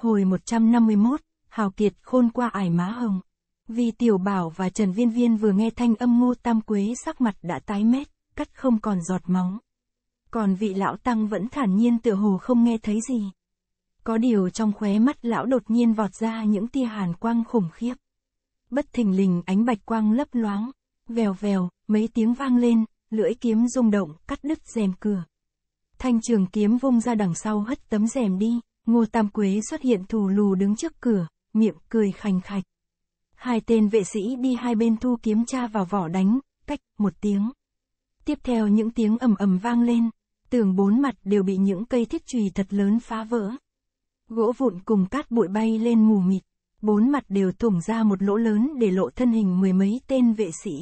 Hồi 151, Hào Kiệt khôn qua ải má hồng. Vì Tiểu Bảo và Trần Viên Viên vừa nghe thanh âm ngô tam quế sắc mặt đã tái mét, cắt không còn giọt móng. Còn vị lão tăng vẫn thản nhiên tựa hồ không nghe thấy gì. Có điều trong khóe mắt lão đột nhiên vọt ra những tia hàn quang khủng khiếp. Bất thình lình ánh bạch quang lấp loáng, vèo vèo, mấy tiếng vang lên, lưỡi kiếm rung động, cắt đứt rèm cửa. Thanh trường kiếm vung ra đằng sau hất tấm rèm đi, Ngô Tam Quế xuất hiện thù lù đứng trước cửa, miệng cười khành khạch. Hai tên vệ sĩ đi hai bên thu kiếm tra vào vỏ đánh, cách một tiếng. Tiếp theo những tiếng ầm ầm vang lên, tường bốn mặt đều bị những cây thiết chùy thật lớn phá vỡ. Gỗ vụn cùng cát bụi bay lên mù mịt, bốn mặt đều thủng ra một lỗ lớn để lộ thân hình mười mấy tên vệ sĩ.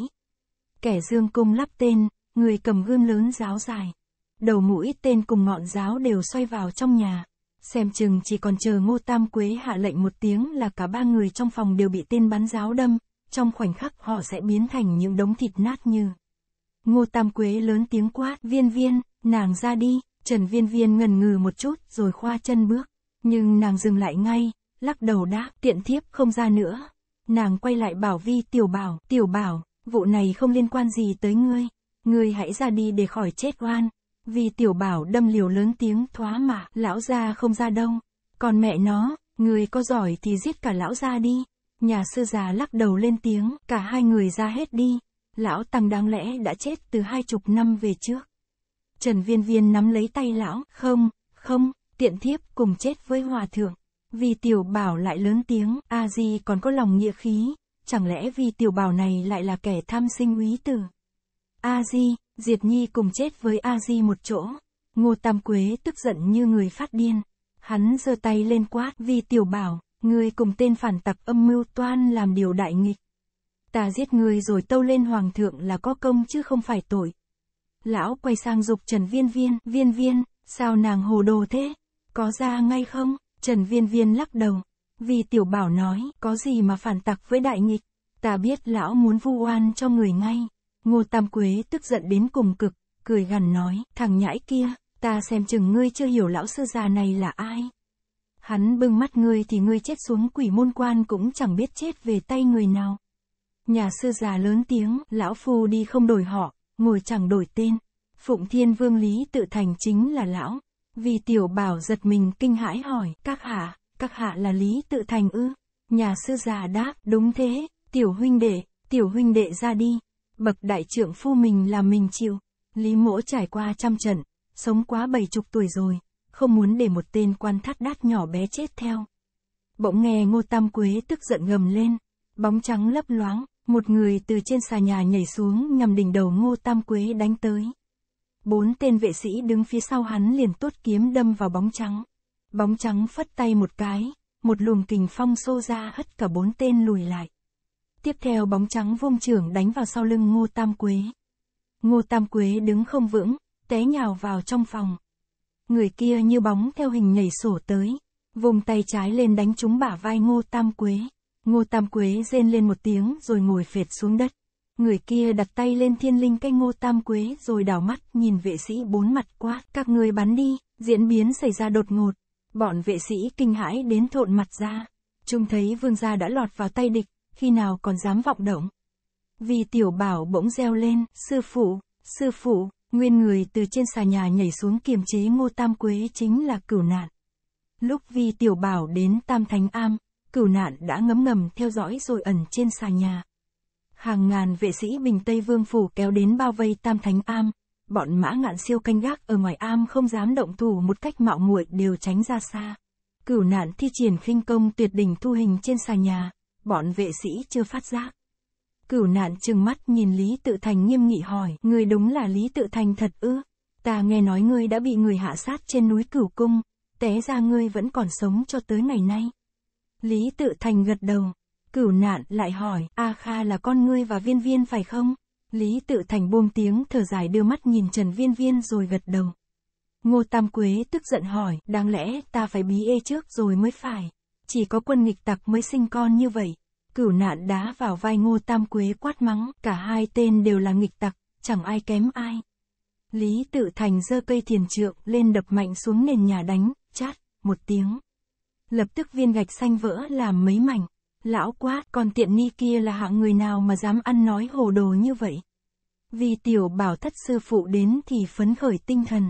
Kẻ dương cung lắp tên, người cầm gươm lớn giáo dài. Đầu mũi tên cùng ngọn giáo đều xoay vào trong nhà xem chừng chỉ còn chờ Ngô Tam Quế hạ lệnh một tiếng là cả ba người trong phòng đều bị tên bắn giáo đâm, trong khoảnh khắc họ sẽ biến thành những đống thịt nát như. Ngô Tam Quế lớn tiếng quát, viên viên, nàng ra đi, Trần Viên Viên ngần ngừ một chút rồi khoa chân bước, nhưng nàng dừng lại ngay, lắc đầu đáp, tiện thiếp không ra nữa. Nàng quay lại bảo Vi tiểu bảo, tiểu bảo, vụ này không liên quan gì tới ngươi, ngươi hãy ra đi để khỏi chết oan. Vì tiểu bảo đâm liều lớn tiếng thoá mạ, lão gia không ra đông. Còn mẹ nó, người có giỏi thì giết cả lão gia đi. Nhà sư già lắc đầu lên tiếng, cả hai người ra hết đi. Lão Tăng đáng lẽ đã chết từ hai chục năm về trước. Trần Viên Viên nắm lấy tay lão, không, không, tiện thiếp cùng chết với hòa thượng. Vì tiểu bảo lại lớn tiếng, a di còn có lòng nghĩa khí, chẳng lẽ vì tiểu bảo này lại là kẻ tham sinh úy tử. a di, Diệt Nhi cùng chết với A Di một chỗ. Ngô Tam Quế tức giận như người phát điên. Hắn giơ tay lên quát vì tiểu bảo, ngươi cùng tên phản tặc âm mưu toan làm điều đại nghịch. Ta giết ngươi rồi tâu lên hoàng thượng là có công chứ không phải tội. Lão quay sang dục Trần Viên Viên, Viên Viên, sao nàng hồ đồ thế? Có ra ngay không? Trần Viên Viên lắc đầu. Vì tiểu bảo nói, có gì mà phản tặc với đại nghịch. Ta biết lão muốn vu oan cho người ngay. Ngô Tam Quế tức giận đến cùng cực, cười gằn nói, thằng nhãi kia, ta xem chừng ngươi chưa hiểu lão sư già này là ai. Hắn bưng mắt ngươi thì ngươi chết xuống quỷ môn quan cũng chẳng biết chết về tay người nào. Nhà sư già lớn tiếng, lão phu đi không đổi họ, ngồi chẳng đổi tên. Phụng Thiên Vương Lý tự thành chính là lão. Vì tiểu bảo giật mình kinh hãi hỏi, các hạ, các hạ là Lý tự thành ư? Nhà sư già đáp, đúng thế, tiểu huynh đệ, tiểu huynh đệ ra đi, bậc đại trưởng phu mình là mình chịu. Lý mỗ trải qua trăm trận, sống quá bảy chục tuổi rồi, không muốn để một tên quan thắt đát nhỏ bé chết theo. Bỗng nghe Ngô Tam Quế tức giận ngầm lên, bóng trắng lấp loáng, một người từ trên xà nhà nhảy xuống nhằm đỉnh đầu Ngô Tam Quế đánh tới. Bốn tên vệ sĩ đứng phía sau hắn liền tốt kiếm đâm vào bóng trắng. Bóng trắng phất tay một cái, một luồng kình phong xô ra hất cả bốn tên lùi lại. Tiếp theo bóng trắng vuông trưởng đánh vào sau lưng Ngô Tam Quế. Ngô Tam Quế đứng không vững, té nhào vào trong phòng. Người kia như bóng theo hình nhảy sổ tới, vùng tay trái lên đánh trúng bả vai Ngô Tam Quế. Ngô Tam Quế rên lên một tiếng rồi ngồi phệt xuống đất. Người kia đặt tay lên thiên linh cây Ngô Tam Quế rồi đảo mắt nhìn vệ sĩ bốn mặt quá Các người bắn đi, diễn biến xảy ra đột ngột. Bọn vệ sĩ kinh hãi đến thộn mặt ra. Trông thấy vương gia đã lọt vào tay địch, khi nào còn dám vọng động. Vì tiểu bảo bỗng reo lên, sư phụ, sư phụ, nguyên người từ trên xà nhà nhảy xuống kiềm chế ngô tam quế chính là cửu nạn. Lúc vi tiểu bảo đến tam thánh am, cửu nạn đã ngấm ngầm theo dõi rồi ẩn trên xà nhà. Hàng ngàn vệ sĩ Bình Tây Vương Phủ kéo đến bao vây tam thánh am, bọn mã ngạn siêu canh gác ở ngoài am không dám động thủ một cách mạo muội đều tránh ra xa. Cửu nạn thi triển khinh công tuyệt đỉnh thu hình trên xà nhà, bọn vệ sĩ chưa phát giác. Cửu nạn trừng mắt nhìn Lý Tự Thành nghiêm nghị hỏi, người đúng là Lý Tự Thành thật ư? Ta nghe nói ngươi đã bị người hạ sát trên núi Cửu Cung, té ra ngươi vẫn còn sống cho tới ngày nay. Lý Tự Thành gật đầu, cửu nạn lại hỏi, A Kha là con ngươi và viên viên phải không? Lý Tự Thành buông tiếng thở dài đưa mắt nhìn Trần Viên Viên rồi gật đầu. Ngô Tam Quế tức giận hỏi, đáng lẽ ta phải bí ê trước rồi mới phải chỉ có quân nghịch tặc mới sinh con như vậy. Cửu nạn đá vào vai ngô tam quế quát mắng, cả hai tên đều là nghịch tặc, chẳng ai kém ai. Lý tự thành giơ cây thiền trượng lên đập mạnh xuống nền nhà đánh, chát, một tiếng. Lập tức viên gạch xanh vỡ làm mấy mảnh. Lão quát còn tiện ni kia là hạng người nào mà dám ăn nói hồ đồ như vậy. Vì tiểu bảo thất sư phụ đến thì phấn khởi tinh thần.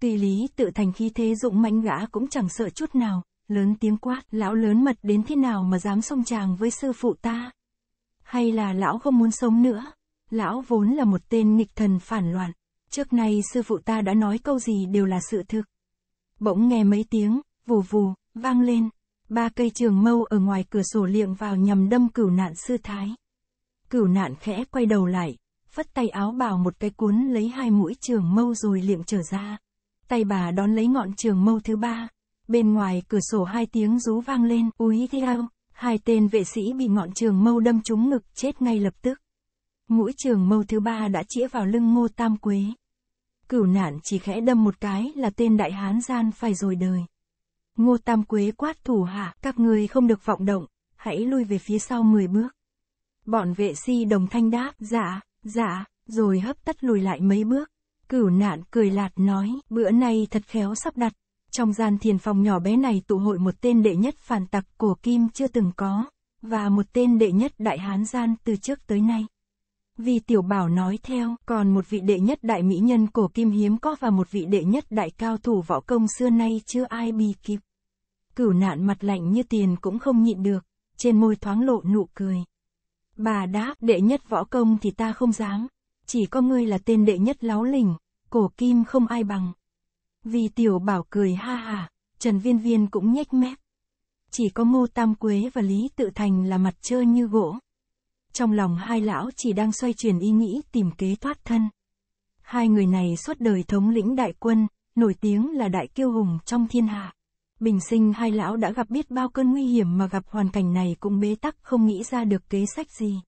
Tuy lý tự thành khi thế dụng mạnh gã cũng chẳng sợ chút nào, lớn tiếng quát, lão lớn mật đến thế nào mà dám xông chàng với sư phụ ta? Hay là lão không muốn sống nữa? Lão vốn là một tên nghịch thần phản loạn, trước nay sư phụ ta đã nói câu gì đều là sự thực. Bỗng nghe mấy tiếng, vù vù, vang lên, ba cây trường mâu ở ngoài cửa sổ liệng vào nhằm đâm cửu nạn sư thái. Cửu nạn khẽ quay đầu lại, phất tay áo bào một cái cuốn lấy hai mũi trường mâu rồi liệng trở ra. Tay bà đón lấy ngọn trường mâu thứ ba, Bên ngoài cửa sổ hai tiếng rú vang lên, úi theo, hai tên vệ sĩ bị ngọn trường mâu đâm trúng ngực chết ngay lập tức. Mũi trường mâu thứ ba đã chĩa vào lưng ngô tam quế. Cửu nạn chỉ khẽ đâm một cái là tên đại hán gian phải rồi đời. Ngô tam quế quát thủ hạ, các người không được vọng động, hãy lui về phía sau 10 bước. Bọn vệ sĩ đồng thanh đáp, dạ, dạ, rồi hấp tắt lùi lại mấy bước. Cửu nạn cười lạt nói, bữa nay thật khéo sắp đặt, trong gian thiền phòng nhỏ bé này tụ hội một tên đệ nhất phản tặc của Kim chưa từng có, và một tên đệ nhất đại hán gian từ trước tới nay. Vì tiểu bảo nói theo, còn một vị đệ nhất đại mỹ nhân cổ kim hiếm có và một vị đệ nhất đại cao thủ võ công xưa nay chưa ai bì kịp. Cửu nạn mặt lạnh như tiền cũng không nhịn được, trên môi thoáng lộ nụ cười. Bà đáp, đệ nhất võ công thì ta không dám, chỉ có ngươi là tên đệ nhất láo lỉnh, cổ kim không ai bằng. Vì tiểu bảo cười ha hà, Trần Viên Viên cũng nhếch mép. Chỉ có Ngô Tam Quế và Lý Tự Thành là mặt trơ như gỗ. Trong lòng hai lão chỉ đang xoay chuyển ý nghĩ tìm kế thoát thân. Hai người này suốt đời thống lĩnh đại quân, nổi tiếng là đại kiêu hùng trong thiên hạ. Bình sinh hai lão đã gặp biết bao cơn nguy hiểm mà gặp hoàn cảnh này cũng bế tắc không nghĩ ra được kế sách gì.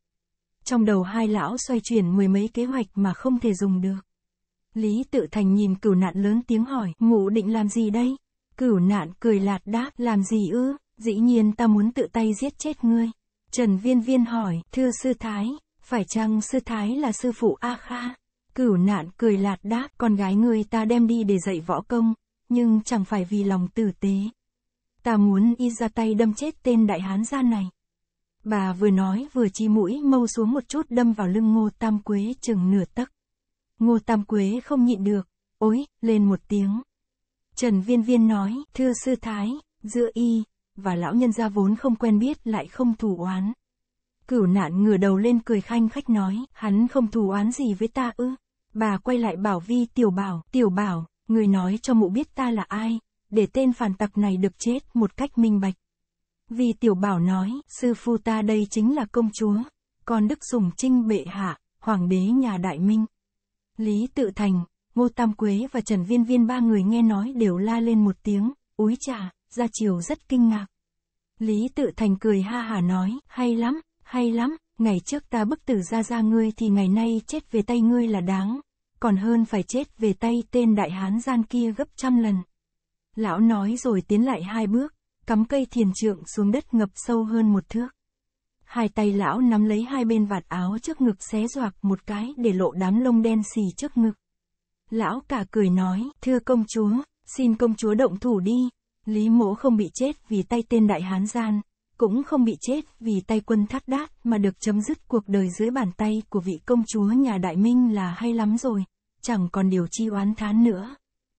Trong đầu hai lão xoay chuyển mười mấy kế hoạch mà không thể dùng được. Lý tự thành nhìn cửu nạn lớn tiếng hỏi, Ngụ định làm gì đây? Cửu nạn cười lạt đáp, làm gì ư? Dĩ nhiên ta muốn tự tay giết chết ngươi. Trần Viên Viên hỏi, thưa sư thái, phải chăng sư thái là sư phụ A Kha? Cửu nạn cười lạt đáp, con gái ngươi ta đem đi để dạy võ công, nhưng chẳng phải vì lòng tử tế. Ta muốn y ra tay đâm chết tên đại hán gia này. Bà vừa nói vừa chi mũi mâu xuống một chút đâm vào lưng ngô tam quế chừng nửa tấc. Ngô Tam Quế không nhịn được, ối, lên một tiếng. Trần Viên Viên nói, thưa sư thái, giữa y, và lão nhân gia vốn không quen biết lại không thủ oán. Cửu nạn ngửa đầu lên cười khanh khách nói, hắn không thù oán gì với ta ư. Bà quay lại bảo vi tiểu bảo, tiểu bảo, người nói cho mụ biết ta là ai, để tên phản tặc này được chết một cách minh bạch. Vì tiểu bảo nói, sư phu ta đây chính là công chúa, con đức Sùng trinh bệ hạ, hoàng đế nhà đại minh. Lý Tự Thành, Ngô Tam Quế và Trần Viên Viên ba người nghe nói đều la lên một tiếng, úi trà, ra chiều rất kinh ngạc. Lý Tự Thành cười ha hả nói, hay lắm, hay lắm, ngày trước ta bức tử ra ra ngươi thì ngày nay chết về tay ngươi là đáng, còn hơn phải chết về tay tên đại hán gian kia gấp trăm lần. Lão nói rồi tiến lại hai bước, cắm cây thiền trượng xuống đất ngập sâu hơn một thước hai tay lão nắm lấy hai bên vạt áo trước ngực xé doạc một cái để lộ đám lông đen xì trước ngực. Lão cả cười nói, thưa công chúa, xin công chúa động thủ đi, Lý mỗ không bị chết vì tay tên đại hán gian, cũng không bị chết vì tay quân thắt đát mà được chấm dứt cuộc đời dưới bàn tay của vị công chúa nhà Đại Minh là hay lắm rồi, chẳng còn điều chi oán thán nữa.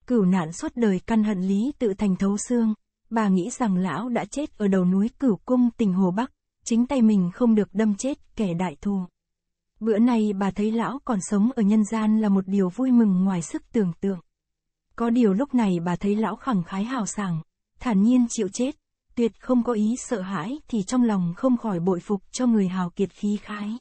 Cửu nạn suốt đời căn hận Lý tự thành thấu xương, bà nghĩ rằng lão đã chết ở đầu núi cửu cung tỉnh Hồ Bắc chính tay mình không được đâm chết kẻ đại thù. Bữa nay bà thấy lão còn sống ở nhân gian là một điều vui mừng ngoài sức tưởng tượng. Có điều lúc này bà thấy lão khẳng khái hào sảng, thản nhiên chịu chết, tuyệt không có ý sợ hãi thì trong lòng không khỏi bội phục cho người hào kiệt khí khái.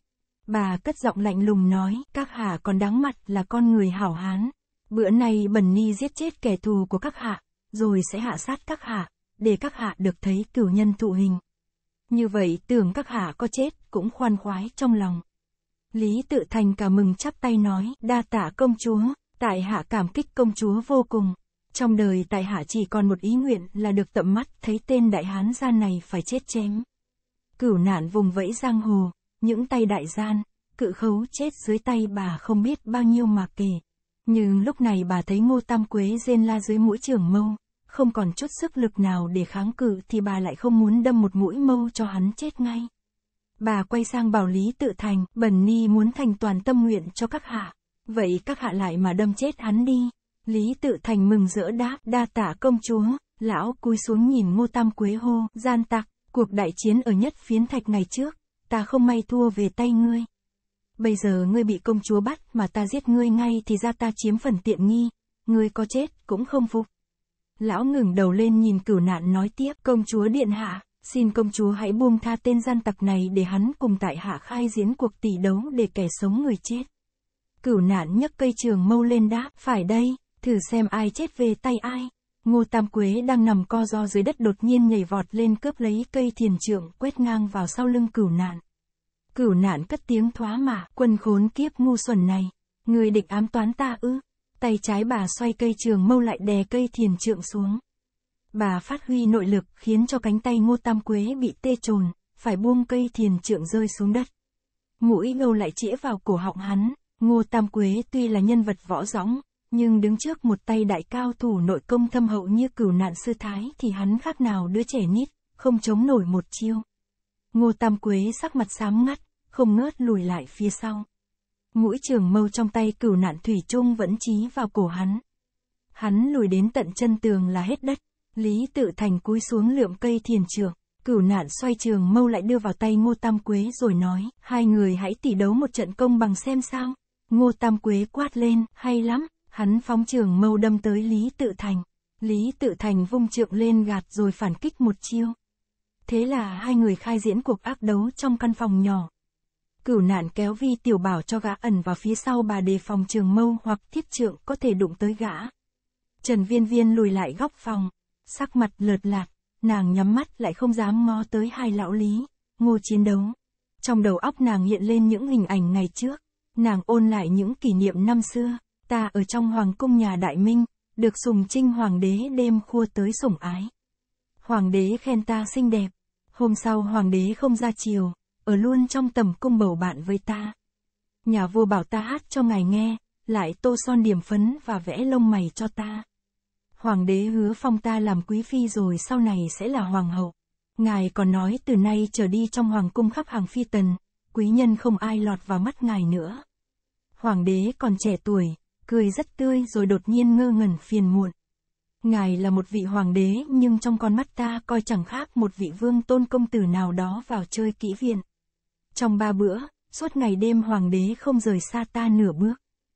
Bà cất giọng lạnh lùng nói, các hạ còn đáng mặt là con người hảo hán. Bữa nay bẩn ni giết chết kẻ thù của các hạ, rồi sẽ hạ sát các hạ, để các hạ được thấy cửu nhân thụ hình. Như vậy tưởng các hạ có chết, cũng khoan khoái trong lòng. Lý tự thành cả mừng chắp tay nói, đa tạ công chúa, tại hạ cảm kích công chúa vô cùng. Trong đời tại hạ chỉ còn một ý nguyện là được tận mắt thấy tên đại hán gian này phải chết chém. Cửu nạn vùng vẫy giang hồ, những tay đại gian, cự khấu chết dưới tay bà không biết bao nhiêu mà kể. Nhưng lúc này bà thấy ngô tam quế rên la dưới mũi trường mâu, không còn chút sức lực nào để kháng cự thì bà lại không muốn đâm một mũi mâu cho hắn chết ngay. Bà quay sang bảo Lý Tự Thành, bẩn Ni muốn thành toàn tâm nguyện cho các hạ. Vậy các hạ lại mà đâm chết hắn đi. Lý Tự Thành mừng rỡ đáp, đa tạ công chúa, lão cúi xuống nhìn ngô tam quế hô, gian tặc, cuộc đại chiến ở nhất phiến thạch ngày trước, ta không may thua về tay ngươi. Bây giờ ngươi bị công chúa bắt mà ta giết ngươi ngay thì ra ta chiếm phần tiện nghi, ngươi có chết cũng không phục. Lão ngừng đầu lên nhìn cửu nạn nói tiếp, công chúa điện hạ, xin công chúa hãy buông tha tên gian tặc này để hắn cùng tại hạ khai diễn cuộc tỷ đấu để kẻ sống người chết. Cửu nạn nhấc cây trường mâu lên đáp, phải đây, thử xem ai chết về tay ai. Ngô Tam Quế đang nằm co do dưới đất đột nhiên nhảy vọt lên cướp lấy cây thiền trượng quét ngang vào sau lưng cửu nạn. Cửu nạn cất tiếng thoá mạ, quân khốn kiếp ngu xuẩn này, người địch ám toán ta ư. Tay trái bà xoay cây trường mâu lại đè cây thiền trượng xuống. Bà phát huy nội lực khiến cho cánh tay ngô tam quế bị tê trồn, phải buông cây thiền trượng rơi xuống đất. Mũi ngâu lại chĩa vào cổ họng hắn, ngô tam quế tuy là nhân vật võ dõng, nhưng đứng trước một tay đại cao thủ nội công thâm hậu như cửu nạn sư thái thì hắn khác nào đứa trẻ nít, không chống nổi một chiêu. Ngô Tam Quế sắc mặt xám ngắt, không ngớt lùi lại phía sau. Mũi trường mâu trong tay cửu nạn thủy chung vẫn chí vào cổ hắn. Hắn lùi đến tận chân tường là hết đất. Lý tự thành cúi xuống lượm cây thiền trường. Cửu nạn xoay trường mâu lại đưa vào tay Ngô Tam Quế rồi nói, hai người hãy tỷ đấu một trận công bằng xem sao. Ngô Tam Quế quát lên, hay lắm, hắn phóng trường mâu đâm tới Lý Tự Thành. Lý Tự Thành vung trượng lên gạt rồi phản kích một chiêu. Thế là hai người khai diễn cuộc ác đấu trong căn phòng nhỏ. Cửu nạn kéo vi tiểu bảo cho gã ẩn vào phía sau bà đề phòng trường mâu hoặc thiết trượng có thể đụng tới gã. Trần viên viên lùi lại góc phòng, sắc mặt lợt lạc, nàng nhắm mắt lại không dám ngó tới hai lão lý, ngô chiến đấu. Trong đầu óc nàng hiện lên những hình ảnh ngày trước, nàng ôn lại những kỷ niệm năm xưa, ta ở trong hoàng cung nhà đại minh, được sùng trinh hoàng đế đêm khua tới sủng ái. Hoàng đế khen ta xinh đẹp, hôm sau hoàng đế không ra chiều, ở luôn trong tầm cung bầu bạn với ta. Nhà vua bảo ta hát cho ngài nghe, lại tô son điểm phấn và vẽ lông mày cho ta. Hoàng đế hứa phong ta làm quý phi rồi sau này sẽ là hoàng hậu. Ngài còn nói từ nay trở đi trong hoàng cung khắp hàng phi tần, quý nhân không ai lọt vào mắt ngài nữa. Hoàng đế còn trẻ tuổi, cười rất tươi rồi đột nhiên ngơ ngẩn phiền muộn. Ngài là một vị hoàng đế nhưng trong con mắt ta coi chẳng khác một vị vương tôn công tử nào đó vào chơi kỹ viện. Trong ba bữa, suốt ngày đêm hoàng đế không rời xa ta nửa bước.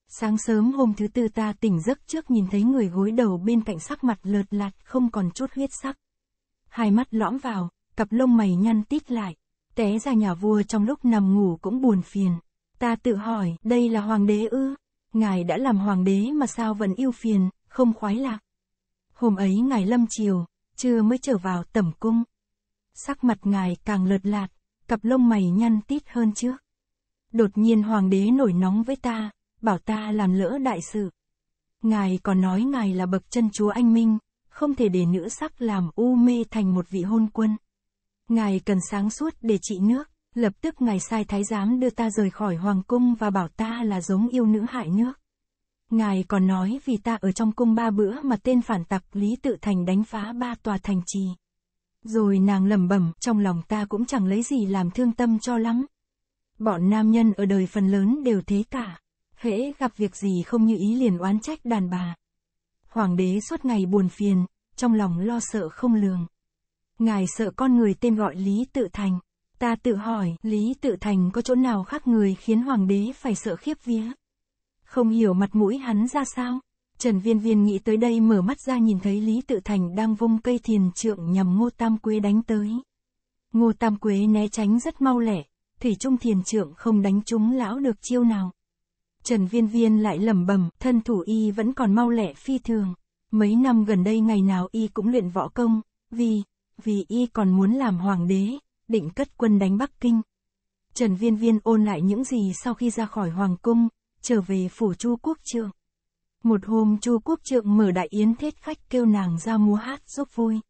Sáng sớm hôm thứ tư ta tỉnh giấc trước nhìn thấy người gối đầu bên cạnh sắc mặt lợt lạt không còn chút huyết sắc. Hai mắt lõm vào, cặp lông mày nhăn tít lại. Té ra nhà vua trong lúc nằm ngủ cũng buồn phiền. Ta tự hỏi, đây là hoàng đế ư? Ngài đã làm hoàng đế mà sao vẫn yêu phiền, không khoái lạc. Hôm ấy ngài lâm chiều, chưa mới trở vào tẩm cung. Sắc mặt ngài càng lợt lạt, cặp lông mày nhăn tít hơn trước. Đột nhiên hoàng đế nổi nóng với ta, bảo ta làm lỡ đại sự. Ngài còn nói ngài là bậc chân chúa anh minh, không thể để nữ sắc làm u mê thành một vị hôn quân. Ngài cần sáng suốt để trị nước, lập tức ngài sai thái giám đưa ta rời khỏi hoàng cung và bảo ta là giống yêu nữ hại nước. Ngài còn nói vì ta ở trong cung ba bữa mà tên phản tặc Lý Tự Thành đánh phá ba tòa thành trì. Rồi nàng lẩm bẩm, trong lòng ta cũng chẳng lấy gì làm thương tâm cho lắm. Bọn nam nhân ở đời phần lớn đều thế cả. Hễ gặp việc gì không như ý liền oán trách đàn bà. Hoàng đế suốt ngày buồn phiền, trong lòng lo sợ không lường. Ngài sợ con người tên gọi Lý Tự Thành. Ta tự hỏi, Lý Tự Thành có chỗ nào khác người khiến hoàng đế phải sợ khiếp vía? Không hiểu mặt mũi hắn ra sao? Trần Viên Viên nghĩ tới đây mở mắt ra nhìn thấy Lý Tự Thành đang vung cây thiền trượng nhằm Ngô Tam Quế đánh tới. Ngô Tam Quế né tránh rất mau lẹ, Thủy Trung thiền trượng không đánh trúng lão được chiêu nào. Trần Viên Viên lại lẩm bẩm, thân thủ y vẫn còn mau lẹ phi thường. Mấy năm gần đây ngày nào y cũng luyện võ công, vì, vì y còn muốn làm hoàng đế, định cất quân đánh Bắc Kinh. Trần Viên Viên ôn lại những gì sau khi ra khỏi hoàng cung, trở về phủ Chu Quốc trường. Một hôm Chu Quốc Trượng mở đại yến thiết khách kêu nàng ra múa hát giúp vui.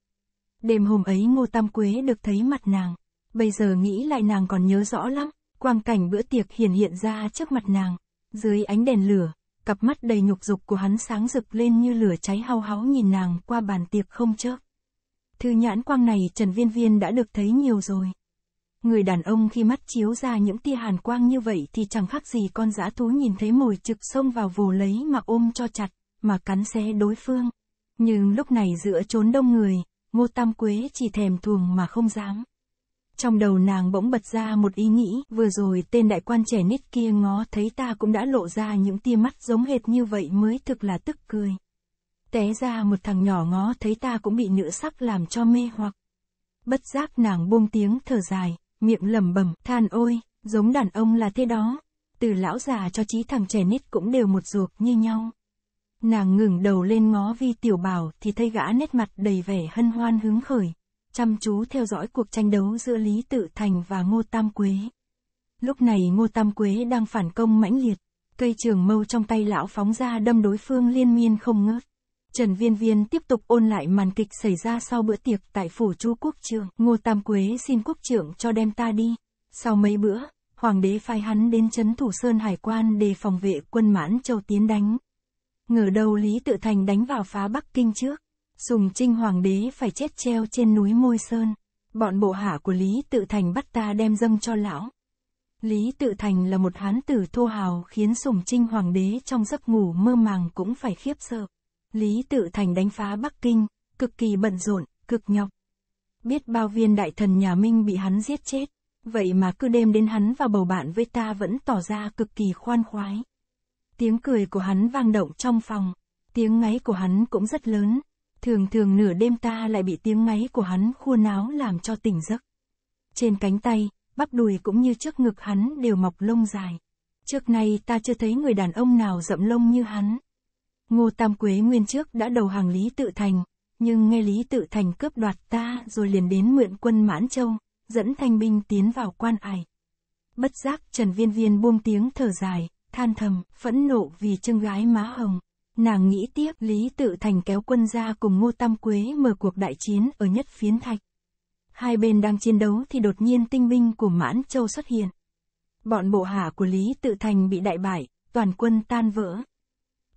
Đêm hôm ấy Ngô Tam Quế được thấy mặt nàng, bây giờ nghĩ lại nàng còn nhớ rõ lắm, quang cảnh bữa tiệc hiện hiện ra trước mặt nàng, dưới ánh đèn lửa, cặp mắt đầy nhục dục của hắn sáng rực lên như lửa cháy hao háo nhìn nàng qua bàn tiệc không chớp. Thư nhãn quang này Trần Viên Viên đã được thấy nhiều rồi. Người đàn ông khi mắt chiếu ra những tia hàn quang như vậy thì chẳng khác gì con dã thú nhìn thấy mồi trực xông vào vồ lấy mà ôm cho chặt, mà cắn xé đối phương. Nhưng lúc này giữa chốn đông người, Ngô Tam Quế chỉ thèm thuồng mà không dám. Trong đầu nàng bỗng bật ra một ý nghĩ, vừa rồi tên đại quan trẻ nít kia ngó thấy ta cũng đã lộ ra những tia mắt giống hệt như vậy mới thực là tức cười. Té ra một thằng nhỏ ngó thấy ta cũng bị nữ sắc làm cho mê hoặc. Bất giác nàng buông tiếng thở dài, miệng lẩm bẩm, than ôi, giống đàn ông là thế đó. Từ lão già cho chí thằng trẻ nít cũng đều một ruột như nhau. Nàng ngừng đầu lên ngó vi tiểu bảo thì thấy gã nét mặt đầy vẻ hân hoan hứng khởi, chăm chú theo dõi cuộc tranh đấu giữa Lý Tự Thành và Ngô Tam Quế. Lúc này Ngô Tam Quế đang phản công mãnh liệt, cây trường mâu trong tay lão phóng ra đâm đối phương liên miên không ngớt. Trần Viên Viên tiếp tục ôn lại màn kịch xảy ra sau bữa tiệc tại phủ Chu Quốc trưởng Ngô Tam Quế xin quốc trưởng cho đem ta đi. Sau mấy bữa, hoàng đế phái hắn đến chấn thủ sơn hải quan để phòng vệ quân mãn châu tiến đánh. Ngờ đầu Lý Tự Thành đánh vào phá Bắc Kinh trước. Sùng Trinh hoàng đế phải chết treo trên núi Môi Sơn. Bọn bộ hạ của Lý Tự Thành bắt ta đem dâng cho lão. Lý Tự Thành là một hán tử thô hào khiến Sùng Trinh hoàng đế trong giấc ngủ mơ màng cũng phải khiếp sợ. Lý Tự Thành đánh phá Bắc Kinh, cực kỳ bận rộn, cực nhọc. Biết bao viên đại thần nhà Minh bị hắn giết chết, vậy mà cứ đêm đến hắn và bầu bạn với ta vẫn tỏ ra cực kỳ khoan khoái. Tiếng cười của hắn vang động trong phòng, tiếng ngáy của hắn cũng rất lớn, thường thường nửa đêm ta lại bị tiếng ngáy của hắn khua náo làm cho tỉnh giấc. Trên cánh tay, bắp đùi cũng như trước ngực hắn đều mọc lông dài. Trước nay ta chưa thấy người đàn ông nào rậm lông như hắn. Ngô Tam Quế nguyên trước đã đầu hàng Lý Tự Thành, nhưng nghe Lý Tự Thành cướp đoạt ta rồi liền đến mượn quân Mãn Châu, dẫn thanh binh tiến vào quan ải. Bất giác Trần Viên Viên buông tiếng thở dài, than thầm, phẫn nộ vì chưng gái má hồng. Nàng nghĩ tiếp Lý Tự Thành kéo quân ra cùng Ngô Tam Quế mở cuộc đại chiến ở nhất phiến thạch. Hai bên đang chiến đấu thì đột nhiên tinh binh của Mãn Châu xuất hiện. Bọn bộ hạ của Lý Tự Thành bị đại bại, toàn quân tan vỡ,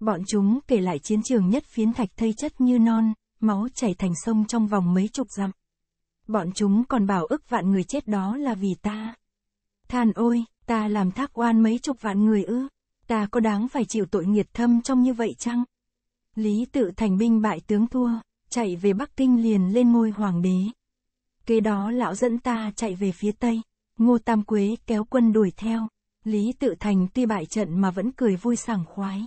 Bọn chúng kể lại chiến trường nhất phiến thạch thây chất như non, máu chảy thành sông trong vòng mấy chục dặm. Bọn chúng còn bảo ức vạn người chết đó là vì ta. Than ôi, ta làm thác oan mấy chục vạn người ư, ta có đáng phải chịu tội nghiệt thâm trong như vậy chăng? Lý tự thành binh bại tướng thua, chạy về Bắc Kinh liền lên ngôi hoàng đế. Kế đó lão dẫn ta chạy về phía Tây, Ngô Tam Quế kéo quân đuổi theo. Lý tự thành tuy bại trận mà vẫn cười vui sảng khoái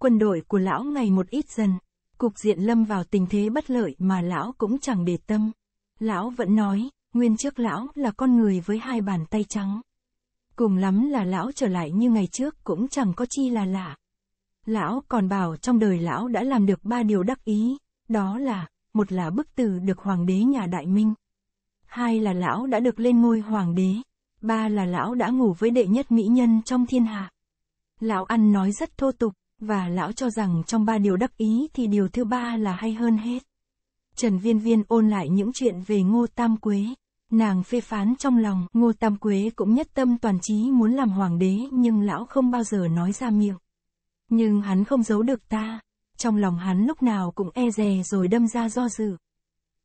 quân đội của lão ngày một ít dần, cục diện lâm vào tình thế bất lợi mà lão cũng chẳng để tâm. Lão vẫn nói, nguyên trước lão là con người với hai bàn tay trắng. Cùng lắm là lão trở lại như ngày trước cũng chẳng có chi là lạ. Lão còn bảo trong đời lão đã làm được ba điều đắc ý, đó là, một là bức từ được hoàng đế nhà Đại Minh. Hai là lão đã được lên ngôi hoàng đế. Ba là lão đã ngủ với đệ nhất mỹ nhân trong thiên hạ. Lão ăn nói rất thô tục, và lão cho rằng trong ba điều đắc ý thì điều thứ ba là hay hơn hết. Trần Viên Viên ôn lại những chuyện về Ngô Tam Quế. Nàng phê phán trong lòng, Ngô Tam Quế cũng nhất tâm toàn trí muốn làm hoàng đế nhưng lão không bao giờ nói ra miệng. Nhưng hắn không giấu được ta, trong lòng hắn lúc nào cũng e dè rồi đâm ra do dự.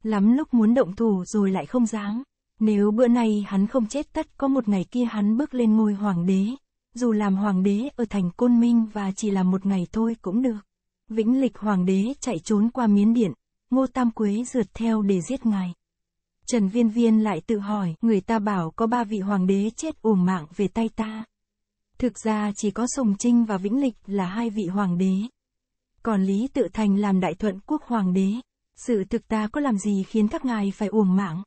Lắm lúc muốn động thủ rồi lại không dám. Nếu bữa nay hắn không chết tất có một ngày kia hắn bước lên ngôi hoàng đế, dù làm hoàng đế ở thành Côn Minh và chỉ là một ngày thôi cũng được. Vĩnh lịch hoàng đế chạy trốn qua Miến Điện, Ngô Tam Quế rượt theo để giết ngài. Trần Viên Viên lại tự hỏi, người ta bảo có ba vị hoàng đế chết uổng mạng về tay ta. Thực ra chỉ có Sùng Trinh và Vĩnh Lịch là hai vị hoàng đế. Còn Lý Tự Thành làm đại thuận quốc hoàng đế. Sự thực ta có làm gì khiến các ngài phải uổng mạng?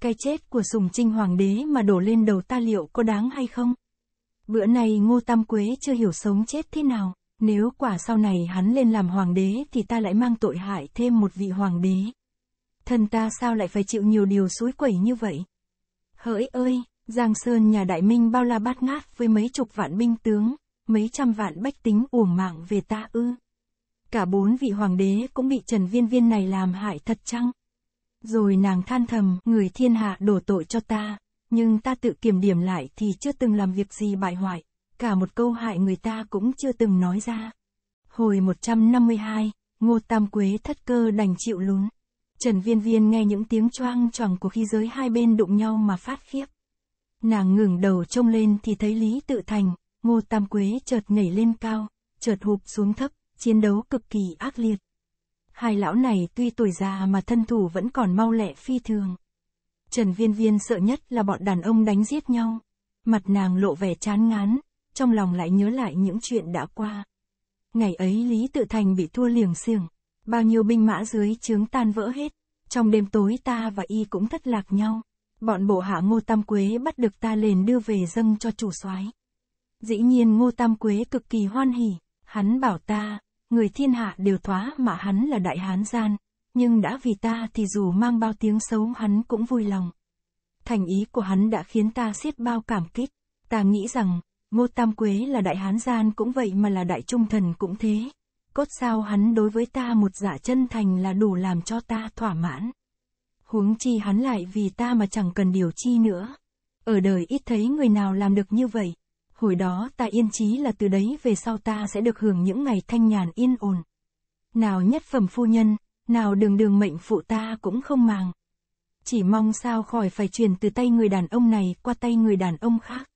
Cái chết của Sùng Trinh hoàng đế mà đổ lên đầu ta liệu có đáng hay không? Bữa nay Ngô Tam Quế chưa hiểu sống chết thế nào, nếu quả sau này hắn lên làm hoàng đế thì ta lại mang tội hại thêm một vị hoàng đế. Thần ta sao lại phải chịu nhiều điều suối quẩy như vậy? Hỡi ơi, Giang Sơn nhà Đại Minh bao la bát ngát với mấy chục vạn binh tướng, mấy trăm vạn bách tính uổng mạng về ta ư. Cả bốn vị hoàng đế cũng bị Trần Viên Viên này làm hại thật chăng? Rồi nàng than thầm, người thiên hạ đổ tội cho ta, nhưng ta tự kiểm điểm lại thì chưa từng làm việc gì bại hoại, cả một câu hại người ta cũng chưa từng nói ra. Hồi 152, Ngô Tam Quế thất cơ đành chịu lún. Trần Viên Viên nghe những tiếng choang choảng của khi giới hai bên đụng nhau mà phát khiếp. Nàng ngừng đầu trông lên thì thấy Lý Tự Thành, Ngô Tam Quế chợt nhảy lên cao, chợt hụp xuống thấp, chiến đấu cực kỳ ác liệt. Hai lão này tuy tuổi già mà thân thủ vẫn còn mau lẹ phi thường. Trần Viên Viên sợ nhất là bọn đàn ông đánh giết nhau. Mặt nàng lộ vẻ chán ngán, trong lòng lại nhớ lại những chuyện đã qua. Ngày ấy Lý Tự Thành bị thua liềng xiềng, bao nhiêu binh mã dưới trướng tan vỡ hết. Trong đêm tối ta và y cũng thất lạc nhau. Bọn bộ hạ Ngô Tam Quế bắt được ta liền đưa về dâng cho chủ soái. Dĩ nhiên Ngô Tam Quế cực kỳ hoan hỉ, hắn bảo ta, người thiên hạ đều thoá mà hắn là đại hán gian, nhưng đã vì ta thì dù mang bao tiếng xấu hắn cũng vui lòng. Thành ý của hắn đã khiến ta siết bao cảm kích, ta nghĩ rằng, Ngô Tam Quế là đại hán gian cũng vậy mà là đại trung thần cũng thế. Cốt sao hắn đối với ta một giả dạ chân thành là đủ làm cho ta thỏa mãn. Huống chi hắn lại vì ta mà chẳng cần điều chi nữa. Ở đời ít thấy người nào làm được như vậy. Hồi đó ta yên chí là từ đấy về sau ta sẽ được hưởng những ngày thanh nhàn yên ổn. Nào nhất phẩm phu nhân, nào đường đường mệnh phụ ta cũng không màng. Chỉ mong sao khỏi phải truyền từ tay người đàn ông này qua tay người đàn ông khác.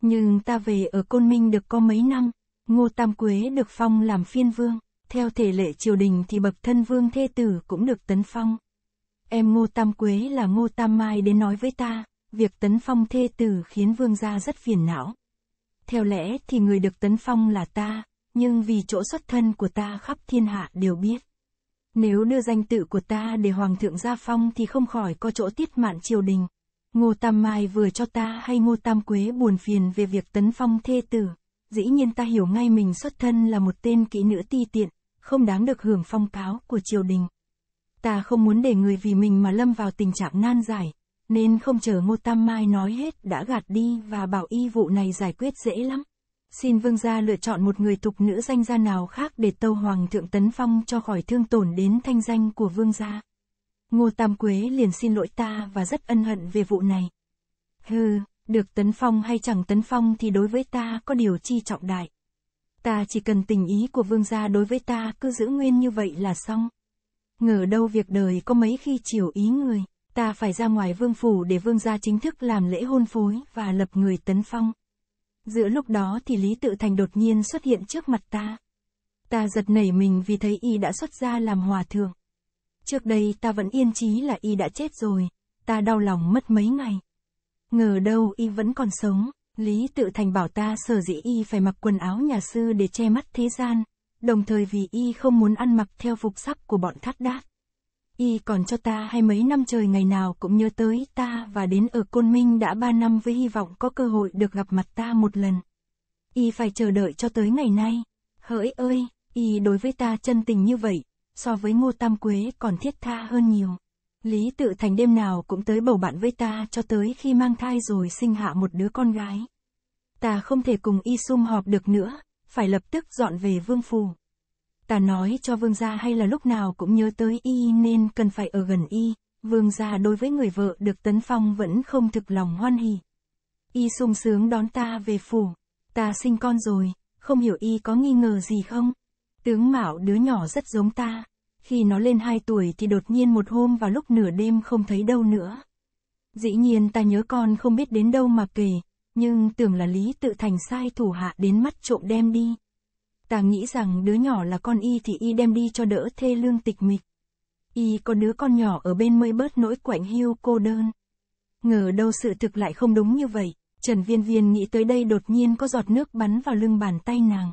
Nhưng ta về ở Côn Minh được có mấy năm, Ngô Tam Quế được phong làm phiên vương, theo thể lệ triều đình thì bậc thân vương thê tử cũng được tấn phong. Em Ngô Tam Quế là Ngô Tam Mai đến nói với ta, việc tấn phong thê tử khiến vương gia rất phiền não. Theo lẽ thì người được tấn phong là ta, nhưng vì chỗ xuất thân của ta khắp thiên hạ đều biết. Nếu đưa danh tự của ta để Hoàng thượng gia phong thì không khỏi có chỗ tiết mạn triều đình. Ngô Tam Mai vừa cho ta hay Ngô Tam Quế buồn phiền về việc tấn phong thê tử. Dĩ nhiên ta hiểu ngay mình xuất thân là một tên kỹ nữ ti tiện, không đáng được hưởng phong cáo của triều đình. Ta không muốn để người vì mình mà lâm vào tình trạng nan giải, nên không chờ Ngô Tam Mai nói hết đã gạt đi và bảo y vụ này giải quyết dễ lắm xin vương gia lựa chọn một người tục nữ danh gia nào khác để tâu hoàng thượng tấn phong cho khỏi thương tổn đến thanh danh của vương gia. Ngô Tam Quế liền xin lỗi ta và rất ân hận về vụ này. Hừ, được tấn phong hay chẳng tấn phong thì đối với ta có điều chi trọng đại. Ta chỉ cần tình ý của vương gia đối với ta cứ giữ nguyên như vậy là xong. Ngờ đâu việc đời có mấy khi chiều ý người, ta phải ra ngoài vương phủ để vương gia chính thức làm lễ hôn phối và lập người tấn phong. Giữa lúc đó thì Lý Tự Thành đột nhiên xuất hiện trước mặt ta. Ta giật nảy mình vì thấy y đã xuất ra làm hòa thượng. Trước đây ta vẫn yên chí là y đã chết rồi, ta đau lòng mất mấy ngày. Ngờ đâu y vẫn còn sống, Lý Tự Thành bảo ta sở dĩ y phải mặc quần áo nhà sư để che mắt thế gian, đồng thời vì y không muốn ăn mặc theo phục sắc của bọn thắt đát. Y còn cho ta hai mấy năm trời ngày nào cũng nhớ tới ta và đến ở Côn Minh đã ba năm với hy vọng có cơ hội được gặp mặt ta một lần. Y phải chờ đợi cho tới ngày nay. Hỡi ơi, Y đối với ta chân tình như vậy, so với Ngô Tam Quế còn thiết tha hơn nhiều. Lý tự thành đêm nào cũng tới bầu bạn với ta cho tới khi mang thai rồi sinh hạ một đứa con gái. Ta không thể cùng Y sum họp được nữa, phải lập tức dọn về vương Phủ. Ta nói cho vương gia hay là lúc nào cũng nhớ tới y nên cần phải ở gần y, vương gia đối với người vợ được tấn phong vẫn không thực lòng hoan hỉ. Y sung sướng đón ta về phủ, ta sinh con rồi, không hiểu y có nghi ngờ gì không? Tướng Mạo đứa nhỏ rất giống ta, khi nó lên 2 tuổi thì đột nhiên một hôm vào lúc nửa đêm không thấy đâu nữa. Dĩ nhiên ta nhớ con không biết đến đâu mà kể, nhưng tưởng là Lý Tự Thành sai thủ hạ đến mắt trộm đem đi. Ta nghĩ rằng đứa nhỏ là con y thì y đem đi cho đỡ thê lương tịch mịch. Y có đứa con nhỏ ở bên mới bớt nỗi quạnh hiu cô đơn. Ngờ đâu sự thực lại không đúng như vậy, Trần Viên Viên nghĩ tới đây đột nhiên có giọt nước bắn vào lưng bàn tay nàng.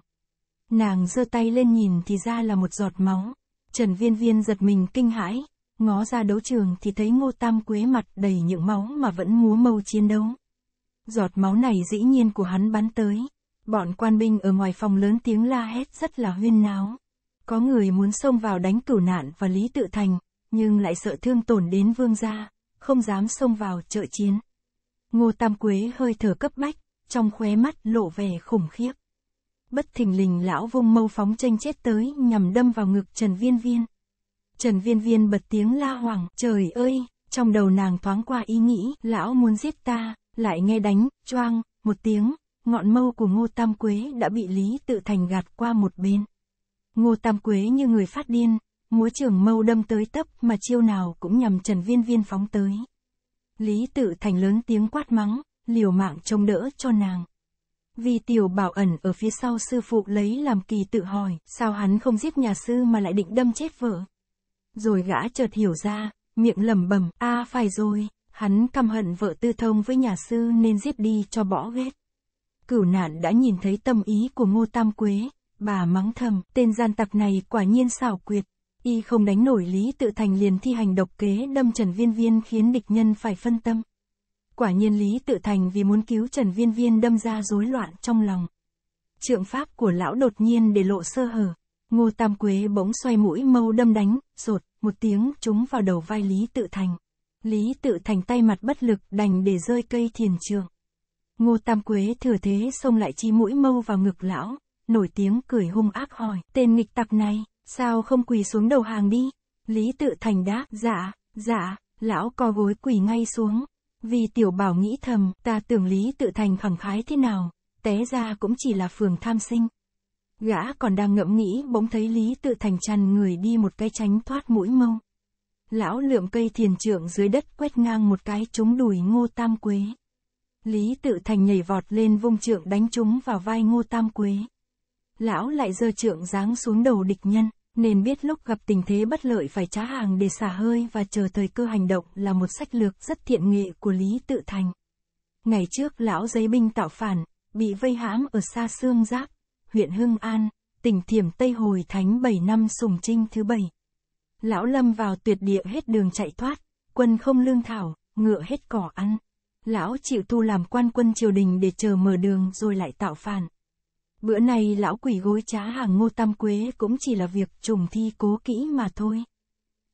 Nàng giơ tay lên nhìn thì ra là một giọt máu. Trần Viên Viên giật mình kinh hãi, ngó ra đấu trường thì thấy Ngô Tam Quế mặt đầy những máu mà vẫn múa mâu chiến đấu. Giọt máu này dĩ nhiên của hắn bắn tới. Bọn quan binh ở ngoài phòng lớn tiếng la hét rất là huyên náo. Có người muốn xông vào đánh cửu nạn và Lý Tự Thành, nhưng lại sợ thương tổn đến vương gia, không dám xông vào trợ chiến. Ngô Tam Quế hơi thở cấp bách, trong khóe mắt lộ vẻ khủng khiếp. Bất thình lình lão vung mâu phóng tranh chết tới nhằm đâm vào ngực Trần Viên Viên. Trần Viên Viên bật tiếng la hoảng, trời ơi, trong đầu nàng thoáng qua ý nghĩ, lão muốn giết ta, lại nghe đánh, choang, một tiếng, ngọn mâu của Ngô Tam Quế đã bị Lý Tự Thành gạt qua một bên. Ngô Tam Quế như người phát điên, múa trường mâu đâm tới tấp mà chiêu nào cũng nhằm Trần Viên Viên phóng tới. Lý Tự Thành lớn tiếng quát mắng, liều mạng trông đỡ cho nàng. Vì tiểu bảo ẩn ở phía sau sư phụ lấy làm kỳ tự hỏi, sao hắn không giết nhà sư mà lại định đâm chết vợ. Rồi gã chợt hiểu ra, miệng lẩm bẩm, a à, phải rồi, hắn căm hận vợ tư thông với nhà sư nên giết đi cho bỏ ghét. Cửu nạn đã nhìn thấy tâm ý của Ngô Tam Quế, bà mắng thầm, tên gian tặc này quả nhiên xảo quyệt. Y không đánh nổi Lý Tự Thành liền thi hành độc kế đâm Trần Viên Viên khiến địch nhân phải phân tâm. Quả nhiên Lý Tự Thành vì muốn cứu Trần Viên Viên đâm ra rối loạn trong lòng. Trượng pháp của lão đột nhiên để lộ sơ hở. Ngô Tam Quế bỗng xoay mũi mâu đâm đánh, rột, một tiếng trúng vào đầu vai Lý Tự Thành. Lý Tự Thành tay mặt bất lực đành để rơi cây thiền trường. Ngô Tam Quế thừa thế xông lại chi mũi mâu vào ngực lão, nổi tiếng cười hung ác hỏi, tên nghịch tặc này, sao không quỳ xuống đầu hàng đi? Lý tự thành đáp, dạ, dạ, lão co gối quỳ ngay xuống. Vì tiểu bảo nghĩ thầm, ta tưởng Lý tự thành khẳng khái thế nào, té ra cũng chỉ là phường tham sinh. Gã còn đang ngẫm nghĩ bỗng thấy Lý tự thành chăn người đi một cái tránh thoát mũi mâu, Lão lượm cây thiền trượng dưới đất quét ngang một cái trúng đùi ngô tam quế. Lý tự thành nhảy vọt lên vung trượng đánh trúng vào vai ngô tam quế. Lão lại giơ trượng giáng xuống đầu địch nhân, nên biết lúc gặp tình thế bất lợi phải trá hàng để xả hơi và chờ thời cơ hành động là một sách lược rất thiện nghệ của Lý tự thành. Ngày trước lão giấy binh tạo phản, bị vây hãm ở xa Sương Giáp, huyện Hưng An, tỉnh Thiểm Tây Hồi Thánh 7 năm Sùng Trinh thứ bảy. Lão lâm vào tuyệt địa hết đường chạy thoát, quân không lương thảo, ngựa hết cỏ ăn. Lão chịu tu làm quan quân triều đình để chờ mở đường rồi lại tạo phản. Bữa nay lão quỷ gối trá hàng ngô tam quế cũng chỉ là việc trùng thi cố kỹ mà thôi.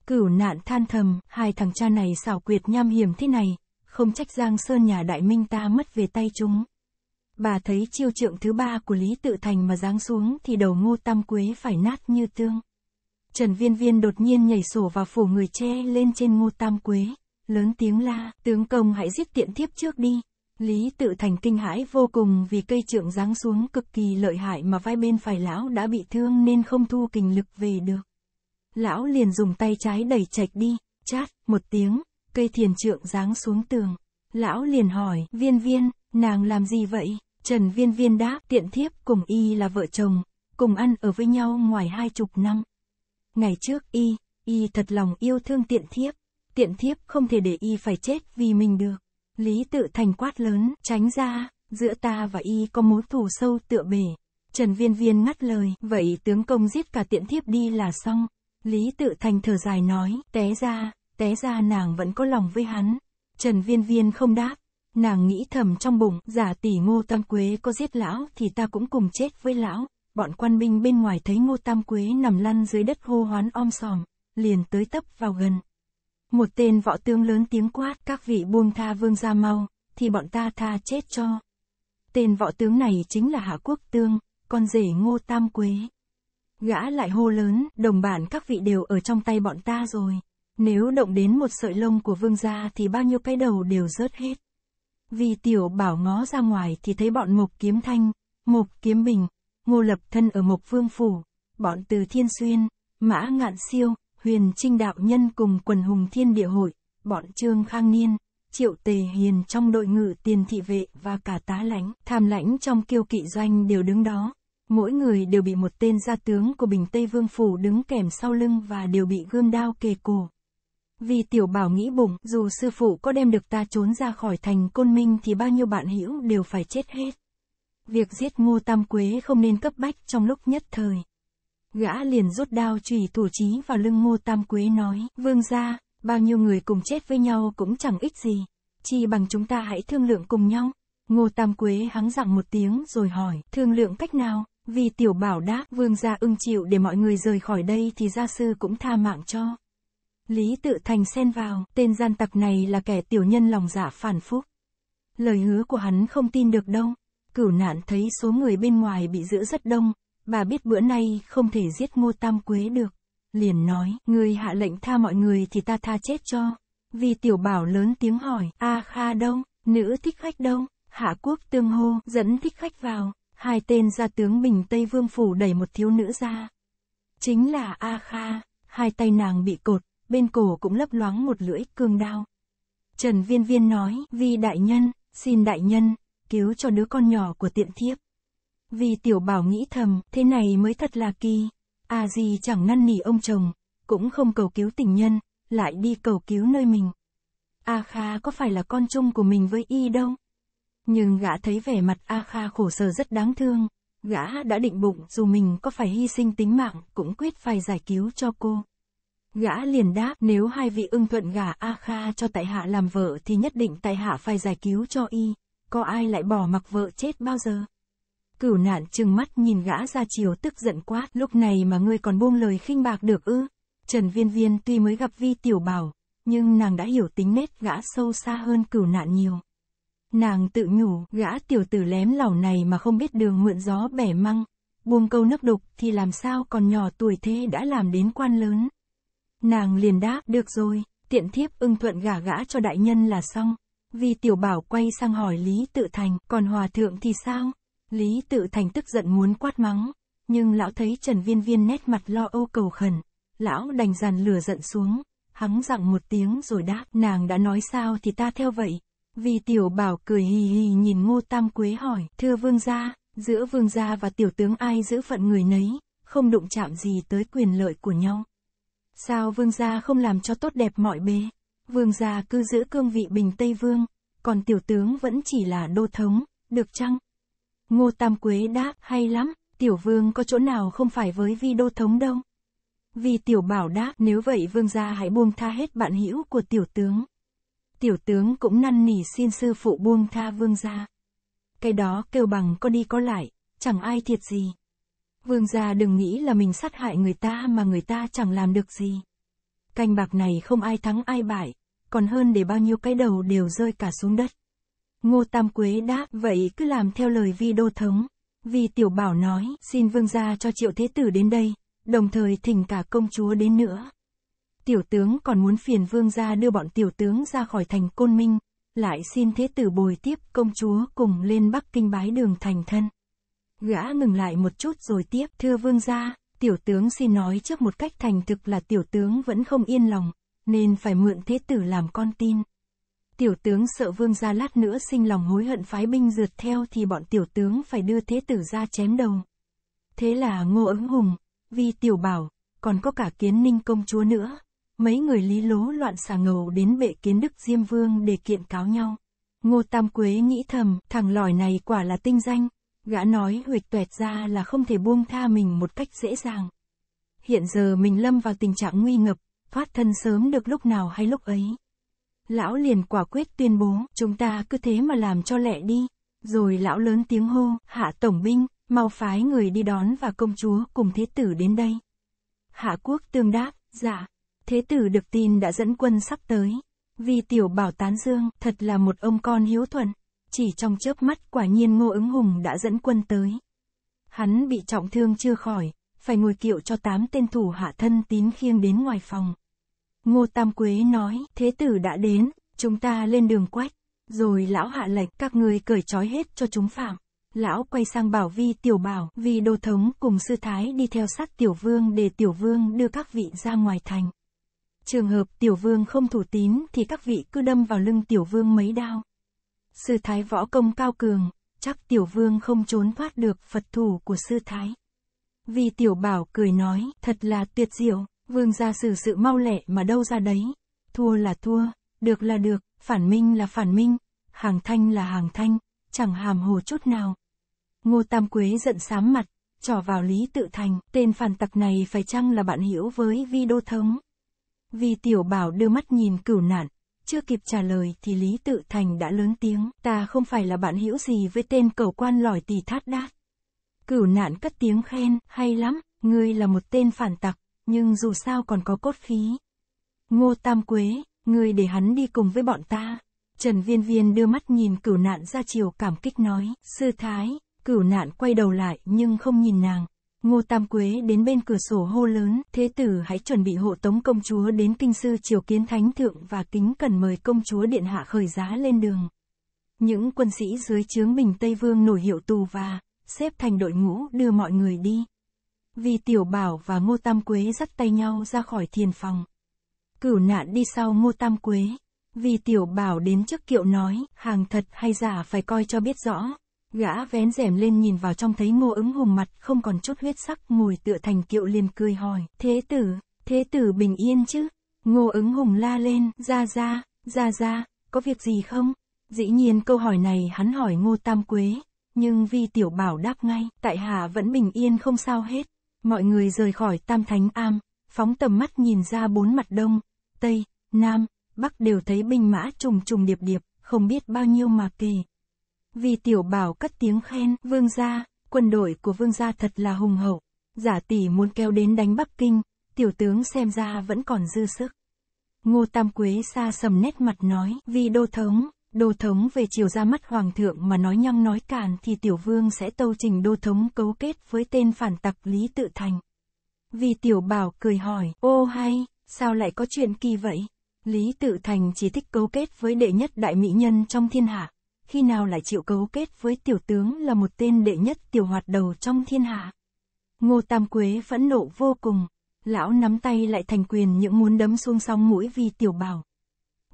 Cửu nạn than thầm, hai thằng cha này xảo quyệt nham hiểm thế này, không trách Giang Sơn nhà Đại Minh ta mất về tay chúng. Bà thấy chiêu trượng thứ ba của Lý Tự Thành mà giáng xuống thì đầu ngô tam quế phải nát như tương. Trần Viên Viên đột nhiên nhảy sổ vào phủ người che lên trên ngô tam quế lớn tiếng la, tướng công hãy giết tiện thiếp trước đi. Lý tự thành kinh hãi vô cùng vì cây trượng giáng xuống cực kỳ lợi hại mà vai bên phải lão đã bị thương nên không thu kình lực về được. Lão liền dùng tay trái đẩy chạch đi, chát, một tiếng, cây thiền trượng giáng xuống tường. Lão liền hỏi, viên viên, nàng làm gì vậy? Trần viên viên đáp, tiện thiếp cùng y là vợ chồng, cùng ăn ở với nhau ngoài hai chục năm. Ngày trước y, y thật lòng yêu thương tiện thiếp, tiện thiếp không thể để y phải chết vì mình được. Lý tự thành quát lớn, tránh ra, giữa ta và y có mối thù sâu tựa bể. Trần Viên Viên ngắt lời, vậy tướng công giết cả tiện thiếp đi là xong. Lý tự thành thở dài nói, té ra, té ra nàng vẫn có lòng với hắn. Trần Viên Viên không đáp, nàng nghĩ thầm trong bụng, giả tỷ Ngô Tam Quế có giết lão thì ta cũng cùng chết với lão. Bọn quan binh bên ngoài thấy Ngô Tam Quế nằm lăn dưới đất hô hoán om sòm, liền tới tấp vào gần. Một tên võ tướng lớn tiếng quát các vị buông tha vương ra mau, thì bọn ta tha chết cho. Tên võ tướng này chính là Hạ Quốc Tương, con rể Ngô Tam Quế. Gã lại hô lớn, đồng bản các vị đều ở trong tay bọn ta rồi. Nếu động đến một sợi lông của vương gia thì bao nhiêu cái đầu đều rớt hết. Vì tiểu bảo ngó ra ngoài thì thấy bọn Mộc Kiếm Thanh, Mộc Kiếm Bình, Ngô Lập Thân ở Mộc Vương Phủ, bọn từ Thiên Xuyên, Mã Ngạn Siêu, Huyền Trinh Đạo Nhân cùng quần hùng thiên địa hội, bọn Trương Khang Niên, Triệu Tề Hiền trong đội ngự tiền thị vệ và cả tá lãnh, tham lãnh trong kiêu kỵ doanh đều đứng đó. Mỗi người đều bị một tên gia tướng của Bình Tây Vương Phủ đứng kèm sau lưng và đều bị gươm đao kề cổ. Vì tiểu bảo nghĩ bụng, dù sư phụ có đem được ta trốn ra khỏi thành côn minh thì bao nhiêu bạn hữu đều phải chết hết. Việc giết ngô tam quế không nên cấp bách trong lúc nhất thời. Gã liền rút đao chùy thủ chí vào lưng ngô tam quế nói, vương gia, bao nhiêu người cùng chết với nhau cũng chẳng ích gì, chi bằng chúng ta hãy thương lượng cùng nhau. Ngô Tam Quế hắng giọng một tiếng rồi hỏi, thương lượng cách nào? Vì tiểu bảo đáp, vương gia ưng chịu để mọi người rời khỏi đây thì gia sư cũng tha mạng cho. Lý tự thành xen vào, tên gian tặc này là kẻ tiểu nhân lòng giả dạ phản phúc. Lời hứa của hắn không tin được đâu. Cửu nạn thấy số người bên ngoài bị giữ rất đông, Bà biết bữa nay không thể giết ngô tam quế được. Liền nói, người hạ lệnh tha mọi người thì ta tha chết cho. Vì tiểu bảo lớn tiếng hỏi, a kha đông, nữ thích khách đông, hạ quốc tương hô, dẫn thích khách vào. Hai tên gia tướng Bình Tây Vương Phủ đẩy một thiếu nữ ra. Chính là A Kha, hai tay nàng bị cột, bên cổ cũng lấp loáng một lưỡi cương đao. Trần Viên Viên nói, vì đại nhân, xin đại nhân, cứu cho đứa con nhỏ của tiện thiếp. Vì tiểu bảo nghĩ thầm, thế này mới thật là kỳ. À di chẳng năn nỉ ông chồng, cũng không cầu cứu tình nhân, lại đi cầu cứu nơi mình. A Kha có phải là con chung của mình với y đâu? Nhưng gã thấy vẻ mặt A Kha khổ sở rất đáng thương, gã đã định bụng dù mình có phải hy sinh tính mạng cũng quyết phải giải cứu cho cô. Gã liền đáp nếu hai vị ưng thuận gả A Kha cho tại hạ làm vợ thì nhất định tại hạ phải giải cứu cho y, có ai lại bỏ mặc vợ chết bao giờ? Cửu nạn chừng mắt nhìn gã ra chiều tức giận quá, lúc này mà ngươi còn buông lời khinh bạc được ư. Trần Viên Viên tuy mới gặp Vi Tiểu Bảo, nhưng nàng đã hiểu tính nết gã sâu xa hơn cửu nạn nhiều. Nàng tự nhủ, gã tiểu tử lém lỏng này mà không biết đường mượn gió bẻ măng, buông câu nước đục thì làm sao còn nhỏ tuổi thế đã làm đến quan lớn. Nàng liền đáp, được rồi, tiện thiếp ưng thuận gả gã cho đại nhân là xong. Vì tiểu bảo quay sang hỏi Lý Tự Thành, còn hòa thượng thì sao? Lý tự thành tức giận muốn quát mắng, nhưng lão thấy Trần Viên Viên nét mặt lo âu cầu khẩn. Lão đành dàn lửa giận xuống, hắng dặn một tiếng rồi đáp nàng đã nói sao thì ta theo vậy. Vì tiểu bảo cười hì hì nhìn ngô tam quế hỏi, thưa vương gia, giữa vương gia và tiểu tướng ai giữ phận người nấy, không đụng chạm gì tới quyền lợi của nhau. Sao vương gia không làm cho tốt đẹp mọi bề? Vương gia cứ giữ cương vị bình Tây Vương, còn tiểu tướng vẫn chỉ là đô thống, được chăng? Ngô Tam Quế đáp, hay lắm, tiểu vương có chỗ nào không phải với vi đô thống đâu. Vì tiểu bảo đáp, nếu vậy vương gia hãy buông tha hết bạn hữu của tiểu tướng. Tiểu tướng cũng năn nỉ xin sư phụ buông tha vương gia. Cái đó kêu bằng có đi có lại, chẳng ai thiệt gì. Vương gia đừng nghĩ là mình sát hại người ta mà người ta chẳng làm được gì. Canh bạc này không ai thắng ai bại, còn hơn để bao nhiêu cái đầu đều rơi cả xuống đất. Ngô Tam Quế đáp, vậy cứ làm theo lời vi đô thống. Vi tiểu bảo nói, xin vương gia cho triệu thế tử đến đây, đồng thời thỉnh cả công chúa đến nữa. Tiểu tướng còn muốn phiền vương gia đưa bọn tiểu tướng ra khỏi thành côn minh, lại xin thế tử bồi tiếp công chúa cùng lên Bắc Kinh bái đường thành thân. Gã ngừng lại một chút rồi tiếp, thưa vương gia, tiểu tướng xin nói trước một cách thành thực là tiểu tướng vẫn không yên lòng, nên phải mượn thế tử làm con tin. Tiểu tướng sợ vương gia lát nữa sinh lòng hối hận phái binh rượt theo thì bọn tiểu tướng phải đưa thế tử ra chém đầu. Thế là ngô ứng hùng, vi tiểu bảo, còn có cả kiến ninh công chúa nữa. Mấy người lý lố loạn xà ngầu đến bệ kiến đức Diêm Vương để kiện cáo nhau. Ngô Tam Quế nghĩ thầm, thằng lòi này quả là tinh danh. Gã nói huyệt tuẹt ra là không thể buông tha mình một cách dễ dàng. Hiện giờ mình lâm vào tình trạng nguy ngập, thoát thân sớm được lúc nào hay lúc ấy lão liền quả quyết tuyên bố, chúng ta cứ thế mà làm cho lẹ đi. Rồi lão lớn tiếng hô, hạ tổng binh, mau phái người đi đón và công chúa cùng thế tử đến đây. Hạ quốc tương đáp, dạ, thế tử được tin đã dẫn quân sắp tới. Vì tiểu bảo tán dương, thật là một ông con hiếu thuận. Chỉ trong chớp mắt quả nhiên ngô ứng hùng đã dẫn quân tới. Hắn bị trọng thương chưa khỏi, phải ngồi kiệu cho tám tên thủ hạ thân tín khiêng đến ngoài phòng. Ngô Tam Quế nói, thế tử đã đến, chúng ta lên đường quách. Rồi lão hạ lệch các người cởi trói hết cho chúng phạm. Lão quay sang bảo vi tiểu bảo, vì đô thống cùng sư thái đi theo sát tiểu vương để tiểu vương đưa các vị ra ngoài thành. Trường hợp tiểu vương không thủ tín thì các vị cứ đâm vào lưng tiểu vương mấy đao. Sư thái võ công cao cường, chắc tiểu vương không trốn thoát được Phật thủ của sư thái. Vì tiểu bảo cười nói, thật là tuyệt diệu. Vương gia xử sự mau lẹ mà đâu ra đấy. Thua là thua, được là được, phản minh là phản minh, hàng thanh là hàng thanh, chẳng hàm hồ chút nào. Ngô Tam Quế giận sám mặt, trỏ vào Lý Tự Thành, tên phản tặc này phải chăng là bạn hữu với Vi Đô Thống? Vì tiểu bảo đưa mắt nhìn cửu nạn, chưa kịp trả lời thì Lý Tự Thành đã lớn tiếng, ta không phải là bạn hữu gì với tên cầu quan lòi tỳ thát đát. Cửu nạn cất tiếng khen, hay lắm, ngươi là một tên phản tặc nhưng dù sao còn có cốt phí Ngô Tam Quế, người để hắn đi cùng với bọn ta. Trần Viên Viên đưa mắt nhìn cửu nạn ra chiều cảm kích nói, sư thái, cửu nạn quay đầu lại nhưng không nhìn nàng. Ngô Tam Quế đến bên cửa sổ hô lớn, thế tử hãy chuẩn bị hộ tống công chúa đến kinh sư triều kiến thánh thượng và kính cần mời công chúa điện hạ khởi giá lên đường. Những quân sĩ dưới chướng Bình Tây Vương nổi hiệu tù và xếp thành đội ngũ đưa mọi người đi vì Tiểu Bảo và Ngô Tam Quế dắt tay nhau ra khỏi thiền phòng. Cửu nạn đi sau Ngô Tam Quế, vì Tiểu Bảo đến trước kiệu nói, hàng thật hay giả phải coi cho biết rõ. Gã vén rèm lên nhìn vào trong thấy ngô ứng Hùng mặt không còn chút huyết sắc mùi tựa thành kiệu liền cười hỏi, thế tử, thế tử bình yên chứ? Ngô ứng hùng la lên, ra ra, ra ra, có việc gì không? Dĩ nhiên câu hỏi này hắn hỏi ngô tam quế, nhưng vi tiểu bảo đáp ngay, tại hạ vẫn bình yên không sao hết. Mọi người rời khỏi Tam Thánh Am, phóng tầm mắt nhìn ra bốn mặt đông, tây, nam, bắc đều thấy binh mã trùng trùng điệp điệp, không biết bao nhiêu mà kể. Vì tiểu bảo cất tiếng khen, vương gia, quân đội của vương gia thật là hùng hậu, giả tỷ muốn kéo đến đánh Bắc Kinh, tiểu tướng xem ra vẫn còn dư sức. Ngô Tam Quế xa sầm nét mặt nói, vì đô thống, đô thống về chiều ra mắt hoàng thượng mà nói nhăng nói càn thì tiểu vương sẽ tâu trình đô thống cấu kết với tên phản tặc Lý Tự Thành. Vì tiểu bảo cười hỏi, ô hay, sao lại có chuyện kỳ vậy? Lý Tự Thành chỉ thích cấu kết với đệ nhất đại mỹ nhân trong thiên hạ, khi nào lại chịu cấu kết với tiểu tướng là một tên đệ nhất tiểu hoạt đầu trong thiên hạ. Ngô Tam Quế phẫn nộ vô cùng, lão nắm tay lại thành quyền những muốn đấm xuống song mũi vì tiểu bảo.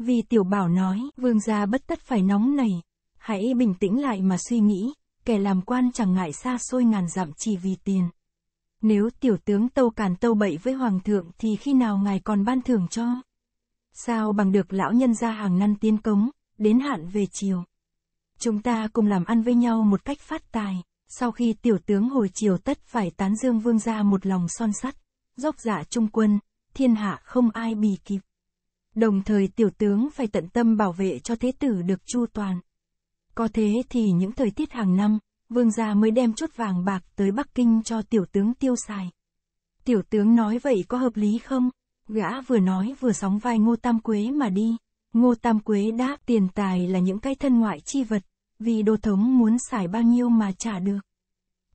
Vì tiểu bảo nói, vương gia bất tất phải nóng nảy. Hãy bình tĩnh lại mà suy nghĩ, kẻ làm quan chẳng ngại xa xôi ngàn dặm chỉ vì tiền. Nếu tiểu tướng tâu càn tâu bậy với hoàng thượng thì khi nào ngài còn ban thưởng cho? Sao bằng được lão nhân ra hàng năn tiên cống, đến hạn về chiều. Chúng ta cùng làm ăn với nhau một cách phát tài. Sau khi tiểu tướng hồi chiều tất phải tán dương vương gia một lòng son sắt, dốc dạ trung quân, thiên hạ không ai bì kịp. Đồng thời tiểu tướng phải tận tâm bảo vệ cho thế tử được chu toàn. Có thế thì những thời tiết hàng năm, vương gia mới đem chút vàng bạc tới Bắc Kinh cho tiểu tướng tiêu xài. Tiểu tướng nói vậy có hợp lý không? Gã vừa nói vừa sóng vai Ngô Tam Quế mà đi. Ngô Tam Quế đáp tiền tài là những cái thân ngoại chi vật, vì đô thống muốn xài bao nhiêu mà trả được.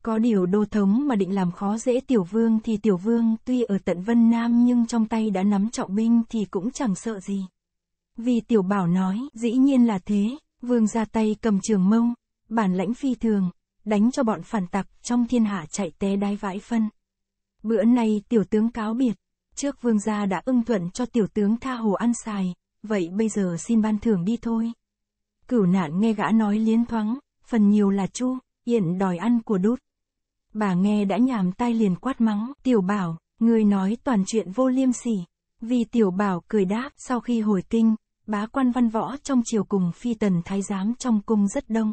Có điều đô thống mà định làm khó dễ tiểu vương thì tiểu vương tuy ở tận Vân Nam nhưng trong tay đã nắm trọng binh thì cũng chẳng sợ gì. Vì tiểu bảo nói, dĩ nhiên là thế, vương ra tay cầm trường mông, bản lãnh phi thường, đánh cho bọn phản tặc trong thiên hạ chạy té đái vãi phân. Bữa nay tiểu tướng cáo biệt, trước vương gia đã ưng thuận cho tiểu tướng tha hồ ăn xài, vậy bây giờ xin ban thưởng đi thôi. Cửu nạn nghe gã nói liến thoáng, phần nhiều là chu, hiện đòi ăn của đút. Bà nghe đã nhàm tai liền quát mắng, tiểu bảo, người nói toàn chuyện vô liêm sỉ. Vì tiểu bảo cười đáp, sau khi hồi kinh, bá quan văn võ trong triều cùng phi tần thái giám trong cung rất đông.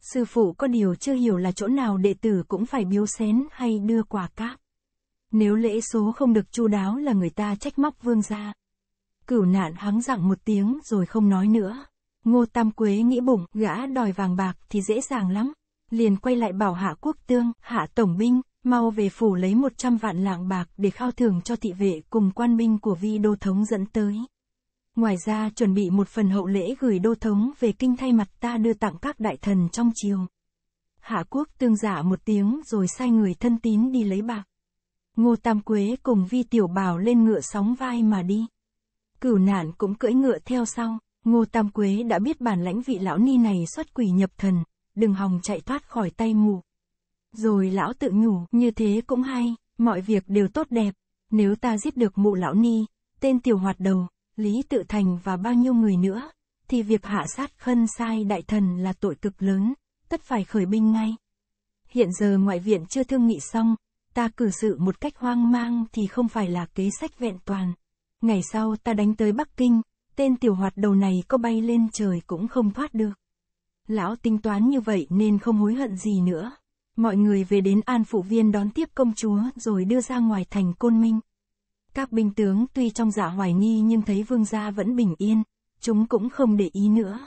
Sư phụ có điều chưa hiểu là chỗ nào đệ tử cũng phải biếu xén hay đưa quà cáp. Nếu lễ số không được chu đáo là người ta trách móc vương gia. Cửu nạn hắng dặng một tiếng rồi không nói nữa. Ngô Tam Quế nghĩ bụng, gã đòi vàng bạc thì dễ dàng lắm, liền quay lại bảo hạ quốc tương, hạ tổng binh, mau về phủ lấy 100 vạn lạng bạc để khao thưởng cho thị vệ cùng quan binh của vi đô thống dẫn tới. Ngoài ra chuẩn bị một phần hậu lễ gửi đô thống về kinh thay mặt ta đưa tặng các đại thần trong triều. Hạ quốc tương giả dạ một tiếng rồi sai người thân tín đi lấy bạc. Ngô Tam Quế cùng Vi Tiểu Bảo lên ngựa sóng vai mà đi. Cửu nạn cũng cưỡi ngựa theo sau. Ngô Tam Quế đã biết bản lãnh vị lão ni này xuất quỷ nhập thần, đừng hòng chạy thoát khỏi tay mù. Rồi lão tự nhủ, như thế cũng hay, mọi việc đều tốt đẹp, nếu ta giết được mụ lão ni, tên tiểu hoạt đầu, Lý Tự Thành và bao nhiêu người nữa, thì việc hạ sát khân sai đại thần là tội cực lớn, tất phải khởi binh ngay. Hiện giờ ngoại viện chưa thương nghị xong, ta cử sự một cách hoang mang thì không phải là kế sách vẹn toàn. Ngày sau ta đánh tới Bắc Kinh, tên tiểu hoạt đầu này có bay lên trời cũng không thoát được. Lão tính toán như vậy nên không hối hận gì nữa. Mọi người về đến An phụ Viên đón tiếp công chúa rồi đưa ra ngoài thành Côn Minh. Các binh tướng tuy trong giả dạ hoài nghi nhưng thấy vương gia vẫn bình yên, chúng cũng không để ý nữa.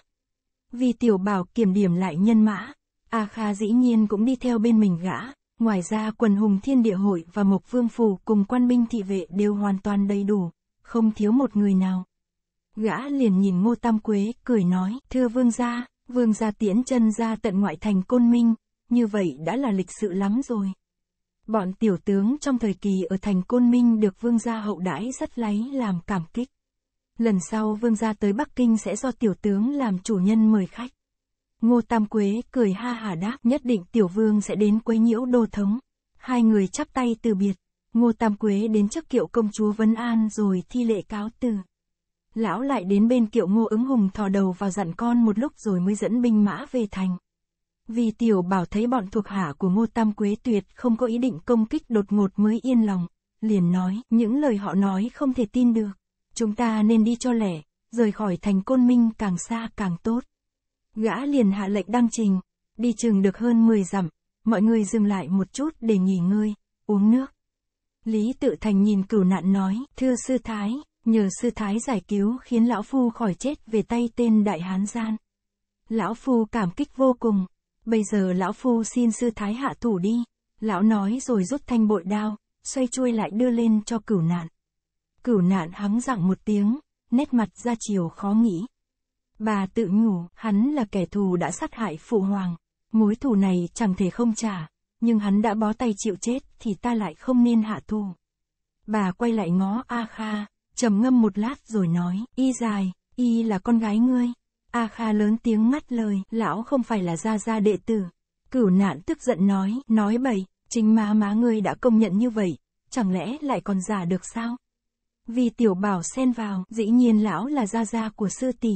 Vì tiểu bảo kiểm điểm lại nhân mã, A Kha dĩ nhiên cũng đi theo bên mình gã, ngoài ra quần hùng thiên địa hội và mộc vương phủ cùng quan binh thị vệ đều hoàn toàn đầy đủ, không thiếu một người nào. Gã liền nhìn ngô tam quế, cười nói, thưa vương gia, Vương gia tiễn chân ra tận ngoại thành Côn Minh, như vậy đã là lịch sự lắm rồi. Bọn tiểu tướng trong thời kỳ ở thành Côn Minh được vương gia hậu đãi rất lấy làm cảm kích. Lần sau vương gia tới Bắc Kinh sẽ do tiểu tướng làm chủ nhân mời khách. Ngô Tam Quế cười ha hà đáp nhất định tiểu vương sẽ đến quấy nhiễu đô thống. Hai người chắp tay từ biệt. Ngô Tam Quế đến trước kiệu công chúa Vân An rồi thi lệ cáo từ. Lão lại đến bên kiệu ngô ứng hùng thò đầu vào dặn con một lúc rồi mới dẫn binh mã về thành. Vì tiểu bảo thấy bọn thuộc hạ của ngô tam quế tuyệt không có ý định công kích đột ngột mới yên lòng, liền nói, những lời họ nói không thể tin được. Chúng ta nên đi cho lẻ, rời khỏi thành côn minh càng xa càng tốt. Gã liền hạ lệnh đăng trình, đi chừng được hơn 10 dặm, mọi người dừng lại một chút để nghỉ ngơi, uống nước. Lý tự thành nhìn cửu nạn nói, thưa sư thái, Nhờ sư thái giải cứu khiến lão phu khỏi chết về tay tên đại hán gian. Lão phu cảm kích vô cùng. Bây giờ lão phu xin sư thái hạ thủ đi. Lão nói rồi rút thanh bội đao, xoay chuôi lại đưa lên cho cửu nạn. Cửu nạn hắng giọng một tiếng, nét mặt ra chiều khó nghĩ. Bà tự nhủ, hắn là kẻ thù đã sát hại phụ hoàng. Mối thù này chẳng thể không trả, nhưng hắn đã bó tay chịu chết thì ta lại không nên hạ thù. Bà quay lại ngó A Kha, trầm ngâm một lát rồi nói, y dài, y là con gái ngươi. A Kha lớn tiếng ngắt lời, lão không phải là gia gia đệ tử. Cửu nạn tức giận nói, nói bậy, chính má má ngươi đã công nhận như vậy, chẳng lẽ lại còn giả được sao? Vì tiểu bảo xen vào, dĩ nhiên lão là gia gia của sư tỷ.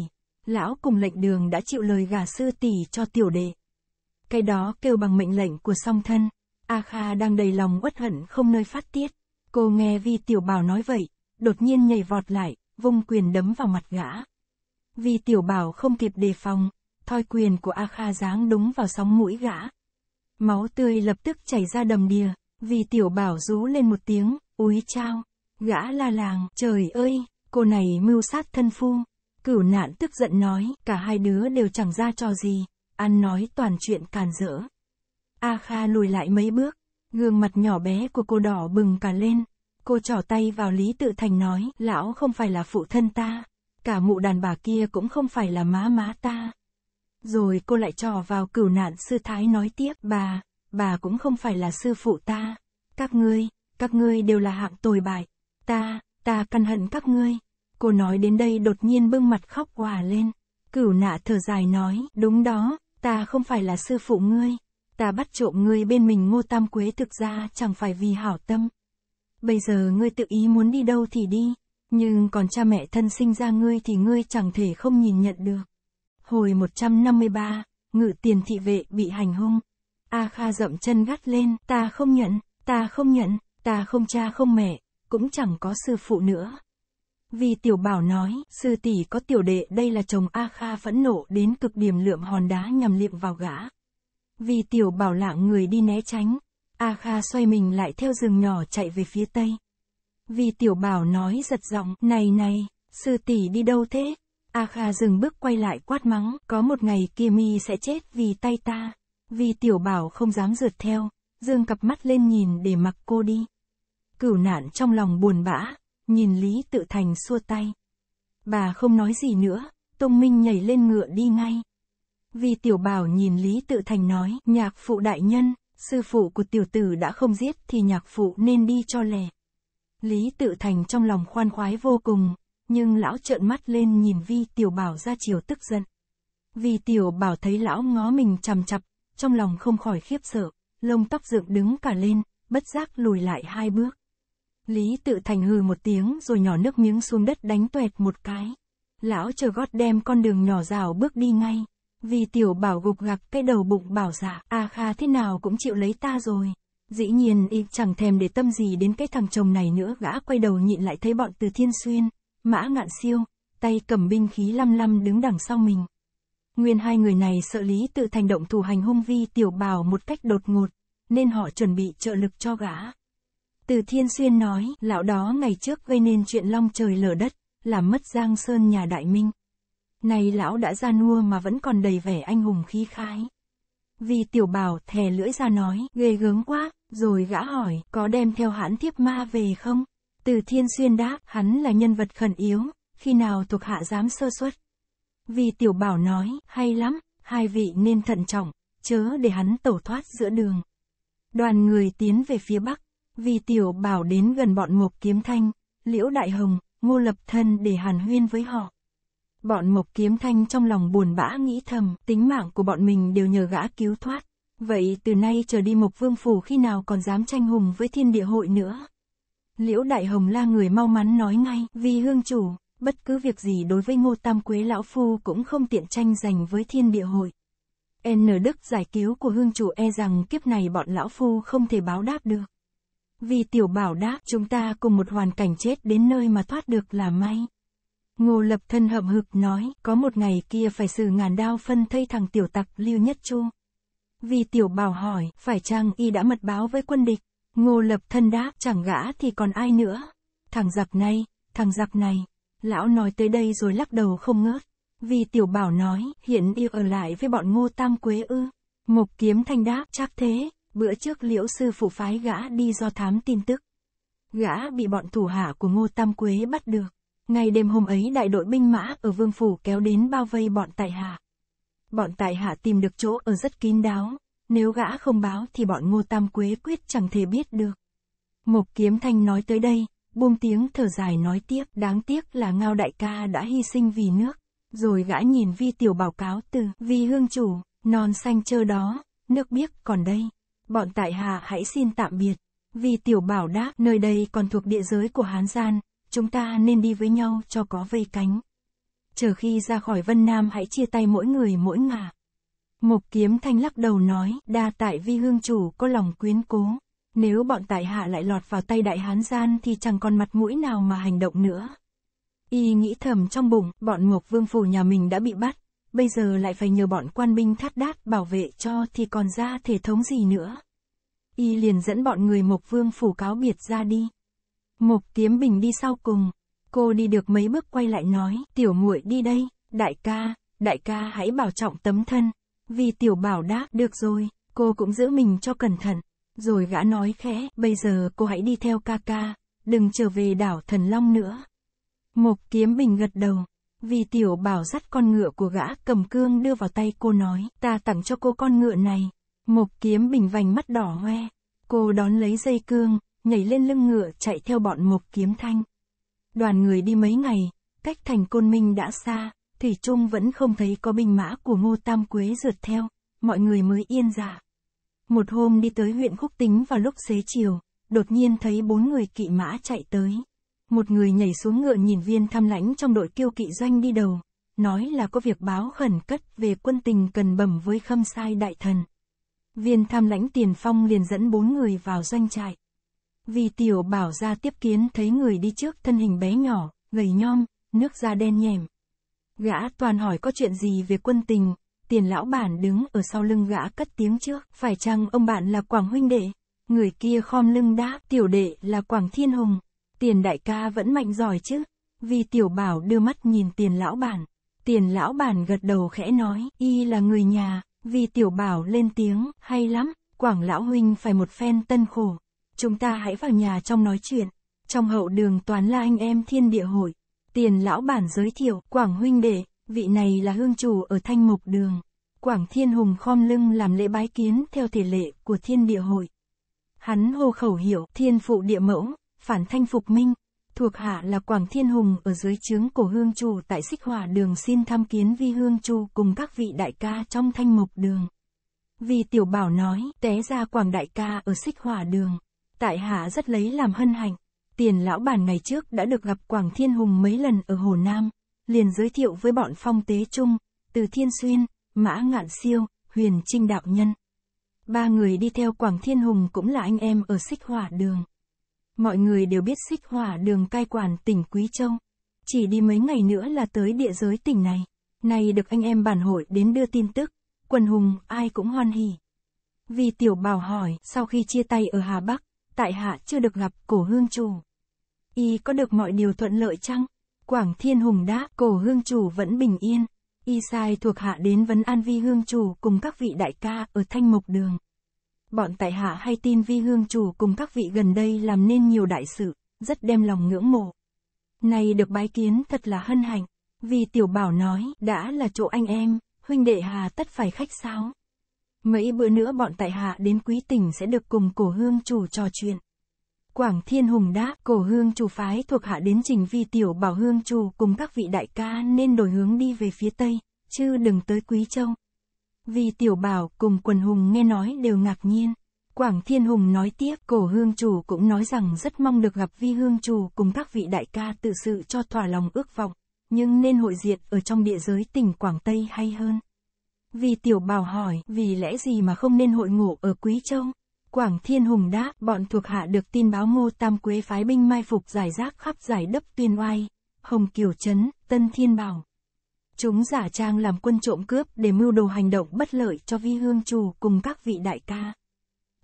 Lão cùng lệnh đường đã chịu lời gả sư tỷ cho tiểu đệ. Cái đó kêu bằng mệnh lệnh của song thân. A Kha đang đầy lòng uất hận không nơi phát tiết. Cô nghe Vi Tiểu Bảo nói vậy, đột nhiên nhảy vọt lại, vung quyền đấm vào mặt gã. Vì tiểu bảo không kịp đề phòng, thoi quyền của A Kha giáng đúng vào sóng mũi gã. Máu tươi lập tức chảy ra đầm đìa, vì tiểu bảo rú lên một tiếng, úi trao. gã la làng, trời ơi, cô này mưu sát thân phu. Cửu nạn tức giận nói, cả hai đứa đều chẳng ra trò gì, ăn nói toàn chuyện càn rỡ. A Kha lùi lại mấy bước, gương mặt nhỏ bé của cô đỏ bừng cả lên, Cô trỏ tay vào Lý Tự Thành nói, lão không phải là phụ thân ta, cả mụ đàn bà kia cũng không phải là má má ta. Rồi cô lại trò vào cửu nạn sư thái nói tiếp, bà, bà cũng không phải là sư phụ ta. Các ngươi, các ngươi đều là hạng tồi bại. Ta, ta căn hận các ngươi. Cô nói đến đây đột nhiên bưng mặt khóc quả lên. Cửu nạ thở dài nói, đúng đó, ta không phải là sư phụ ngươi. Ta bắt trộm ngươi bên mình ngô tam quế thực ra chẳng phải vì hảo tâm, Bây giờ ngươi tự ý muốn đi đâu thì đi, nhưng còn cha mẹ thân sinh ra ngươi thì ngươi chẳng thể không nhìn nhận được. Hồi 153, ngự tiền thị vệ bị hành hung. A Kha dậm chân gắt lên, ta không nhận, ta không nhận, ta không cha không mẹ, cũng chẳng có sư phụ nữa. Vì tiểu bảo nói, sư tỷ có tiểu đệ đây là chồng A Kha phẫn nộ đến cực điểm lượm hòn đá nhằm liệm vào gã. Vì tiểu bảo lạng người đi né tránh, A Kha xoay mình lại theo rừng nhỏ chạy về phía tây. Vì tiểu bảo nói giật giọng, này này, sư tỷ đi đâu thế? A Kha dừng bước quay lại quát mắng, có một ngày kia mi sẽ chết vì tay ta. Vì tiểu bảo không dám rượt theo, dương cặp mắt lên nhìn để mặc cô đi. Cửu nạn trong lòng buồn bã, nhìn Lý tự thành xua tay. Bà không nói gì nữa, Tông Minh nhảy lên ngựa đi ngay. Vì tiểu bảo nhìn Lý tự thành nói, nhạc phụ đại nhân, sư phụ của tiểu tử đã không giết thì nhạc phụ nên đi cho lẻ. Lý tự thành trong lòng khoan khoái vô cùng, nhưng lão trợn mắt lên nhìn vi tiểu bảo ra chiều tức giận. Vi tiểu bảo thấy lão ngó mình chằm chặp, trong lòng không khỏi khiếp sợ, lông tóc dựng đứng cả lên, bất giác lùi lại hai bước. Lý tự thành hừ một tiếng rồi nhỏ nước miếng xuống đất đánh tuệt một cái. Lão chờ gót đem con đường nhỏ rào bước đi ngay. Vì tiểu bảo gục gặc cái đầu bụng bảo giả, dạ, A Kha thế nào cũng chịu lấy ta rồi. Dĩ nhiên y chẳng thèm để tâm gì đến cái thằng chồng này nữa gã quay đầu nhịn lại thấy bọn từ thiên xuyên, mã ngạn siêu, tay cầm binh khí lăm lăm đứng đằng sau mình. Nguyên hai người này sợ lý tự thành động thủ hành hung vi tiểu bảo một cách đột ngột, nên họ chuẩn bị trợ lực cho gã. Từ thiên xuyên nói, lão đó ngày trước gây nên chuyện long trời lở đất, làm mất giang sơn nhà đại minh. Này lão đã ra nua mà vẫn còn đầy vẻ anh hùng khí khái. Vì tiểu bảo thè lưỡi ra nói, ghê gớm quá, rồi gã hỏi, có đem theo hãn thiếp ma về không? Từ thiên xuyên đáp, hắn là nhân vật khẩn yếu, khi nào thuộc hạ dám sơ suất. Vì tiểu bảo nói, hay lắm, hai vị nên thận trọng, chớ để hắn tẩu thoát giữa đường. Đoàn người tiến về phía bắc, vì tiểu bảo đến gần bọn mục kiếm thanh, liễu đại hồng, ngô lập thân để hàn huyên với họ. Bọn Mộc Kiếm Thanh trong lòng buồn bã nghĩ thầm, tính mạng của bọn mình đều nhờ gã cứu thoát. Vậy từ nay trở đi Mộc Vương Phủ khi nào còn dám tranh hùng với thiên địa hội nữa? Liễu Đại Hồng la người mau mắn nói ngay, vì hương chủ, bất cứ việc gì đối với Ngô Tam Quế Lão Phu cũng không tiện tranh giành với thiên địa hội. N. Đức giải cứu của hương chủ e rằng kiếp này bọn Lão Phu không thể báo đáp được. Vì tiểu bảo đáp chúng ta cùng một hoàn cảnh chết đến nơi mà thoát được là may. Ngô lập thân hậm hực nói, có một ngày kia phải xử ngàn đao phân thây thằng tiểu tặc Lưu Nhất Chu. Vì tiểu bảo hỏi, phải chăng y đã mật báo với quân địch? Ngô lập thân đáp, chẳng gã thì còn ai nữa. Thằng giặc này, thằng giặc này. Lão nói tới đây rồi lắc đầu không ngớt. Vì tiểu bảo nói, hiện yêu ở lại với bọn ngô tam quế ư. Mục kiếm thanh đáp, chắc thế, bữa trước liễu sư phụ phái gã đi do thám tin tức. Gã bị bọn thủ hạ của ngô tam quế bắt được. Ngay đêm hôm ấy đại đội binh mã ở Vương Phủ kéo đến bao vây bọn tại hạ. Bọn tại hạ tìm được chỗ ở rất kín đáo, nếu gã không báo thì bọn ngô tam quế quyết chẳng thể biết được. Mộc kiếm thanh nói tới đây, buông tiếng thở dài nói tiếp, đáng tiếc là Ngao đại ca đã hy sinh vì nước. Rồi gã nhìn vi tiểu báo cáo từ, vi hương chủ, non xanh chơ đó, nước biếc còn đây. Bọn tại hạ hãy xin tạm biệt. Vì tiểu bảo đáp, nơi đây còn thuộc địa giới của Hán Gian, chúng ta nên đi với nhau cho có vây cánh. Chờ khi ra khỏi Vân Nam hãy chia tay mỗi người mỗi ngả. Mục kiếm thanh lắc đầu nói, đa tại vi hương chủ có lòng quyến cố. Nếu bọn tại hạ lại lọt vào tay đại hán gian thì chẳng còn mặt mũi nào mà hành động nữa. Y nghĩ thầm trong bụng, bọn mục vương phủ nhà mình đã bị bắt, bây giờ lại phải nhờ bọn quan binh thắt đát bảo vệ cho thì còn ra thể thống gì nữa. Y liền dẫn bọn người mục vương phủ cáo biệt ra đi. Mục Tiếm Bình đi sau cùng. Cô đi được mấy bước quay lại nói, tiểu muội đi đây, đại ca, đại ca hãy bảo trọng tấm thân. Vì tiểu bảo đã, được rồi, cô cũng giữ mình cho cẩn thận. Rồi gã nói khẽ, bây giờ cô hãy đi theo ca ca, đừng trở về đảo Thần Long nữa. Mục Kiếm Bình gật đầu. Vì tiểu bảo dắt con ngựa của gã cầm cương đưa vào tay cô nói, ta tặng cho cô con ngựa này. Mục Kiếm Bình vành mắt đỏ hoe. Cô đón lấy dây cương, nhảy lên lưng ngựa chạy theo bọn mục kiếm thanh. Đoàn người đi mấy ngày, cách thành côn minh đã xa, thủy trung vẫn không thấy có binh mã của ngô tam quế rượt theo, mọi người mới yên giả dạ. Một hôm đi tới huyện Khúc Tính vào lúc xế chiều, đột nhiên thấy bốn người kỵ mã chạy tới. Một người nhảy xuống ngựa nhìn viên tham lãnh trong đội kiêu kỵ doanh đi đầu, nói là có việc báo khẩn cất về quân tình cần bẩm với khâm sai đại thần. Viên tham lãnh tiền phong liền dẫn bốn người vào doanh trại, vì tiểu bảo ra tiếp kiến thấy người đi trước thân hình bé nhỏ, gầy nhom, nước da đen nhèm. Gã toàn hỏi có chuyện gì về quân tình, tiền lão bản đứng ở sau lưng gã cất tiếng trước, phải chăng ông bạn là Quảng huynh đệ? Người kia khom lưng đáp, tiểu đệ là Quảng Thiên Hùng, tiền đại ca vẫn mạnh giỏi chứ. Vì tiểu bảo đưa mắt nhìn tiền lão bản, tiền lão bản gật đầu khẽ nói, y là người nhà, vì tiểu bảo lên tiếng, hay lắm, Quảng lão huynh phải một phen tân khổ chúng ta hãy vào nhà trong nói chuyện. Trong hậu đường toán là anh em thiên địa hội. Tiền lão bản giới thiệu, Quảng huynh đệ, vị này là hương chủ ở Thanh Mục Đường. Quảng Thiên Hùng khom lưng làm lễ bái kiến theo thể lệ của thiên địa hội. Hắn hô khẩu hiệu thiên phụ địa mẫu, phản thanh phục minh, thuộc hạ là Quảng Thiên Hùng ở dưới trướng cổ hương chủ tại xích hỏa đường xin tham kiến vi hương chủ cùng các vị đại ca trong thanh mục đường. Vì tiểu bảo nói, té ra Quảng đại ca ở xích hỏa đường tại hạ rất lấy làm hân hạnh. Tiền lão bản ngày trước đã được gặp Quảng Thiên Hùng mấy lần ở Hồ Nam, liền giới thiệu với bọn phong tế chung, từ Thiên Xuyên, Mã Ngạn Siêu, Huyền Trinh Đạo Nhân. Ba người đi theo Quảng Thiên Hùng cũng là anh em ở Xích Hỏa Đường. Mọi người đều biết Xích Hỏa Đường cai quản tỉnh Quý Châu. Chỉ đi mấy ngày nữa là tới địa giới tỉnh này. Này được anh em bản hội đến đưa tin tức, quần hùng ai cũng hoan hỉ. Vì tiểu bảo hỏi sau khi chia tay ở Hà Bắc, tại hạ chưa được gặp cổ hương chủ. Y có được mọi điều thuận lợi chăng? Quảng Thiên Hùng đã, cổ hương chủ vẫn bình yên. Y sai thuộc hạ đến vấn an vi hương chủ cùng các vị đại ca ở Thanh mục Đường. Bọn tại hạ hay tin vi hương chủ cùng các vị gần đây làm nên nhiều đại sự, rất đem lòng ngưỡng mộ. Này được bái kiến thật là hân hạnh, vì tiểu bảo nói đã là chỗ anh em, huynh đệ hà tất phải khách sáo. Mấy bữa nữa bọn tại hạ đến quý tỉnh sẽ được cùng cổ hương chủ trò chuyện. Quảng Thiên Hùng đáp, cổ hương chủ phái thuộc hạ đến trình vi tiểu bảo hương chủ cùng các vị đại ca nên đổi hướng đi về phía Tây, chứ đừng tới Quý Châu. Vì tiểu bảo cùng quần hùng nghe nói đều ngạc nhiên. Quảng Thiên Hùng nói tiếp, cổ hương chủ cũng nói rằng rất mong được gặp vi hương chủ cùng các vị đại ca tự sự cho thỏa lòng ước vọng, nhưng nên hội diện ở trong địa giới tỉnh Quảng Tây hay hơn. Vì tiểu bảo hỏi, vì lẽ gì mà không nên hội ngộ ở Quý Châu? Quảng Thiên Hùng đáp, bọn thuộc hạ được tin báo ngô tam quế phái binh mai phục giải rác khắp giải đấp tuyên oai, Hồng Kiều Trấn, Tân Thiên Bảo. Chúng giả trang làm quân trộm cướp để mưu đồ hành động bất lợi cho vi hương chủ cùng các vị đại ca.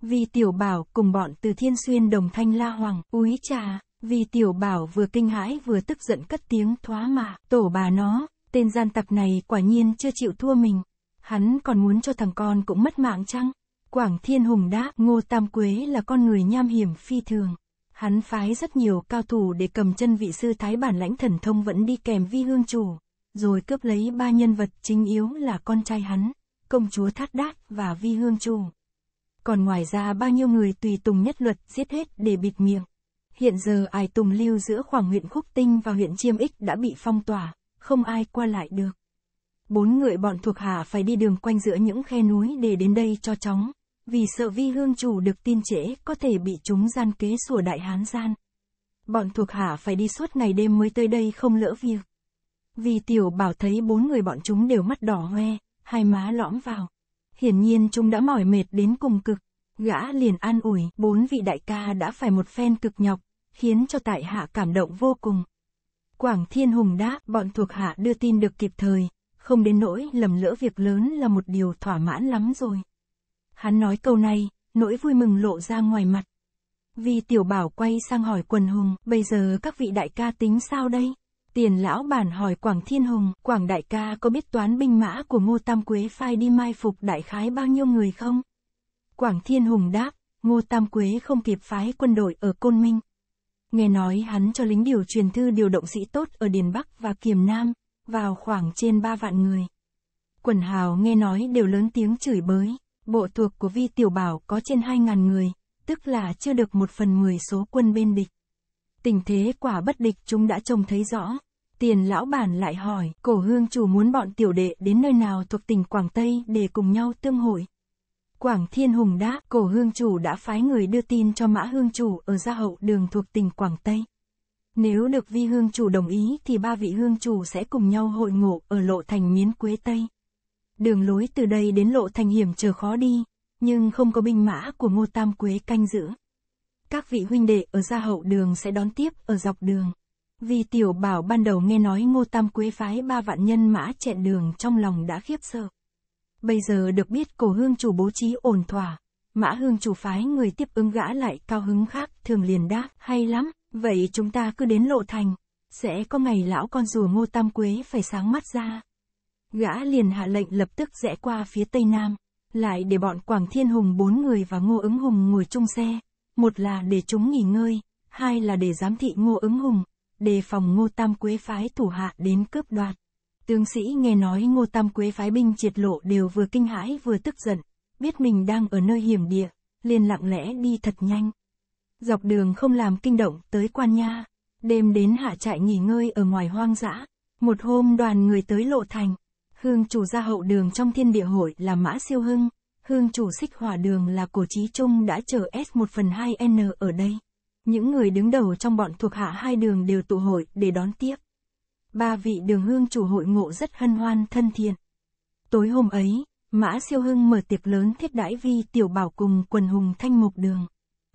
Vì tiểu bảo cùng bọn từ thiên xuyên đồng thanh la hoàng, úi trà, vì tiểu bảo vừa kinh hãi vừa tức giận cất tiếng thoá mạ, tổ bà nó, tên gian tặc này quả nhiên chưa chịu thua mình hắn còn muốn cho thằng con cũng mất mạng chăng? Quảng Thiên Hùng đáp, Ngô Tam Quế là con người nham hiểm phi thường. Hắn phái rất nhiều cao thủ để cầm chân vị sư thái bản lãnh thần thông vẫn đi kèm vi hương chủ, rồi cướp lấy ba nhân vật chính yếu là con trai hắn, công chúa Thát Đát và vi hương chủ. Còn ngoài ra bao nhiêu người tùy tùng nhất luật giết hết để bịt miệng. Hiện giờ ải tùng lưu giữa khoảng huyện Khúc Tinh và huyện Chiêm Ích đã bị phong tỏa, không ai qua lại được bốn người bọn thuộc hạ phải đi đường quanh giữa những khe núi để đến đây cho chóng, vì sợ vi hương chủ được tin trễ có thể bị chúng gian kế sủa đại hán gian. Bọn thuộc hạ phải đi suốt ngày đêm mới tới đây không lỡ việc. Vì tiểu bảo thấy bốn người bọn chúng đều mắt đỏ hoe, hai má lõm vào. Hiển nhiên chúng đã mỏi mệt đến cùng cực. Gã liền an ủi, bốn vị đại ca đã phải một phen cực nhọc, khiến cho tại hạ cảm động vô cùng. Quảng Thiên Hùng đáp, bọn thuộc hạ đưa tin được kịp thời, không đến nỗi lầm lỡ việc lớn là một điều thỏa mãn lắm rồi. Hắn nói câu này, nỗi vui mừng lộ ra ngoài mặt. Vì tiểu bảo quay sang hỏi quần hùng, bây giờ các vị đại ca tính sao đây? Tiền lão bản hỏi Quảng Thiên Hùng, Quảng đại ca có biết toán binh mã của Ngô Tam Quế phai đi mai phục đại khái bao nhiêu người không? Quảng Thiên Hùng đáp, Ngô Tam Quế không kịp phái quân đội ở Côn Minh. Nghe nói hắn cho lính điều truyền thư điều động sĩ tốt ở Điền Bắc và Kiềm Nam, vào khoảng trên 3 vạn người. Quần hào nghe nói đều lớn tiếng chửi bới, bộ thuộc của Vi Tiểu Bảo có trên 2.000 người, tức là chưa được một phần 10 số quân bên địch. Tình thế quả bất địch chúng đã trông thấy rõ. Tiền lão bản lại hỏi, cổ hương chủ muốn bọn tiểu đệ đến nơi nào thuộc tỉnh Quảng Tây để cùng nhau tương hội. Quảng Thiên Hùng đã, cổ hương chủ đã phái người đưa tin cho mã hương chủ ở gia hậu đường thuộc tỉnh Quảng Tây. Nếu được vi hương chủ đồng ý thì ba vị hương chủ sẽ cùng nhau hội ngộ ở lộ thành miến quế Tây. Đường lối từ đây đến lộ thành hiểm trở khó đi, nhưng không có binh mã của ngô tam quế canh giữ. Các vị huynh đệ ở gia hậu đường sẽ đón tiếp ở dọc đường. Vì tiểu bảo ban đầu nghe nói ngô tam quế phái ba vạn nhân mã chẹn đường trong lòng đã khiếp sợ. Bây giờ được biết cổ hương chủ bố trí ổn thỏa, mã hương chủ phái người tiếp ứng gã lại cao hứng khác thường liền đáp, hay lắm. Vậy chúng ta cứ đến lộ thành, sẽ có ngày lão con rùa ngô tam quế phải sáng mắt ra. Gã liền hạ lệnh lập tức rẽ qua phía tây nam, lại để bọn Quảng Thiên Hùng bốn người và Ngô ứng Hùng ngồi chung xe, một là để chúng nghỉ ngơi, hai là để giám thị Ngô ứng Hùng, đề phòng Ngô Tam Quế phái thủ hạ đến cướp đoạt. Tướng sĩ nghe nói Ngô Tam Quế phái binh triệt lộ đều vừa kinh hãi vừa tức giận, biết mình đang ở nơi hiểm địa, liền lặng lẽ đi thật nhanh dọc đường không làm kinh động tới quan nha. Đêm đến hạ trại nghỉ ngơi ở ngoài hoang dã. Một hôm đoàn người tới lộ thành. Hương chủ ra hậu đường trong thiên địa hội là Mã Siêu Hưng. Hương chủ xích hỏa đường là cổ trí trung đã chờ S1 phần hai n ở đây. Những người đứng đầu trong bọn thuộc hạ hai đường đều tụ hội để đón tiếp. Ba vị đường hương chủ hội ngộ rất hân hoan thân thiện. Tối hôm ấy, Mã Siêu Hưng mở tiệc lớn thiết đãi vi tiểu bảo cùng quần hùng thanh mục đường.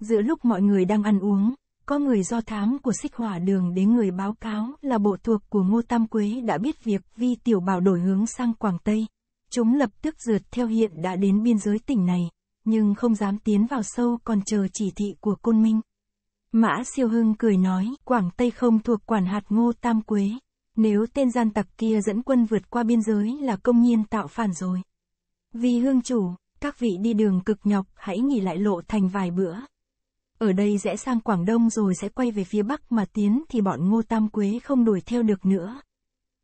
Giữa lúc mọi người đang ăn uống, có người do thám của xích hỏa đường đến người báo cáo là bộ thuộc của Ngô Tam Quế đã biết việc vi tiểu bảo đổi hướng sang Quảng Tây. Chúng lập tức rượt theo hiện đã đến biên giới tỉnh này, nhưng không dám tiến vào sâu còn chờ chỉ thị của Côn Minh. Mã siêu hưng cười nói, Quảng Tây không thuộc quản hạt Ngô Tam Quế. Nếu tên gian tặc kia dẫn quân vượt qua biên giới là công nhiên tạo phản rồi. Vì hương chủ, các vị đi đường cực nhọc hãy nghỉ lại lộ thành vài bữa, ở đây rẽ sang Quảng Đông rồi sẽ quay về phía Bắc mà tiến thì bọn Ngô Tam Quế không đuổi theo được nữa.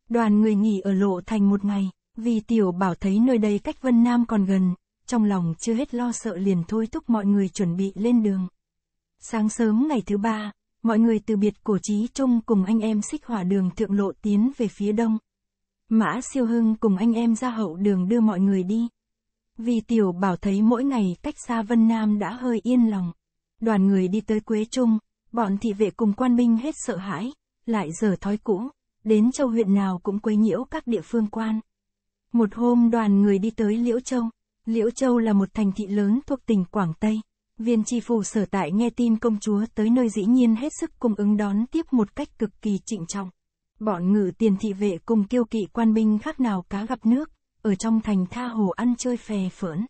Đoàn người nghỉ ở Lộ Thành một ngày, vì Tiểu Bảo thấy nơi đây cách Vân Nam còn gần, trong lòng chưa hết lo sợ liền thôi thúc mọi người chuẩn bị lên đường. Sáng sớm ngày thứ ba, mọi người từ biệt cổ trí trung cùng anh em xích hỏa đường thượng lộ tiến về phía đông. Mã siêu hưng cùng anh em ra hậu đường đưa mọi người đi. Vì tiểu bảo thấy mỗi ngày cách xa Vân Nam đã hơi yên lòng. Đoàn người đi tới Quế Trung, bọn thị vệ cùng quan binh hết sợ hãi, lại giờ thói cũ, đến châu huyện nào cũng quấy nhiễu các địa phương quan. Một hôm đoàn người đi tới Liễu Châu. Liễu Châu là một thành thị lớn thuộc tỉnh Quảng Tây. Viên tri phủ sở tại nghe tin công chúa tới nơi dĩ nhiên hết sức cung ứng đón tiếp một cách cực kỳ trịnh trọng. Bọn ngự tiền thị vệ cùng kiêu kỵ quan binh khác nào cá gặp nước, ở trong thành tha hồ ăn chơi phè phỡn.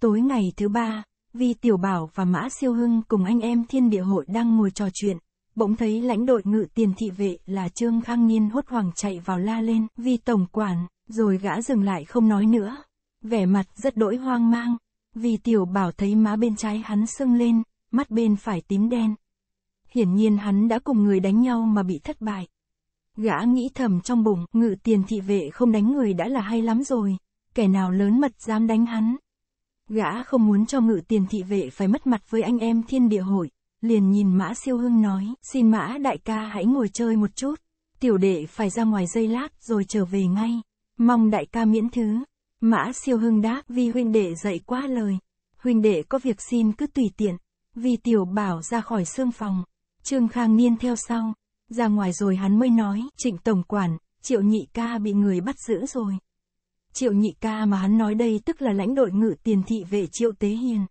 Tối ngày thứ ba, Vi Tiểu Bảo và Mã Siêu Hưng cùng anh em thiên địa hội đang ngồi trò chuyện, bỗng thấy lãnh đội ngự tiền thị vệ là Trương Khang Niên hốt hoảng chạy vào la lên, Vi Tổng Quản, rồi gã dừng lại không nói nữa. Vẻ mặt rất đỗi hoang mang, vì Tiểu Bảo thấy má bên trái hắn sưng lên, mắt bên phải tím đen. Hiển nhiên hắn đã cùng người đánh nhau mà bị thất bại. Gã nghĩ thầm trong bụng, ngự tiền thị vệ không đánh người đã là hay lắm rồi, kẻ nào lớn mật dám đánh hắn. Gã không muốn cho ngự tiền thị vệ phải mất mặt với anh em thiên địa hội, liền nhìn mã siêu hưng nói, xin mã đại ca hãy ngồi chơi một chút, tiểu đệ phải ra ngoài dây lát rồi trở về ngay, mong đại ca miễn thứ. Mã siêu hưng đáp vì huynh đệ dạy quá lời, huynh đệ có việc xin cứ tùy tiện, vì tiểu bảo ra khỏi xương phòng, trương khang niên theo sau, ra ngoài rồi hắn mới nói, trịnh tổng quản, triệu nhị ca bị người bắt giữ rồi. Triệu nhị ca mà hắn nói đây tức là lãnh đội ngự tiền thị vệ triệu tế hiền.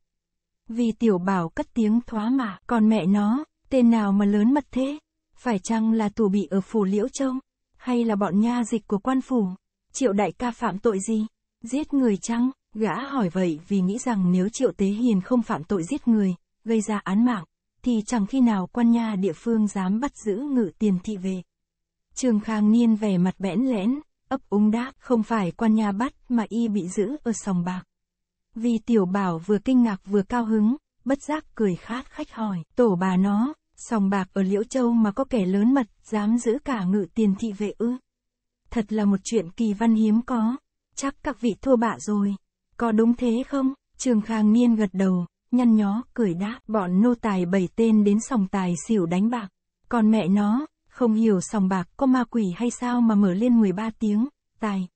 Vì tiểu bảo cất tiếng thoá mà còn mẹ nó, tên nào mà lớn mật thế? Phải chăng là tù bị ở phủ liễu trông? Hay là bọn nha dịch của quan phủ? Triệu đại ca phạm tội gì? Giết người chăng? Gã hỏi vậy vì nghĩ rằng nếu triệu tế hiền không phạm tội giết người, gây ra án mạng, thì chẳng khi nào quan nha địa phương dám bắt giữ ngự tiền thị về. Trường Khang Niên vẻ mặt bẽn lẽn, Ấp úng đáp, không phải quan nhà bắt mà y bị giữ ở sòng bạc. Vì tiểu bảo vừa kinh ngạc vừa cao hứng, bất giác cười khát khách hỏi, tổ bà nó, sòng bạc ở Liễu Châu mà có kẻ lớn mật, dám giữ cả ngự tiền thị vệ ư. Thật là một chuyện kỳ văn hiếm có, chắc các vị thua bạ rồi, có đúng thế không? Trường Khang Niên gật đầu, nhăn nhó, cười đáp, bọn nô tài bảy tên đến sòng tài xỉu đánh bạc, còn mẹ nó, không hiểu sòng bạc có ma quỷ hay sao mà mở lên 13 tiếng, tài.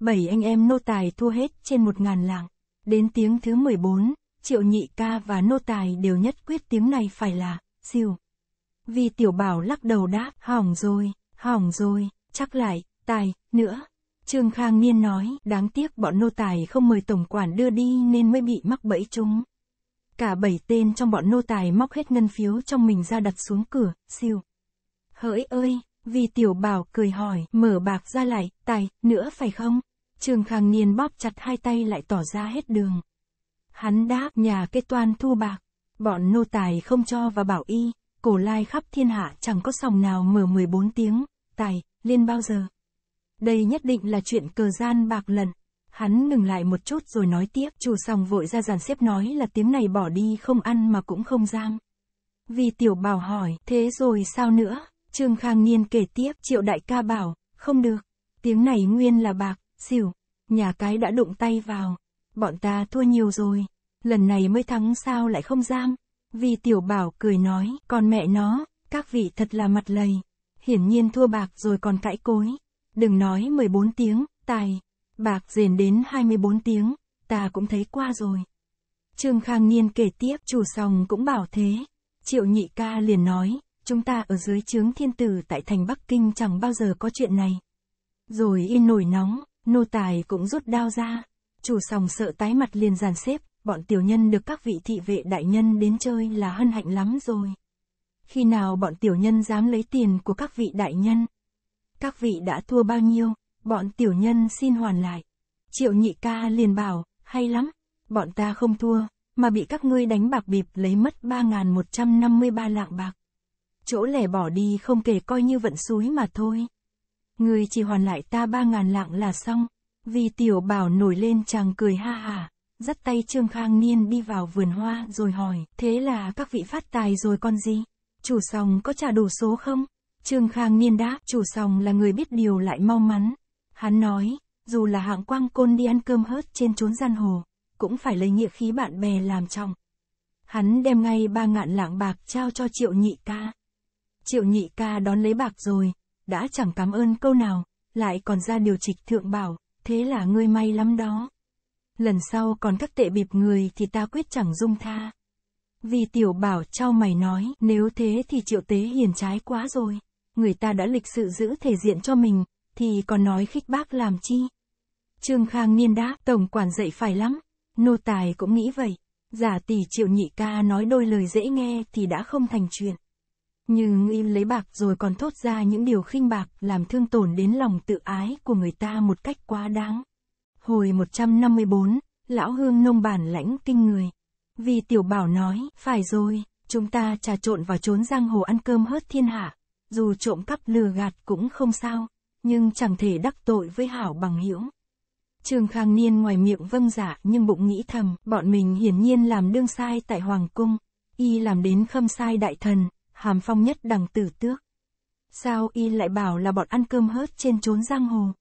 Bảy anh em nô tài thua hết trên một ngàn lạng. Đến tiếng thứ 14, triệu nhị ca và nô tài đều nhất quyết tiếng này phải là, siêu. Vì tiểu bảo lắc đầu đáp, hỏng rồi, hỏng rồi, chắc lại, tài, nữa. Trương Khang Niên nói, đáng tiếc bọn nô tài không mời tổng quản đưa đi nên mới bị mắc bẫy chúng. Cả bảy tên trong bọn nô tài móc hết ngân phiếu trong mình ra đặt xuống cửa, siêu. Hỡi ơi, vì tiểu bảo cười hỏi, mở bạc ra lại, tài, nữa phải không? Trường Khang Niên bóp chặt hai tay lại tỏ ra hết đường. Hắn đáp, nhà cái toan thu bạc, bọn nô tài không cho và bảo y, cổ lai khắp thiên hạ chẳng có sòng nào mở 14 tiếng, tài, liên bao giờ. Đây nhất định là chuyện cờ gian bạc lần. Hắn ngừng lại một chút rồi nói tiếp, chủ sòng vội ra dàn xếp nói là tiếng này bỏ đi không ăn mà cũng không giam. Vì tiểu bảo hỏi, thế rồi sao nữa? Trương Khang Niên kể tiếp, triệu đại ca bảo, không được, tiếng này nguyên là bạc, xỉu, nhà cái đã đụng tay vào, bọn ta thua nhiều rồi, lần này mới thắng sao lại không giam. Vì tiểu bảo cười nói, còn mẹ nó, các vị thật là mặt lầy, hiển nhiên thua bạc rồi còn cãi cối, đừng nói 14 tiếng, tài, bạc rền đến 24 tiếng, ta cũng thấy qua rồi. Trương Khang Niên kể tiếp chủ sòng cũng bảo thế, triệu nhị ca liền nói, Chúng ta ở dưới chướng thiên tử tại thành Bắc Kinh chẳng bao giờ có chuyện này. Rồi in nổi nóng, nô tài cũng rút đao ra. Chủ sòng sợ tái mặt liền dàn xếp, bọn tiểu nhân được các vị thị vệ đại nhân đến chơi là hân hạnh lắm rồi. Khi nào bọn tiểu nhân dám lấy tiền của các vị đại nhân? Các vị đã thua bao nhiêu, bọn tiểu nhân xin hoàn lại. Triệu nhị ca liền bảo, hay lắm, bọn ta không thua, mà bị các ngươi đánh bạc bịp lấy mất 3.153 lạng bạc chỗ lẻ bỏ đi không kể coi như vận suối mà thôi. Người chỉ hoàn lại ta ba ngàn lạng là xong. Vì tiểu bảo nổi lên chàng cười ha hả, dắt tay Trương Khang Niên đi vào vườn hoa rồi hỏi, thế là các vị phát tài rồi con gì? Chủ sòng có trả đủ số không? Trương Khang Niên đáp, chủ sòng là người biết điều lại mau mắn. Hắn nói, dù là hạng quang côn đi ăn cơm hớt trên chốn gian hồ, cũng phải lấy nghĩa khí bạn bè làm trọng. Hắn đem ngay ba ngạn lạng bạc trao cho triệu nhị ca. Triệu nhị ca đón lấy bạc rồi, đã chẳng cảm ơn câu nào, lại còn ra điều trịch thượng bảo, thế là ngươi may lắm đó. Lần sau còn các tệ bịp người thì ta quyết chẳng dung tha. Vì tiểu bảo cho mày nói, nếu thế thì triệu tế hiền trái quá rồi, người ta đã lịch sự giữ thể diện cho mình, thì còn nói khích bác làm chi. Trương Khang Niên đáp, tổng quản dạy phải lắm, nô tài cũng nghĩ vậy, giả tỷ triệu nhị ca nói đôi lời dễ nghe thì đã không thành chuyện. Nhưng y lấy bạc rồi còn thốt ra những điều khinh bạc làm thương tổn đến lòng tự ái của người ta một cách quá đáng. Hồi 154, lão hương nông bản lãnh kinh người. Vì tiểu bảo nói, phải rồi, chúng ta trà trộn vào trốn giang hồ ăn cơm hớt thiên hạ. Dù trộm cắp lừa gạt cũng không sao, nhưng chẳng thể đắc tội với hảo bằng hữu. Trường Khang Niên ngoài miệng vâng giả dạ, nhưng bụng nghĩ thầm, bọn mình hiển nhiên làm đương sai tại Hoàng Cung. Y làm đến khâm sai đại thần, hàm phong nhất đằng tử tước. Sao y lại bảo là bọn ăn cơm hớt trên chốn giang hồ?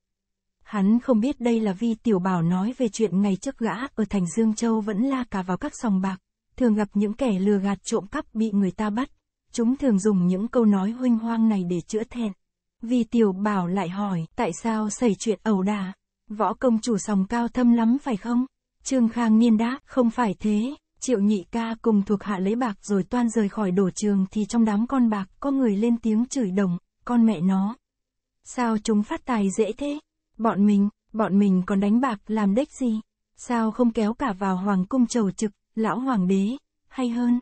Hắn không biết đây là vi tiểu bảo nói về chuyện ngày trước gã ở thành Dương Châu vẫn la cả vào các sòng bạc, thường gặp những kẻ lừa gạt trộm cắp bị người ta bắt. Chúng thường dùng những câu nói huynh hoang này để chữa thẹn. Vì tiểu bảo lại hỏi tại sao xảy chuyện ẩu đả, võ công chủ sòng cao thâm lắm phải không? Trương Khang Niên đáp không phải thế, Triệu nhị ca cùng thuộc hạ lấy bạc rồi toan rời khỏi đổ trường thì trong đám con bạc có người lên tiếng chửi đồng, con mẹ nó. Sao chúng phát tài dễ thế? Bọn mình, bọn mình còn đánh bạc làm đếch gì? Sao không kéo cả vào hoàng cung trầu trực, lão hoàng đế, hay hơn?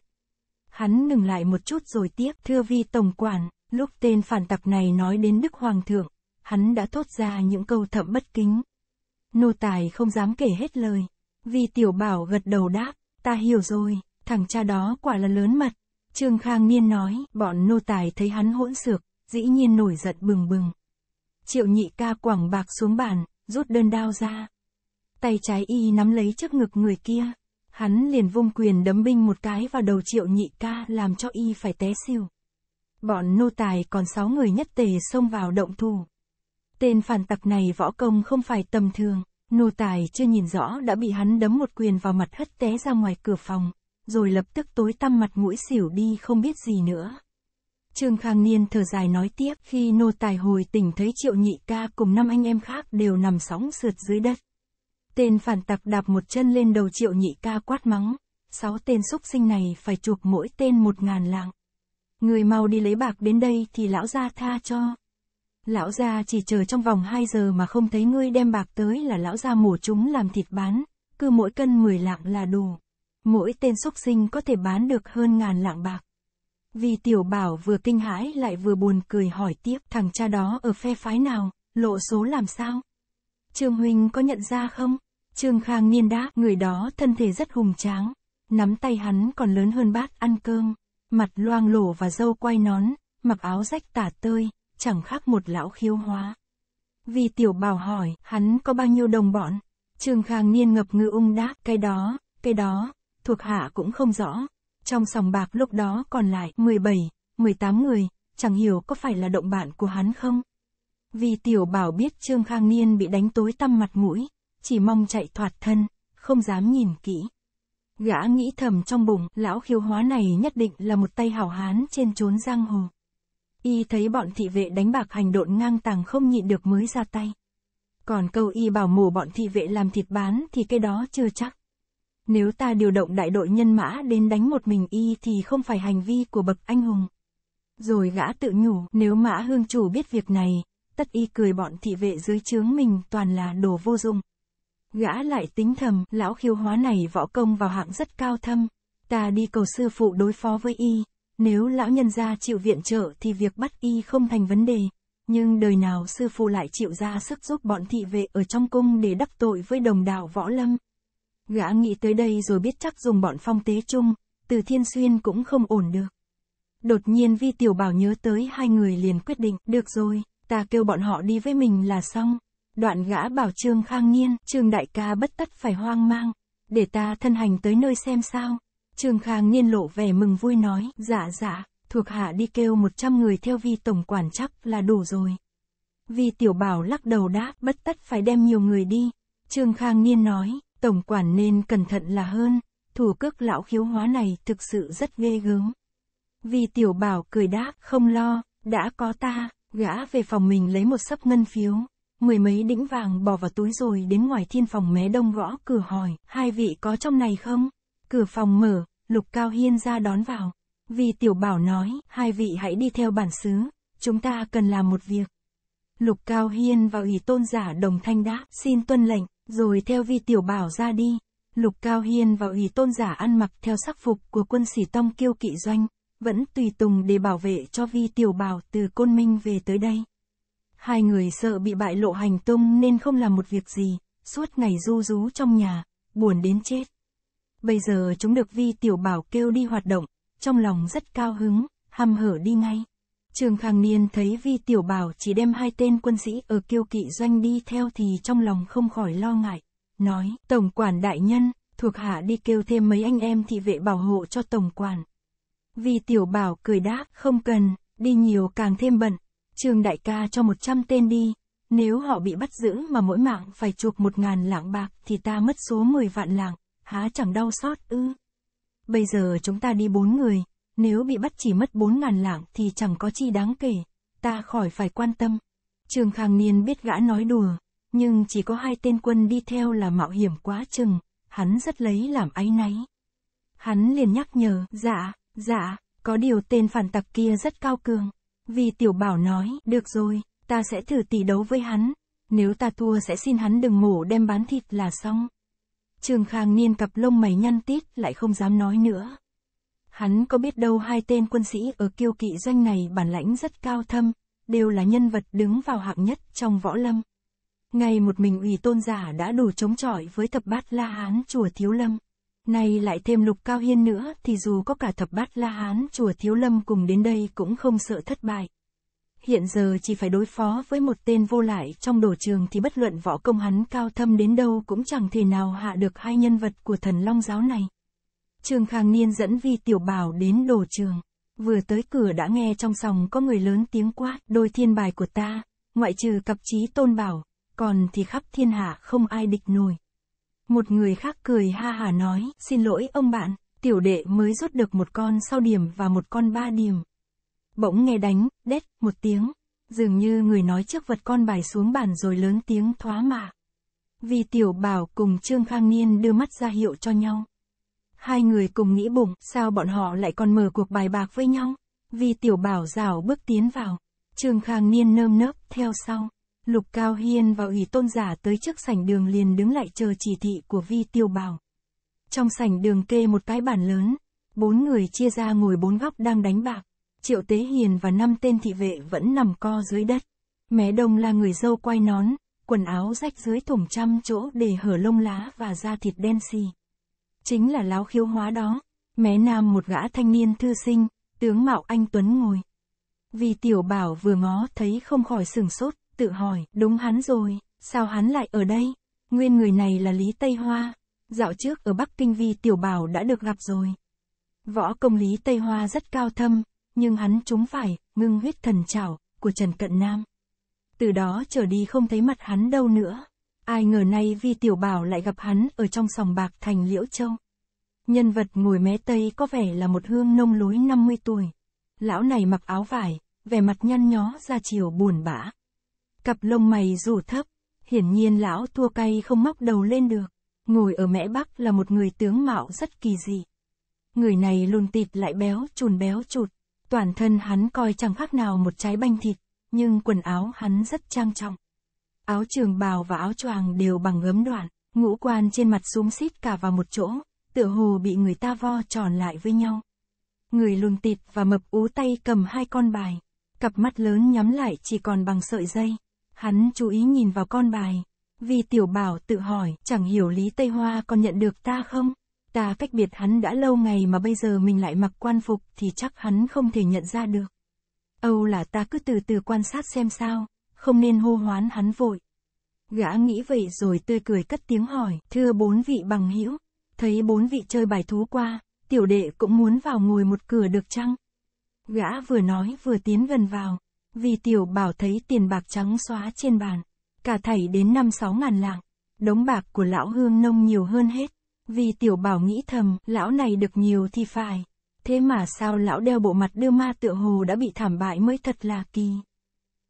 Hắn ngừng lại một chút rồi tiếp, thưa vi tổng quản, lúc tên phản tặc này nói đến Đức Hoàng thượng, hắn đã thốt ra những câu thậm bất kính. Nô tài không dám kể hết lời, vi tiểu bảo gật đầu đáp, Ta hiểu rồi, thằng cha đó quả là lớn mật. Trương Khang Niên nói, bọn nô tài thấy hắn hỗn xược, dĩ nhiên nổi giận bừng bừng. Triệu nhị ca quẳng bạc xuống bàn, rút đơn đao ra. Tay trái y nắm lấy trước ngực người kia. Hắn liền vung quyền đấm binh một cái vào đầu triệu nhị ca làm cho y phải té xỉu. Bọn nô tài còn sáu người nhất tề xông vào động thủ. Tên phản tặc này võ công không phải tầm thường. Nô tài chưa nhìn rõ đã bị hắn đấm một quyền vào mặt hất té ra ngoài cửa phòng, rồi lập tức tối tăm mặt mũi xỉu đi không biết gì nữa. Trương Khang Niên thở dài nói tiếp khi nô tài hồi tỉnh thấy triệu nhị ca cùng năm anh em khác đều nằm sóng sượt dưới đất. Tên phản tặc đạp một chân lên đầu triệu nhị ca quát mắng, sáu tên xúc sinh này phải chuộc mỗi tên một ngàn lạng. Người mau đi lấy bạc đến đây thì lão ra tha cho. Lão gia chỉ chờ trong vòng 2 giờ mà không thấy ngươi đem bạc tới là lão gia mổ chúng làm thịt bán, cứ mỗi cân 10 lạng là đủ. Mỗi tên xúc sinh có thể bán được hơn ngàn lạng bạc. Vì tiểu bảo vừa kinh hãi lại vừa buồn cười hỏi tiếp thằng cha đó ở phe phái nào, lộ số làm sao? Trương Huynh có nhận ra không? Trương Khang Niên đáp, người đó thân thể rất hùng tráng, nắm tay hắn còn lớn hơn bát ăn cơm, mặt loang lổ và dâu quay nón, mặc áo rách tả tơi, chẳng khác một lão khiếu hóa. Vì tiểu bảo hỏi, hắn có bao nhiêu đồng bọn? Trương Khang Niên ngập ngư ung đáp, cái đó, cái đó, thuộc hạ cũng không rõ. Trong sòng bạc lúc đó còn lại 17, 18 người, chẳng hiểu có phải là động bạn của hắn không? Vì tiểu bảo biết Trương Khang Niên bị đánh tối tăm mặt mũi, chỉ mong chạy thoát thân, không dám nhìn kỹ. Gã nghĩ thầm trong bụng, lão khiếu hóa này nhất định là một tay hảo hán trên chốn giang hồ y thấy bọn thị vệ đánh bạc hành độn ngang tàng không nhịn được mới ra tay. Còn câu y bảo mổ bọn thị vệ làm thịt bán thì cái đó chưa chắc. Nếu ta điều động đại đội nhân mã đến đánh một mình y thì không phải hành vi của bậc anh hùng. Rồi gã tự nhủ, nếu mã hương chủ biết việc này, tất y cười bọn thị vệ dưới trướng mình toàn là đồ vô dụng. Gã lại tính thầm, lão khiêu hóa này võ công vào hạng rất cao thâm. Ta đi cầu sư phụ đối phó với y, nếu lão nhân gia chịu viện trợ thì việc bắt y không thành vấn đề, nhưng đời nào sư phụ lại chịu ra sức giúp bọn thị vệ ở trong cung để đắc tội với đồng đạo võ lâm. Gã nghĩ tới đây rồi biết chắc dùng bọn phong tế chung, từ thiên xuyên cũng không ổn được. Đột nhiên vi tiểu bảo nhớ tới hai người liền quyết định, được rồi, ta kêu bọn họ đi với mình là xong. Đoạn gã bảo trương khang nhiên, trương đại ca bất tất phải hoang mang, để ta thân hành tới nơi xem sao. Trương Khang Niên lộ vẻ mừng vui nói, dạ dạ, thuộc hạ đi kêu 100 người theo vi tổng quản chắc là đủ rồi. Vi tiểu bảo lắc đầu đáp, bất tất phải đem nhiều người đi. Trương Khang Niên nói, tổng quản nên cẩn thận là hơn, thủ cước lão khiếu hóa này thực sự rất ghê gớm. Vi tiểu bảo cười đáp, không lo, đã có ta, gã về phòng mình lấy một sấp ngân phiếu. Mười mấy đĩnh vàng bỏ vào túi rồi đến ngoài thiên phòng mé đông gõ cửa hỏi, hai vị có trong này không? Cửa phòng mở, Lục Cao Hiên ra đón vào. Vì Tiểu Bảo nói, hai vị hãy đi theo bản xứ, chúng ta cần làm một việc. Lục Cao Hiên và Ủy Tôn giả đồng thanh đáp, xin tuân lệnh, rồi theo Vi Tiểu Bảo ra đi. Lục Cao Hiên và Ủy Tôn giả ăn mặc theo sắc phục của quân sĩ tông kiêu kỵ doanh, vẫn tùy tùng để bảo vệ cho Vi Tiểu Bảo từ Côn Minh về tới đây. Hai người sợ bị bại lộ hành tung nên không làm một việc gì, suốt ngày du rú trong nhà, buồn đến chết. Bây giờ chúng được Vi Tiểu Bảo kêu đi hoạt động, trong lòng rất cao hứng, hăm hở đi ngay. Trường Khang Niên thấy Vi Tiểu Bảo chỉ đem hai tên quân sĩ ở kiêu kỵ doanh đi theo thì trong lòng không khỏi lo ngại. Nói, Tổng quản đại nhân, thuộc hạ đi kêu thêm mấy anh em thị vệ bảo hộ cho Tổng quản. Vi Tiểu Bảo cười đáp, không cần, đi nhiều càng thêm bận. Trường đại ca cho một trăm tên đi, nếu họ bị bắt giữ mà mỗi mạng phải chuộc một ngàn lạng bạc thì ta mất số mười vạn lạng há chẳng đau xót ư. Bây giờ chúng ta đi bốn người, nếu bị bắt chỉ mất bốn ngàn lạng thì chẳng có chi đáng kể, ta khỏi phải quan tâm. Trường Khang Niên biết gã nói đùa, nhưng chỉ có hai tên quân đi theo là mạo hiểm quá chừng, hắn rất lấy làm áy náy. Hắn liền nhắc nhở, dạ, dạ, có điều tên phản tặc kia rất cao cường. Vì tiểu bảo nói, được rồi, ta sẽ thử tỷ đấu với hắn, nếu ta thua sẽ xin hắn đừng mổ đem bán thịt là xong. Trương Khang Niên cặp lông mày nhăn tít lại không dám nói nữa. Hắn có biết đâu hai tên quân sĩ ở kiêu kỵ danh này bản lãnh rất cao thâm, đều là nhân vật đứng vào hạng nhất trong võ lâm. Ngày một mình ủy tôn giả đã đủ chống chọi với thập bát la hán chùa thiếu lâm. Nay lại thêm lục cao hiên nữa thì dù có cả thập bát la hán chùa thiếu lâm cùng đến đây cũng không sợ thất bại. Hiện giờ chỉ phải đối phó với một tên vô lại trong đồ trường thì bất luận võ công hắn cao thâm đến đâu cũng chẳng thể nào hạ được hai nhân vật của thần long giáo này. Trường Khang Niên dẫn Vi Tiểu Bảo đến đồ trường. Vừa tới cửa đã nghe trong sòng có người lớn tiếng quát đôi thiên bài của ta, ngoại trừ cặp chí tôn bảo, còn thì khắp thiên hạ không ai địch nổi. Một người khác cười ha hà nói, xin lỗi ông bạn, tiểu đệ mới rút được một con sau điểm và một con ba điểm. Bỗng nghe đánh, đét, một tiếng. Dường như người nói trước vật con bài xuống bàn rồi lớn tiếng thoá mạ. Vì tiểu bảo cùng Trương Khang Niên đưa mắt ra hiệu cho nhau. Hai người cùng nghĩ bụng, sao bọn họ lại còn mở cuộc bài bạc với nhau? Vì tiểu bảo rào bước tiến vào, Trương Khang Niên nơm nớp theo sau. Lục Cao Hiên và ủy tôn giả tới trước sảnh đường liền đứng lại chờ chỉ thị của Vi Tiêu Bảo. Trong sảnh đường kê một cái bàn lớn, bốn người chia ra ngồi bốn góc đang đánh bạc. Triệu Tế Hiền và năm tên thị vệ vẫn nằm co dưới đất. Mé đông là người dâu quay nón, quần áo rách dưới thủng trăm chỗ để hở lông lá và da thịt đen xì. Chính là láo khiếu hóa đó. Mé nam một gã thanh niên thư sinh, tướng Mạo Anh Tuấn ngồi. Vì tiểu bảo vừa ngó thấy không khỏi sừng sốt, tự hỏi, đúng hắn rồi, sao hắn lại ở đây? Nguyên người này là Lý Tây Hoa. Dạo trước ở Bắc Kinh Vi tiểu bảo đã được gặp rồi. Võ công Lý Tây Hoa rất cao thâm, nhưng hắn trúng phải, ngưng huyết thần trảo của Trần Cận Nam. Từ đó trở đi không thấy mặt hắn đâu nữa. Ai ngờ nay Vi Tiểu Bảo lại gặp hắn ở trong sòng bạc thành Liễu Châu. Nhân vật ngồi mé tây có vẻ là một hương nông lối 50 tuổi. Lão này mặc áo vải, vẻ mặt nhăn nhó ra chiều buồn bã. Cặp lông mày rủ thấp, hiển nhiên lão thua cay không móc đầu lên được. Ngồi ở mẽ bắc là một người tướng mạo rất kỳ dị. Người này lùn tịt lại béo chùn béo chụt, Toàn thân hắn coi chẳng khác nào một trái banh thịt, nhưng quần áo hắn rất trang trọng. Áo trường bào và áo choàng đều bằng gấm đoạn, ngũ quan trên mặt xuống xít cả vào một chỗ, tựa hồ bị người ta vo tròn lại với nhau. Người lùn tịt và mập ú tay cầm hai con bài, cặp mắt lớn nhắm lại chỉ còn bằng sợi dây. Hắn chú ý nhìn vào con bài, vì tiểu bảo tự hỏi chẳng hiểu Lý Tây Hoa còn nhận được ta không? Ta cách biệt hắn đã lâu ngày mà bây giờ mình lại mặc quan phục thì chắc hắn không thể nhận ra được. Âu là ta cứ từ từ quan sát xem sao, không nên hô hoán hắn vội. Gã nghĩ vậy rồi tươi cười cất tiếng hỏi, thưa bốn vị bằng hữu thấy bốn vị chơi bài thú qua, tiểu đệ cũng muốn vào ngồi một cửa được chăng? Gã vừa nói vừa tiến gần vào, vì tiểu bảo thấy tiền bạc trắng xóa trên bàn, cả thảy đến năm sáu ngàn lạng, đống bạc của lão hương nông nhiều hơn hết. Vì tiểu bảo nghĩ thầm, lão này được nhiều thì phải. Thế mà sao lão đeo bộ mặt đưa ma tựa hồ đã bị thảm bại mới thật là kỳ.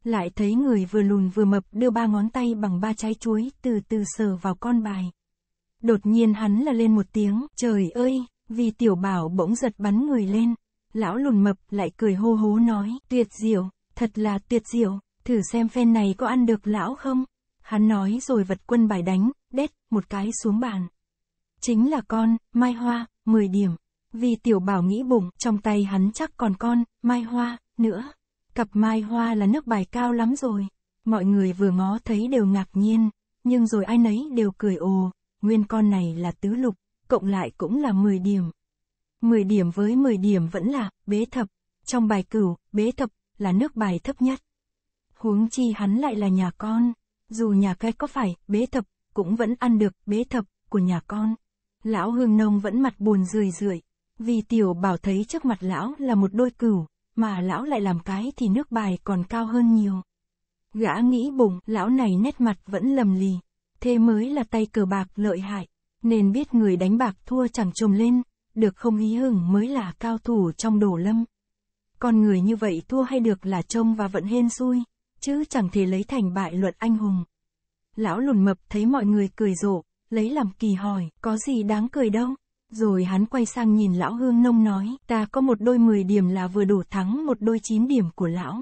Lại thấy người vừa lùn vừa mập đưa ba ngón tay bằng ba trái chuối từ từ sờ vào con bài. Đột nhiên hắn là lên một tiếng, trời ơi, vì tiểu bảo bỗng giật bắn người lên. Lão lùn mập lại cười hô hố nói, tuyệt diệu, thật là tuyệt diệu, thử xem phen này có ăn được lão không. Hắn nói rồi vật quân bài đánh, đét, một cái xuống bàn. Chính là con, Mai Hoa, 10 điểm. Vì tiểu bảo nghĩ bụng, trong tay hắn chắc còn con, Mai Hoa, nữa. Cặp Mai Hoa là nước bài cao lắm rồi. Mọi người vừa ngó thấy đều ngạc nhiên, nhưng rồi ai nấy đều cười ồ, nguyên con này là tứ lục, cộng lại cũng là 10 điểm. 10 điểm với 10 điểm vẫn là, bế thập. Trong bài cửu, bế thập, là nước bài thấp nhất. Huống chi hắn lại là nhà con, dù nhà cái có phải, bế thập, cũng vẫn ăn được, bế thập, của nhà con lão hương nông vẫn mặt buồn rười rượi. Vì tiểu bảo thấy trước mặt lão là một đôi cửu, mà lão lại làm cái thì nước bài còn cao hơn nhiều. Gã nghĩ bụng, lão này nét mặt vẫn lầm lì. Thế mới là tay cờ bạc lợi hại, nên biết người đánh bạc thua chẳng trồm lên, được không hí hưởng mới là cao thủ trong đồ lâm. Con người như vậy thua hay được là trông và vẫn hên xui, chứ chẳng thể lấy thành bại luận anh hùng. Lão lùn mập thấy mọi người cười rộ, lấy làm kỳ hỏi, có gì đáng cười đâu. Rồi hắn quay sang nhìn lão hương nông nói, ta có một đôi 10 điểm là vừa đủ thắng một đôi 9 điểm của lão.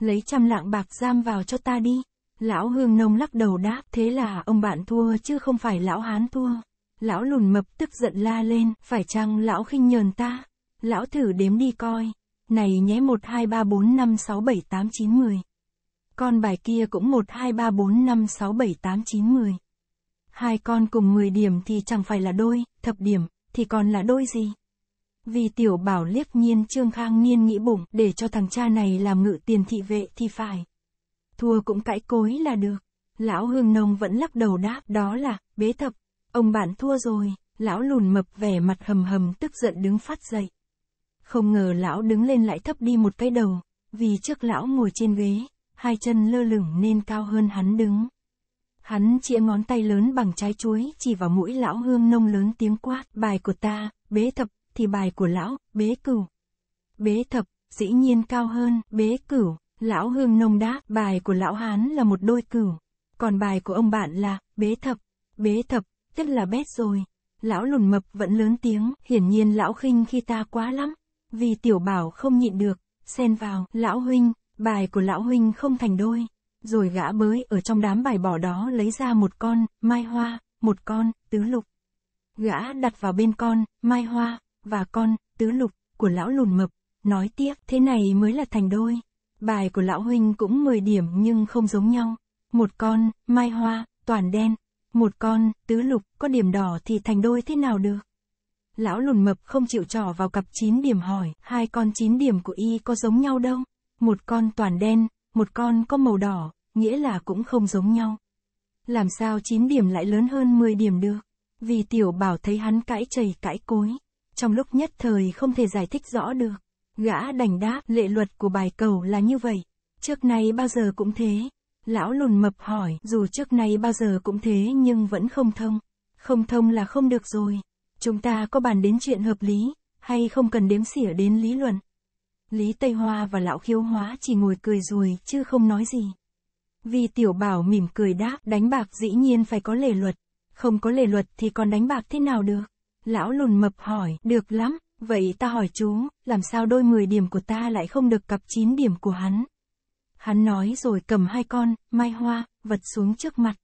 Lấy trăm lạng bạc giam vào cho ta đi. Lão hương nông lắc đầu đáp, thế là ông bạn thua chứ không phải lão hán thua. Lão lùn mập tức giận la lên, phải chăng lão khinh nhờn ta? Lão thử đếm đi coi. Này nhé 1 2 3 4 5 6 7 8 9 10. Con bài kia cũng 1 2 3 4 5 6 7 8 9 10 hai con cùng 10 điểm thì chẳng phải là đôi, thập điểm, thì còn là đôi gì? Vì tiểu bảo liếc nhiên Trương Khang Niên nghĩ bụng, để cho thằng cha này làm ngự tiền thị vệ thì phải. Thua cũng cãi cối là được. Lão Hương Nông vẫn lắc đầu đáp, đó là, bế thập. Ông bạn thua rồi, lão lùn mập vẻ mặt hầm hầm tức giận đứng phát dậy. Không ngờ lão đứng lên lại thấp đi một cái đầu, vì trước lão ngồi trên ghế, hai chân lơ lửng nên cao hơn hắn đứng. Hắn chĩa ngón tay lớn bằng trái chuối chỉ vào mũi lão hương nông lớn tiếng quát, bài của ta, bế thập, thì bài của lão, bế cửu. Bế thập, dĩ nhiên cao hơn, bế cửu, lão hương nông đáp, bài của lão hán là một đôi cửu. Còn bài của ông bạn là, bế thập, bế thập, tức là bét rồi. Lão lùn mập vẫn lớn tiếng, hiển nhiên lão khinh khi ta quá lắm. Vì tiểu bảo không nhịn được, xen vào, lão huynh, bài của lão huynh không thành đôi rồi gã bới ở trong đám bài bỏ đó lấy ra một con, mai hoa, một con, tứ lục. Gã đặt vào bên con, mai hoa, và con, tứ lục, của lão lùn mập, nói tiếp, thế này mới là thành đôi. Bài của lão huynh cũng 10 điểm nhưng không giống nhau. Một con, mai hoa, toàn đen. Một con, tứ lục, có điểm đỏ thì thành đôi thế nào được? Lão lùn mập không chịu trỏ vào cặp 9 điểm hỏi, hai con 9 điểm của y có giống nhau đâu? Một con toàn đen, một con có màu đỏ, nghĩa là cũng không giống nhau. Làm sao 9 điểm lại lớn hơn 10 điểm được? Vì tiểu bảo thấy hắn cãi chày cãi cối, trong lúc nhất thời không thể giải thích rõ được. Gã đành đáp lệ luật của bài cầu là như vậy, trước nay bao giờ cũng thế. Lão lùn mập hỏi, dù trước nay bao giờ cũng thế nhưng vẫn không thông. Không thông là không được rồi. Chúng ta có bàn đến chuyện hợp lý, hay không cần đếm xỉa đến lý luận. Lý Tây Hoa và lão khiếu hóa chỉ ngồi cười rùi chứ không nói gì. Vì tiểu bảo mỉm cười đáp đánh bạc dĩ nhiên phải có lề luật, không có lề luật thì còn đánh bạc thế nào được. Lão lùn mập hỏi, được lắm, vậy ta hỏi chú, làm sao đôi 10 điểm của ta lại không được cặp 9 điểm của hắn? Hắn nói rồi cầm hai con, mai hoa, vật xuống trước mặt.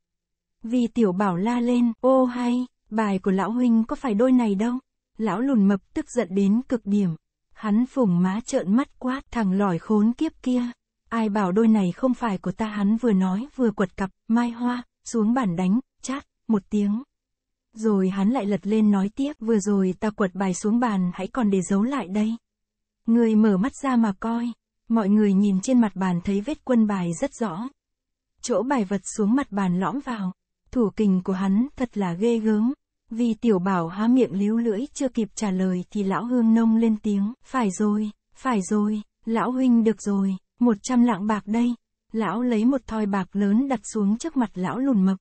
Vì tiểu bảo la lên, ô hay, bài của lão huynh có phải đôi này đâu. Lão lùn mập tức giận đến cực điểm, Hắn phùng má trợn mắt quát thằng lòi khốn kiếp kia. Ai bảo đôi này không phải của ta hắn vừa nói vừa quật cặp, mai hoa, xuống bàn đánh, chát, một tiếng. Rồi hắn lại lật lên nói tiếp vừa rồi ta quật bài xuống bàn hãy còn để giấu lại đây. Người mở mắt ra mà coi, mọi người nhìn trên mặt bàn thấy vết quân bài rất rõ. Chỗ bài vật xuống mặt bàn lõm vào, thủ kình của hắn thật là ghê gớm. Vì tiểu bảo há miệng líu lưỡi chưa kịp trả lời thì lão hương nông lên tiếng, phải rồi, phải rồi, lão huynh được rồi, một trăm lạng bạc đây. Lão lấy một thoi bạc lớn đặt xuống trước mặt lão lùn mập.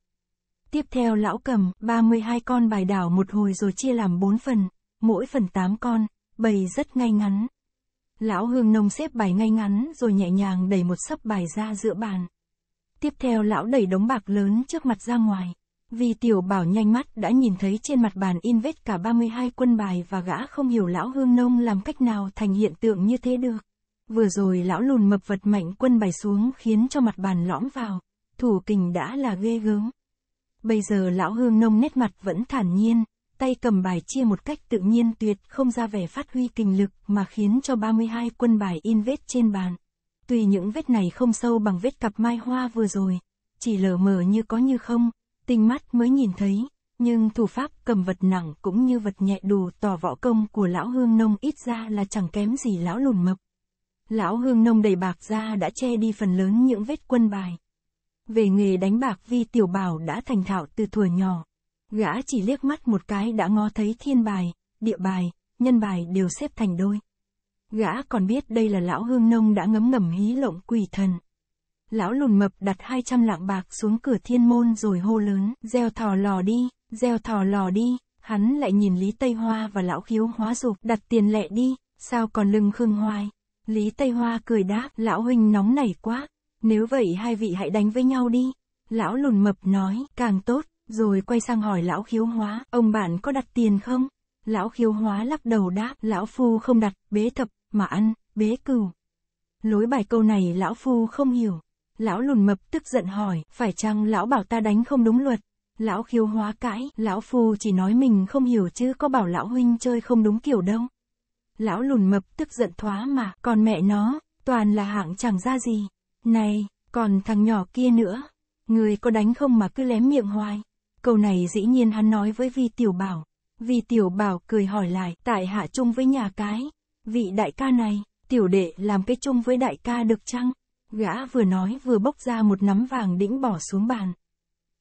Tiếp theo lão cầm 32 con bài đảo một hồi rồi chia làm 4 phần, mỗi phần 8 con, bày rất ngay ngắn. Lão hương nông xếp bài ngay ngắn rồi nhẹ nhàng đẩy một sấp bài ra giữa bàn. Tiếp theo lão đẩy đống bạc lớn trước mặt ra ngoài. Vì tiểu bảo nhanh mắt đã nhìn thấy trên mặt bàn in vết cả 32 quân bài và gã không hiểu lão hương nông làm cách nào thành hiện tượng như thế được. Vừa rồi lão lùn mập vật mạnh quân bài xuống khiến cho mặt bàn lõm vào, thủ kình đã là ghê gớm. Bây giờ lão hương nông nét mặt vẫn thản nhiên, tay cầm bài chia một cách tự nhiên tuyệt không ra vẻ phát huy kình lực mà khiến cho 32 quân bài in vết trên bàn. Tuy những vết này không sâu bằng vết cặp mai hoa vừa rồi, chỉ lờ mờ như có như không, tinh mắt mới nhìn thấy, nhưng thủ pháp cầm vật nặng cũng như vật nhẹ đủ tỏ võ công của lão hương nông ít ra là chẳng kém gì lão lùn mập. Lão hương nông đầy bạc ra đã che đi phần lớn những vết quân bài. Về nghề đánh bạc vi tiểu bảo đã thành thạo từ thuở nhỏ. Gã chỉ liếc mắt một cái đã ngó thấy thiên bài, địa bài, nhân bài đều xếp thành đôi. Gã còn biết đây là lão hương nông đã ngấm ngầm hí lộng quỷ thần lão lùn mập đặt 200 lạng bạc xuống cửa thiên môn rồi hô lớn, gieo thò lò đi, gieo thò lò đi, hắn lại nhìn Lý Tây Hoa và lão khiếu hóa dục đặt tiền lệ đi, sao còn lưng khương hoài. Lý Tây Hoa cười đáp, lão huynh nóng nảy quá, nếu vậy hai vị hãy đánh với nhau đi. Lão lùn mập nói, càng tốt, rồi quay sang hỏi lão khiếu hóa, ông bạn có đặt tiền không? Lão khiếu hóa lắc đầu đáp, lão phu không đặt, bế thập, mà ăn, bế cừu. Lối bài câu này lão phu không hiểu. Lão lùn mập tức giận hỏi, phải chăng lão bảo ta đánh không đúng luật? Lão khiếu hóa cãi, lão phu chỉ nói mình không hiểu chứ có bảo lão huynh chơi không đúng kiểu đâu. Lão lùn mập tức giận thoá mà, còn mẹ nó, toàn là hạng chẳng ra gì. Này, còn thằng nhỏ kia nữa, người có đánh không mà cứ lém miệng hoài. Câu này dĩ nhiên hắn nói với Vi Tiểu Bảo. Vi Tiểu Bảo cười hỏi lại, tại hạ chung với nhà cái. Vị đại ca này, tiểu đệ làm cái chung với đại ca được chăng? Gã vừa nói vừa bốc ra một nắm vàng đĩnh bỏ xuống bàn.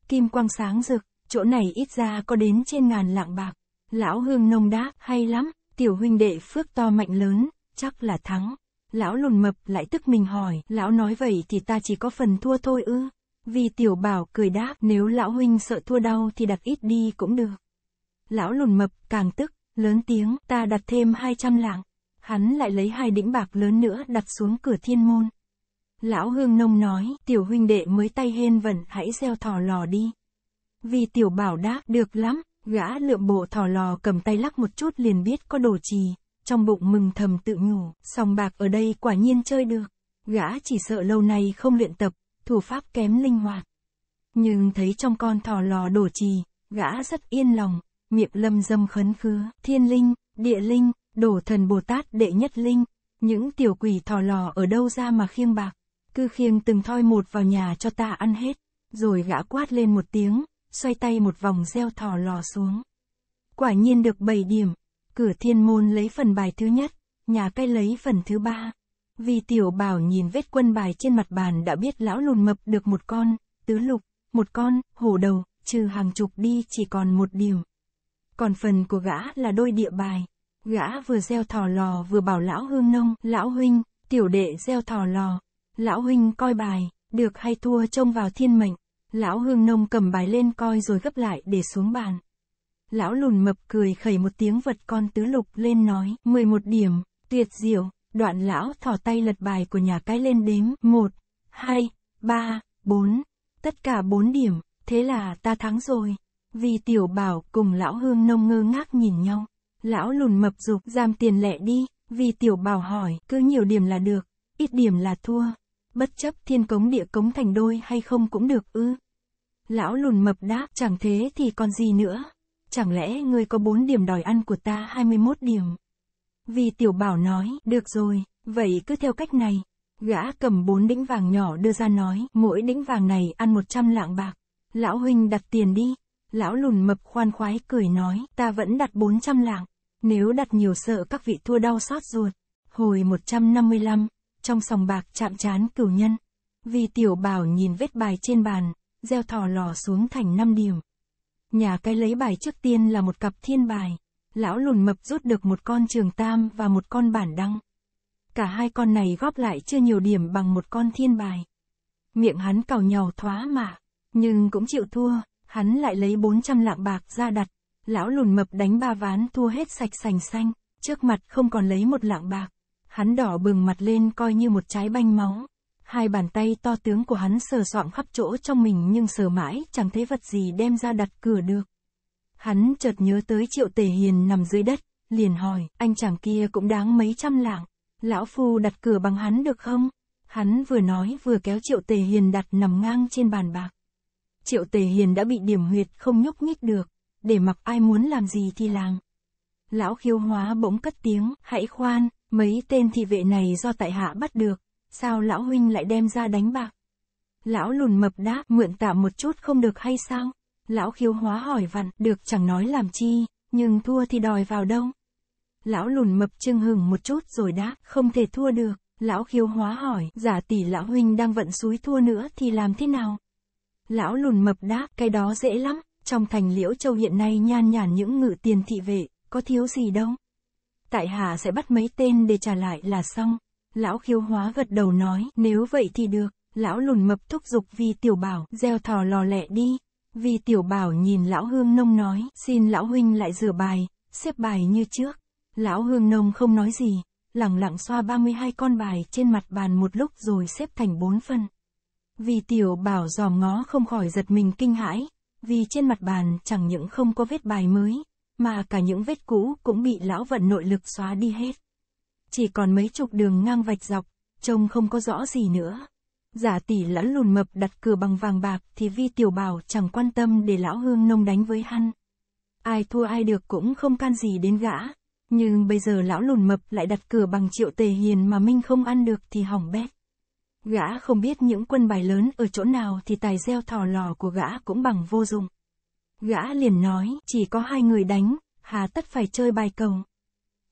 Kim quang sáng rực, chỗ này ít ra có đến trên ngàn lạng bạc. Lão hương nông đáp, hay lắm, tiểu huynh đệ phước to mạnh lớn, chắc là thắng. Lão lùn mập lại tức mình hỏi, lão nói vậy thì ta chỉ có phần thua thôi ư. Vì tiểu bảo cười đáp, nếu lão huynh sợ thua đau thì đặt ít đi cũng được. Lão lùn mập càng tức, lớn tiếng, ta đặt thêm 200 lạng. Hắn lại lấy hai đĩnh bạc lớn nữa đặt xuống cửa thiên môn. Lão Hương Nông nói, tiểu huynh đệ mới tay hên vẩn, hãy gieo thỏ lò đi. Vì tiểu bảo đáp, được lắm, gã lượm bộ thỏ lò cầm tay lắc một chút liền biết có đồ trì, trong bụng mừng thầm tự nhủ, sòng bạc ở đây quả nhiên chơi được. Gã chỉ sợ lâu nay không luyện tập, thủ pháp kém linh hoạt. Nhưng thấy trong con thỏ lò đổ trì, gã rất yên lòng, miệng lâm dâm khấn khứa, thiên linh, địa linh, đổ thần Bồ Tát đệ nhất linh, những tiểu quỷ thỏ lò ở đâu ra mà khiêng bạc. Cứ khiêng từng thoi một vào nhà cho ta ăn hết, rồi gã quát lên một tiếng, xoay tay một vòng gieo thò lò xuống. Quả nhiên được bảy điểm, cửa thiên môn lấy phần bài thứ nhất, nhà cây lấy phần thứ ba. Vì tiểu bảo nhìn vết quân bài trên mặt bàn đã biết lão lùn mập được một con, tứ lục, một con, hổ đầu, trừ hàng chục đi chỉ còn một điểm. Còn phần của gã là đôi địa bài. Gã vừa gieo thò lò vừa bảo lão hương nông, lão huynh, tiểu đệ gieo thò lò, Lão huynh coi bài, được hay thua trông vào thiên mệnh. Lão hương nông cầm bài lên coi rồi gấp lại để xuống bàn. Lão lùn mập cười khẩy một tiếng vật con tứ lục lên nói, 11 điểm, tuyệt diệu, đoạn lão thỏ tay lật bài của nhà cái lên đếm, 1, 2, 3, 4, tất cả 4 điểm, thế là ta thắng rồi. Vì tiểu bảo cùng lão hương nông ngơ ngác nhìn nhau. Lão lùn mập dục giam tiền lẻ đi, vì tiểu bảo hỏi, cứ nhiều điểm là được, ít điểm là thua bất chấp thiên cống địa cống thành đôi hay không cũng được ư. Lão lùn mập đáp, chẳng thế thì còn gì nữa. Chẳng lẽ ngươi có bốn điểm đòi ăn của ta 21 điểm? Vì tiểu bảo nói, được rồi, vậy cứ theo cách này. Gã cầm bốn đĩnh vàng nhỏ đưa ra nói, mỗi đĩnh vàng này ăn 100 lạng bạc. Lão huynh đặt tiền đi. Lão lùn mập khoan khoái cười nói, ta vẫn đặt 400 lạng. Nếu đặt nhiều sợ các vị thua đau xót ruột. Hồi 155 trong sòng bạc chạm chán cửu nhân. Vì tiểu bảo nhìn vết bài trên bàn, gieo thò lò xuống thành 5 điểm. Nhà cái lấy bài trước tiên là một cặp thiên bài. Lão lùn mập rút được một con trường tam và một con bản đăng. Cả hai con này góp lại chưa nhiều điểm bằng một con thiên bài. Miệng hắn cào nhàu thoá mà, nhưng cũng chịu thua, hắn lại lấy 400 lạng bạc ra đặt. Lão lùn mập đánh ba ván thua hết sạch sành xanh, trước mặt không còn lấy một lạng bạc. Hắn đỏ bừng mặt lên coi như một trái banh móng Hai bàn tay to tướng của hắn sờ soạng khắp chỗ trong mình nhưng sờ mãi chẳng thấy vật gì đem ra đặt cửa được. Hắn chợt nhớ tới triệu tề hiền nằm dưới đất, liền hỏi, anh chàng kia cũng đáng mấy trăm lạng. Lão Phu đặt cửa bằng hắn được không? Hắn vừa nói vừa kéo triệu tề hiền đặt nằm ngang trên bàn bạc. Triệu tề hiền đã bị điểm huyệt không nhúc nhích được, để mặc ai muốn làm gì thì làm. Lão khiêu hóa bỗng cất tiếng, hãy khoan, Mấy tên thị vệ này do tại hạ bắt được, sao lão huynh lại đem ra đánh bạc? Lão lùn mập đáp, mượn tạm một chút không được hay sao? Lão khiếu hóa hỏi vặn, được chẳng nói làm chi, nhưng thua thì đòi vào đâu? Lão lùn mập trưng hừng một chút rồi đáp, không thể thua được. Lão khiếu hóa hỏi, giả tỷ lão huynh đang vận suối thua nữa thì làm thế nào? Lão lùn mập đáp, cái đó dễ lắm, trong thành liễu châu hiện nay nhan nhản những ngự tiền thị vệ, có thiếu gì đâu tại hạ sẽ bắt mấy tên để trả lại là xong. Lão khiêu hóa gật đầu nói, nếu vậy thì được, lão lùn mập thúc giục vì tiểu bảo, gieo thò lò lẹ đi. Vì tiểu bảo nhìn lão hương nông nói, xin lão huynh lại rửa bài, xếp bài như trước. Lão hương nông không nói gì, lặng lặng xoa 32 con bài trên mặt bàn một lúc rồi xếp thành bốn phân. Vì tiểu bảo giòm ngó không khỏi giật mình kinh hãi, vì trên mặt bàn chẳng những không có vết bài mới, mà cả những vết cũ cũng bị lão vận nội lực xóa đi hết. Chỉ còn mấy chục đường ngang vạch dọc, trông không có rõ gì nữa. Giả tỷ lẫn lùn mập đặt cửa bằng vàng bạc thì vi tiểu bảo chẳng quan tâm để lão hương nông đánh với hắn. Ai thua ai được cũng không can gì đến gã. Nhưng bây giờ lão lùn mập lại đặt cửa bằng triệu tề hiền mà Minh không ăn được thì hỏng bét. Gã không biết những quân bài lớn ở chỗ nào thì tài gieo thò lò của gã cũng bằng vô dụng. Gã liền nói, chỉ có hai người đánh, hà tất phải chơi bài cầu.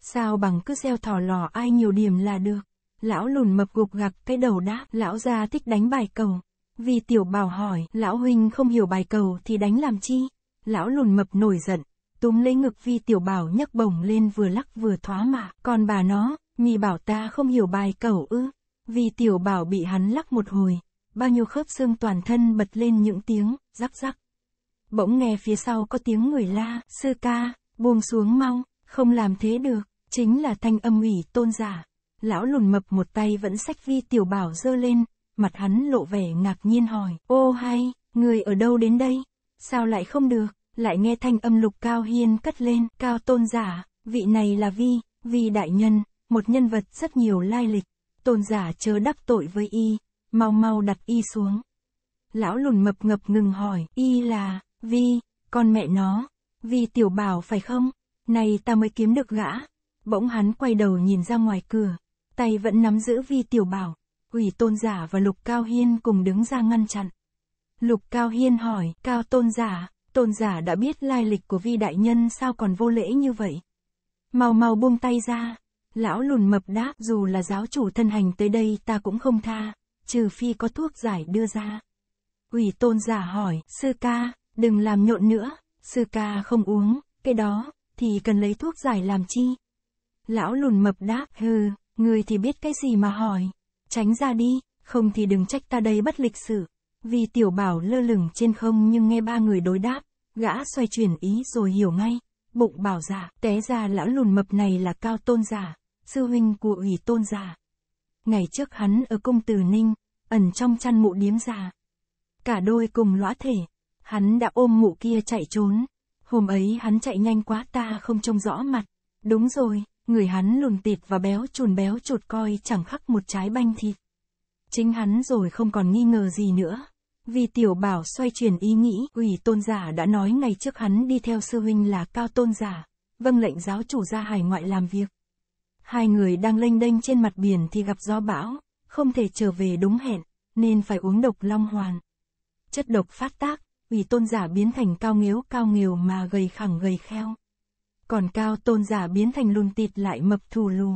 Sao bằng cứ gieo thỏ lò ai nhiều điểm là được. Lão lùn mập gục gặc cái đầu đáp, lão gia thích đánh bài cầu. Vì tiểu bảo hỏi, lão huynh không hiểu bài cầu thì đánh làm chi? Lão lùn mập nổi giận, túm lấy ngực vi tiểu bảo nhấc bổng lên vừa lắc vừa thóa mạ. Còn bà nó, mì bảo ta không hiểu bài cầu ư. Vì tiểu bảo bị hắn lắc một hồi, bao nhiêu khớp xương toàn thân bật lên những tiếng, rắc rắc bỗng nghe phía sau có tiếng người la, sư ca, buông xuống mong không làm thế được, chính là thanh âm ủy tôn giả. Lão lùn mập một tay vẫn sách vi tiểu bảo dơ lên, mặt hắn lộ vẻ ngạc nhiên hỏi, ô hay, người ở đâu đến đây, sao lại không được, lại nghe thanh âm lục cao hiên cất lên, cao tôn giả, vị này là vi, vi đại nhân, một nhân vật rất nhiều lai lịch, tôn giả chớ đắc tội với y, mau mau đặt y xuống. Lão lùn mập ngập ngừng hỏi, y là, Vi, con mẹ nó, Vi tiểu bảo phải không? Này ta mới kiếm được gã. Bỗng hắn quay đầu nhìn ra ngoài cửa, tay vẫn nắm giữ Vi tiểu bảo. quỷ tôn giả và Lục Cao Hiên cùng đứng ra ngăn chặn. Lục Cao Hiên hỏi, Cao tôn giả, tôn giả đã biết lai lịch của Vi đại nhân sao còn vô lễ như vậy? Mau mau buông tay ra. Lão lùn mập đáp, dù là giáo chủ thân hành tới đây ta cũng không tha, trừ phi có thuốc giải đưa ra. quỷ tôn giả hỏi, sư ca, đừng làm nhộn nữa, sư ca không uống, cái đó, thì cần lấy thuốc giải làm chi. Lão lùn mập đáp, hừ, người thì biết cái gì mà hỏi, tránh ra đi, không thì đừng trách ta đây bất lịch sử, Vì tiểu bảo lơ lửng trên không nhưng nghe ba người đối đáp, gã xoay chuyển ý rồi hiểu ngay, bụng bảo giả, té ra lão lùn mập này là cao tôn giả, sư huynh của ủy tôn giả. Ngày trước hắn ở cung từ Ninh, ẩn trong chăn mụ điếm già. Cả đôi cùng lõa thể, Hắn đã ôm mụ kia chạy trốn. Hôm ấy hắn chạy nhanh quá ta không trông rõ mặt. Đúng rồi, người hắn lùn tịt và béo chùn béo chuột coi chẳng khắc một trái banh thịt. Chính hắn rồi không còn nghi ngờ gì nữa. Vì tiểu bảo xoay chuyển ý nghĩ, ủy tôn giả đã nói ngày trước hắn đi theo sư huynh là cao tôn giả, vâng lệnh giáo chủ ra hải ngoại làm việc. Hai người đang lênh đênh trên mặt biển thì gặp gió bão, không thể trở về đúng hẹn, nên phải uống độc long hoàn. Chất độc phát tác, ủy tôn giả biến thành cao nghếu cao nghều mà gầy khẳng gầy kheo. Còn cao tôn giả biến thành lùn tịt lại mập thù lù.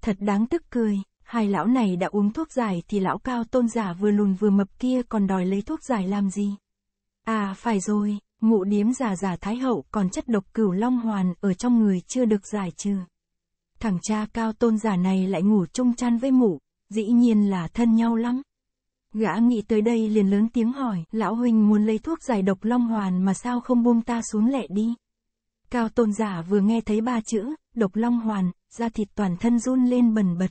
Thật đáng tức cười, hai lão này đã uống thuốc giải thì lão cao tôn giả vừa lùn vừa mập kia còn đòi lấy thuốc giải làm gì. À phải rồi, ngụ điếm già già thái hậu còn chất độc cửu long hoàn ở trong người chưa được giải trừ. Thằng cha cao tôn giả này lại ngủ chung chăn với mụ, dĩ nhiên là thân nhau lắm. Gã nghĩ tới đây liền lớn tiếng hỏi, lão huynh muốn lấy thuốc giải độc long hoàn mà sao không buông ta xuống lẹ đi. Cao tôn giả vừa nghe thấy ba chữ, độc long hoàn, da thịt toàn thân run lên bần bật.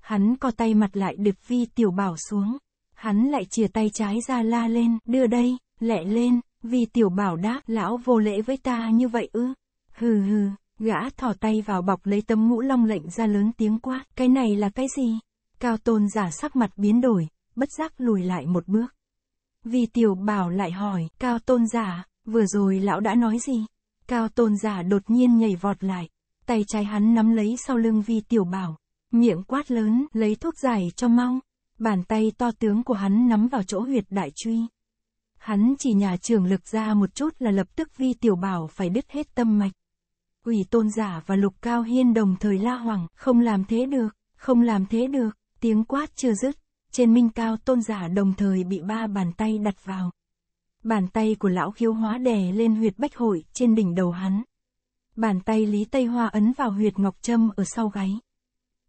Hắn co tay mặt lại đực vi tiểu bảo xuống. Hắn lại chìa tay trái ra la lên, đưa đây, lẹ lên, vì tiểu bảo đáp, lão vô lễ với ta như vậy ư. Hừ hừ, gã thỏ tay vào bọc lấy tấm mũ long lệnh ra lớn tiếng quát, cái này là cái gì? Cao tôn giả sắc mặt biến đổi, bất giác lùi lại một bước. Vì tiểu bảo lại hỏi, cao tôn giả, vừa rồi lão đã nói gì? Cao tôn giả đột nhiên nhảy vọt lại, tay trái hắn nắm lấy sau lưng vi tiểu bảo, miệng quát lớn, lấy thuốc giải cho mau. Bàn tay to tướng của hắn nắm vào chỗ huyệt đại truy. Hắn chỉ nhà trường lực ra một chút là lập tức vi tiểu bảo phải đứt hết tâm mạch. quỷ tôn giả và lục cao hiên đồng thời la hoảng, không làm thế được, không làm thế được, tiếng quát chưa dứt, trên minh cao tôn giả đồng thời bị ba bàn tay đặt vào. Bàn tay của lão khiếu hóa đè lên huyệt bách hội trên đỉnh đầu hắn. Bàn tay Lý Tây Hoa ấn vào huyệt ngọc trâm ở sau gáy.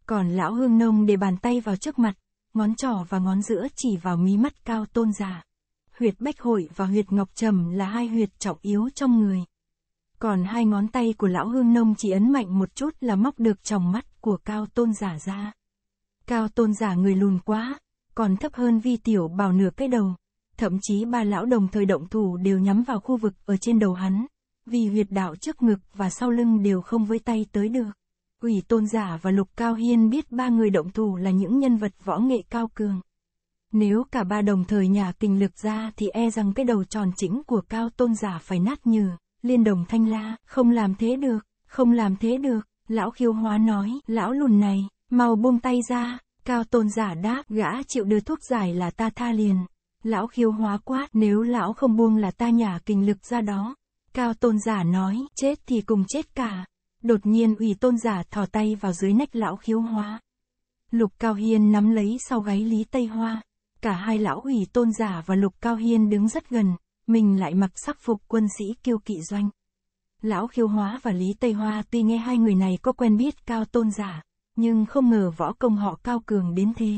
Còn lão hương nông để bàn tay vào trước mặt, ngón trỏ và ngón giữa chỉ vào mí mắt cao tôn giả. Huyệt bách hội và huyệt ngọc trầm là hai huyệt trọng yếu trong người. Còn hai ngón tay của lão hương nông chỉ ấn mạnh một chút là móc được tròng mắt của cao tôn giả ra. Cao tôn giả người lùn quá, còn thấp hơn vi tiểu bảo nửa cái đầu. Thậm chí ba lão đồng thời động thủ đều nhắm vào khu vực ở trên đầu hắn, vì huyệt đạo trước ngực và sau lưng đều không với tay tới được. Quỷ tôn giả và lục cao hiên biết ba người động thủ là những nhân vật võ nghệ cao cường. Nếu cả ba đồng thời nhà kinh lực ra thì e rằng cái đầu tròn chỉnh của cao tôn giả phải nát nhừ, liên đồng thanh la, không làm thế được, không làm thế được, lão khiêu hóa nói, lão lùn này, mau buông tay ra, Cao tôn giả đáp, gã chịu đưa thuốc giải là ta tha liền. Lão khiếu hóa quát, nếu lão không buông là ta nhả kinh lực ra đó. Cao tôn giả nói, chết thì cùng chết cả. Đột nhiên ủy tôn giả thò tay vào dưới nách lão khiếu hóa. Lục Cao Hiên nắm lấy sau gáy Lý Tây Hoa. Cả hai lão ủy tôn giả và Lục Cao Hiên đứng rất gần, mình lại mặc sắc phục quân sĩ kiêu kỵ doanh. Lão khiêu hóa và Lý Tây Hoa tuy nghe hai người này có quen biết cao tôn giả, nhưng không ngờ võ công họ cao cường đến thế.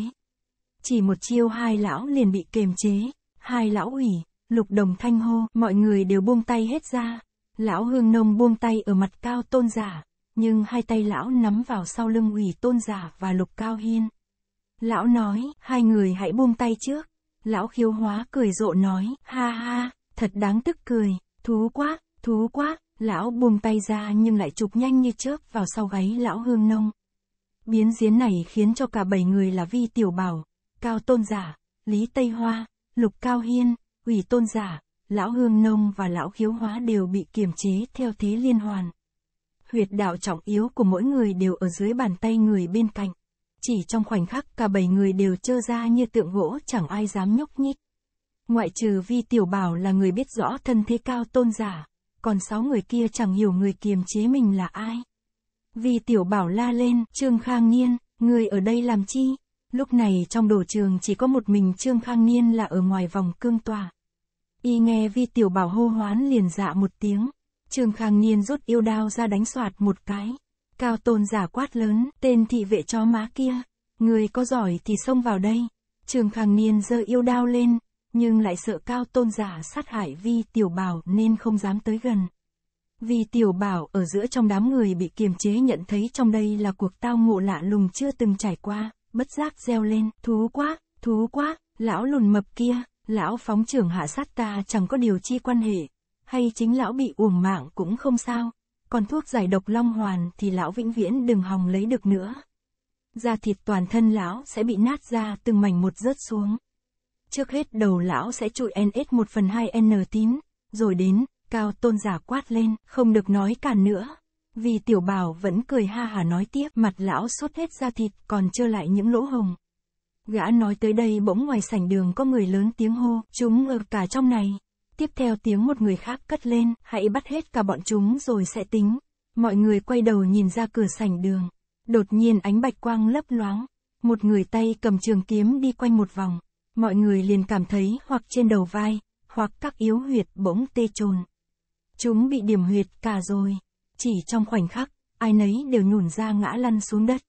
Chỉ một chiêu hai lão liền bị kềm chế, hai lão ủy, lục đồng thanh hô, mọi người đều buông tay hết ra. Lão hương nông buông tay ở mặt cao tôn giả, nhưng hai tay lão nắm vào sau lưng ủy tôn giả và lục cao hiên. Lão nói, hai người hãy buông tay trước. Lão khiếu hóa cười rộ nói, ha ha, thật đáng tức cười, thú quá, thú quá, lão buông tay ra nhưng lại chụp nhanh như chớp vào sau gáy lão hương nông. Biến diễn này khiến cho cả bảy người là Vi Tiểu Bảo, Cao Tôn Giả, Lý Tây Hoa, Lục Cao Hiên, Ủy Tôn Giả, Lão Hương Nông và Lão Khiếu Hóa đều bị kiềm chế theo thế liên hoàn. Huyệt đạo trọng yếu của mỗi người đều ở dưới bàn tay người bên cạnh. Chỉ trong khoảnh khắc cả bảy người đều trơ ra như tượng gỗ chẳng ai dám nhúc nhích. Ngoại trừ Vi Tiểu Bảo là người biết rõ thân thế cao tôn giả, còn sáu người kia chẳng hiểu người kiềm chế mình là ai. Vì tiểu bảo la lên, Trương Khang Niên, người ở đây làm chi? Lúc này trong đồ trường chỉ có một mình Trương Khang Niên là ở ngoài vòng cương tòa. Y nghe vi tiểu bảo hô hoán liền dạ một tiếng. Trương Khang Niên rút yêu đao ra đánh soạt một cái. Cao tôn giả quát lớn, tên thị vệ cho má kia. Người có giỏi thì xông vào đây. Trương Khang Niên giơ yêu đao lên, nhưng lại sợ cao tôn giả sát hại vi tiểu bảo nên không dám tới gần. Vì tiểu bảo ở giữa trong đám người bị kiềm chế nhận thấy trong đây là cuộc tao ngộ lạ lùng chưa từng trải qua, bất giác reo lên, thú quá, thú quá, lão lùn mập kia, lão phóng trưởng hạ sát ta chẳng có điều chi quan hệ, hay chính lão bị uổng mạng cũng không sao, còn thuốc giải độc long hoàn thì lão vĩnh viễn đừng hòng lấy được nữa. Da thịt toàn thân lão sẽ bị nát ra từng mảnh một rớt xuống. Trước hết đầu lão sẽ trụi NS 1 phần 2 N tín, rồi đến Cao tôn giả quát lên, không được nói càn nữa. Vì tiểu bảo vẫn cười ha hà nói tiếp, mặt lão sốt hết ra thịt, còn trơ lại những lỗ hồng. Gã nói tới đây bỗng ngoài sảnh đường có người lớn tiếng hô, chúng ở cả trong này. Tiếp theo tiếng một người khác cất lên, hãy bắt hết cả bọn chúng rồi sẽ tính. Mọi người quay đầu nhìn ra cửa sảnh đường. Đột nhiên ánh bạch quang lấp loáng. Một người tay cầm trường kiếm đi quanh một vòng. Mọi người liền cảm thấy hoặc trên đầu vai, hoặc các yếu huyệt bỗng tê trồn. Chúng bị điểm huyệt cả rồi. Chỉ trong khoảnh khắc, ai nấy đều nhủn ra ngã lăn xuống đất.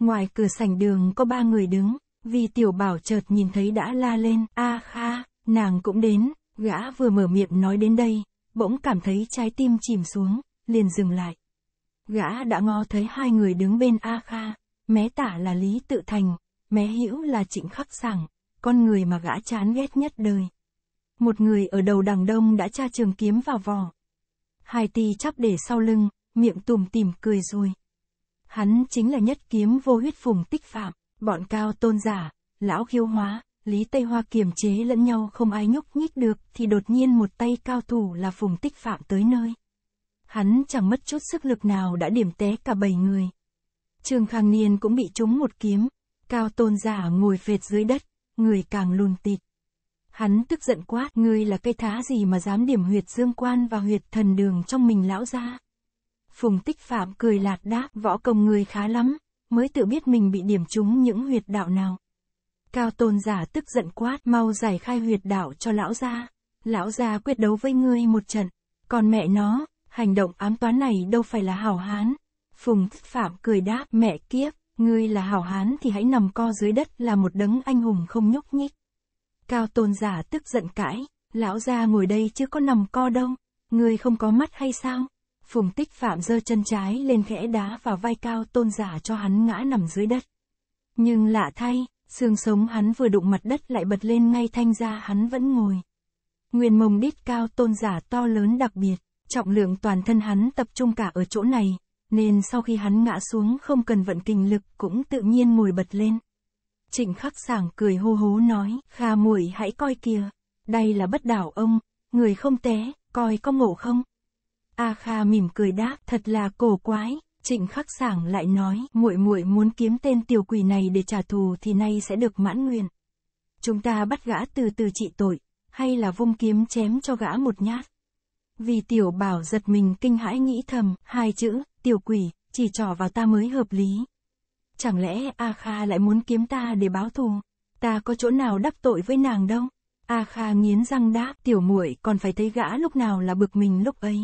Ngoài cửa sảnh đường có ba người đứng, vì tiểu bảo chợt nhìn thấy đã la lên, a kha, nàng cũng đến, gã vừa mở miệng nói đến đây, bỗng cảm thấy trái tim chìm xuống, liền dừng lại. Gã đã ngó thấy hai người đứng bên A Kha, mé tả là Lý Tự Thành, mé hữu là Trịnh Khắc Sảng, con người mà gã chán ghét nhất đời. Một người ở đầu đằng đông đã tra trường kiếm vào vỏ. Hai ti chắp để sau lưng, miệng tùm tìm cười rồi. Hắn chính là nhất kiếm vô huyết phùng tích phạm, bọn cao tôn giả, lão khiêu hóa, Lý Tây Hoa kiềm chế lẫn nhau không ai nhúc nhích được thì đột nhiên một tay cao thủ là phùng tích phạm tới nơi. Hắn chẳng mất chút sức lực nào đã điểm té cả bảy người. Trương Khang Niên cũng bị trúng một kiếm, cao tôn giả ngồi phệt dưới đất, người càng lùn tịt. Hắn tức giận quá, ngươi là cây thá gì mà dám điểm huyệt dương quan và huyệt thần đường trong mình lão ra. Phùng tích phạm cười lạt đáp, võ công ngươi khá lắm, mới tự biết mình bị điểm trúng những huyệt đạo nào. Cao tôn giả tức giận quát, mau giải khai huyệt đạo cho lão ra. Lão ra quyết đấu với ngươi một trận, còn mẹ nó, hành động ám toán này đâu phải là hảo hán. Phùng tích phạm cười đáp, mẹ kiếp, ngươi là hảo hán thì hãy nằm co dưới đất là một đấng anh hùng không nhúc nhích. Cao tôn giả tức giận cãi, lão gia ngồi đây chứ có nằm co đâu, người không có mắt hay sao? Phùng tích phạm giơ chân trái lên khẽ đá vào vai cao tôn giả cho hắn ngã nằm dưới đất. Nhưng lạ thay, xương sống hắn vừa đụng mặt đất lại bật lên ngay thanh ra hắn vẫn ngồi. Nguyên mông đít cao tôn giả to lớn đặc biệt, trọng lượng toàn thân hắn tập trung cả ở chỗ này, nên sau khi hắn ngã xuống không cần vận kinh lực cũng tự nhiên ngồi bật lên. Trịnh khắc sảng cười hô hố nói, Kha muội hãy coi kìa, đây là bất đảo ông, người không té, coi có ngộ không? A Kha mỉm cười đáp, thật là cổ quái. Trịnh Khắc Sảng lại nói, muội muội muốn kiếm tên tiểu quỷ này để trả thù thì nay sẽ được mãn nguyện. Chúng ta bắt gã từ từ trị tội, hay là vung kiếm chém cho gã một nhát. Vì tiểu bảo giật mình kinh hãi nghĩ thầm, hai chữ, tiểu quỷ, chỉ trỏ vào ta mới hợp lý. Chẳng lẽ A Kha lại muốn kiếm ta để báo thù? Ta có chỗ nào đắc tội với nàng đâu? A Kha nghiến răng đáp, tiểu muội còn phải thấy gã lúc nào là bực mình lúc ấy.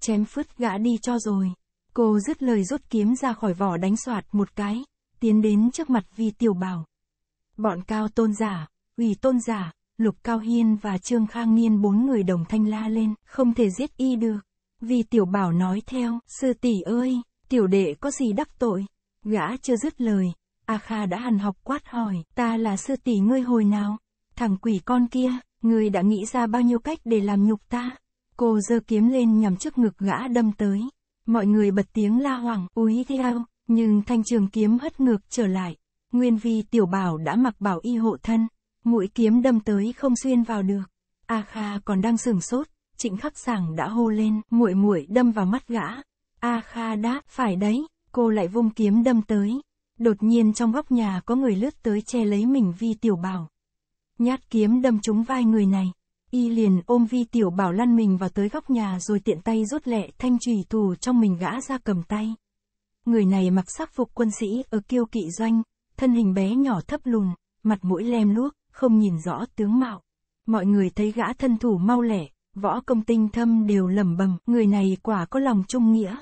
Chém phứt gã đi cho rồi. Cô dứt lời rút kiếm ra khỏi vỏ đánh soạt một cái, tiến đến trước mặt vi tiểu bảo. Bọn cao tôn giả, ủy tôn giả, lục cao hiên và trương khang niên bốn người đồng thanh la lên, không thể giết y được. Vì tiểu bảo nói theo, sư tỷ ơi, tiểu đệ có gì đắc tội, Gã chưa dứt lời, A Kha đã hằn học quát hỏi, ta là sư tỷ ngươi hồi nào? Thằng quỷ con kia, ngươi đã nghĩ ra bao nhiêu cách để làm nhục ta? Cô giơ kiếm lên nhằm trước ngực gã đâm tới. Mọi người bật tiếng la hoảng, úi theo, nhưng thanh trường kiếm hất ngược trở lại. Nguyên vi tiểu bảo đã mặc bảo y hộ thân, mũi kiếm đâm tới không xuyên vào được. A Kha còn đang sừng sốt, Trịnh Khắc Sảng đã hô lên, muội muội đâm vào mắt gã. A Kha đáp phải đấy, cô lại vung kiếm đâm tới. Đột nhiên trong góc nhà có người lướt tới che lấy mình Vi Tiểu Bảo. Nhát kiếm đâm trúng vai người này. Y liền ôm Vi Tiểu Bảo lăn mình vào tới góc nhà rồi tiện tay rút lẹ thanh trùy tù trong mình gã ra cầm tay. Người này mặc sắc phục quân sĩ ở kiêu kỵ doanh, thân hình bé nhỏ thấp lùn, mặt mũi lem luốc, không nhìn rõ tướng mạo. Mọi người thấy gã thân thủ mau lẻ, võ công tinh thâm đều lẩm bẩm, người này quả có lòng trung nghĩa.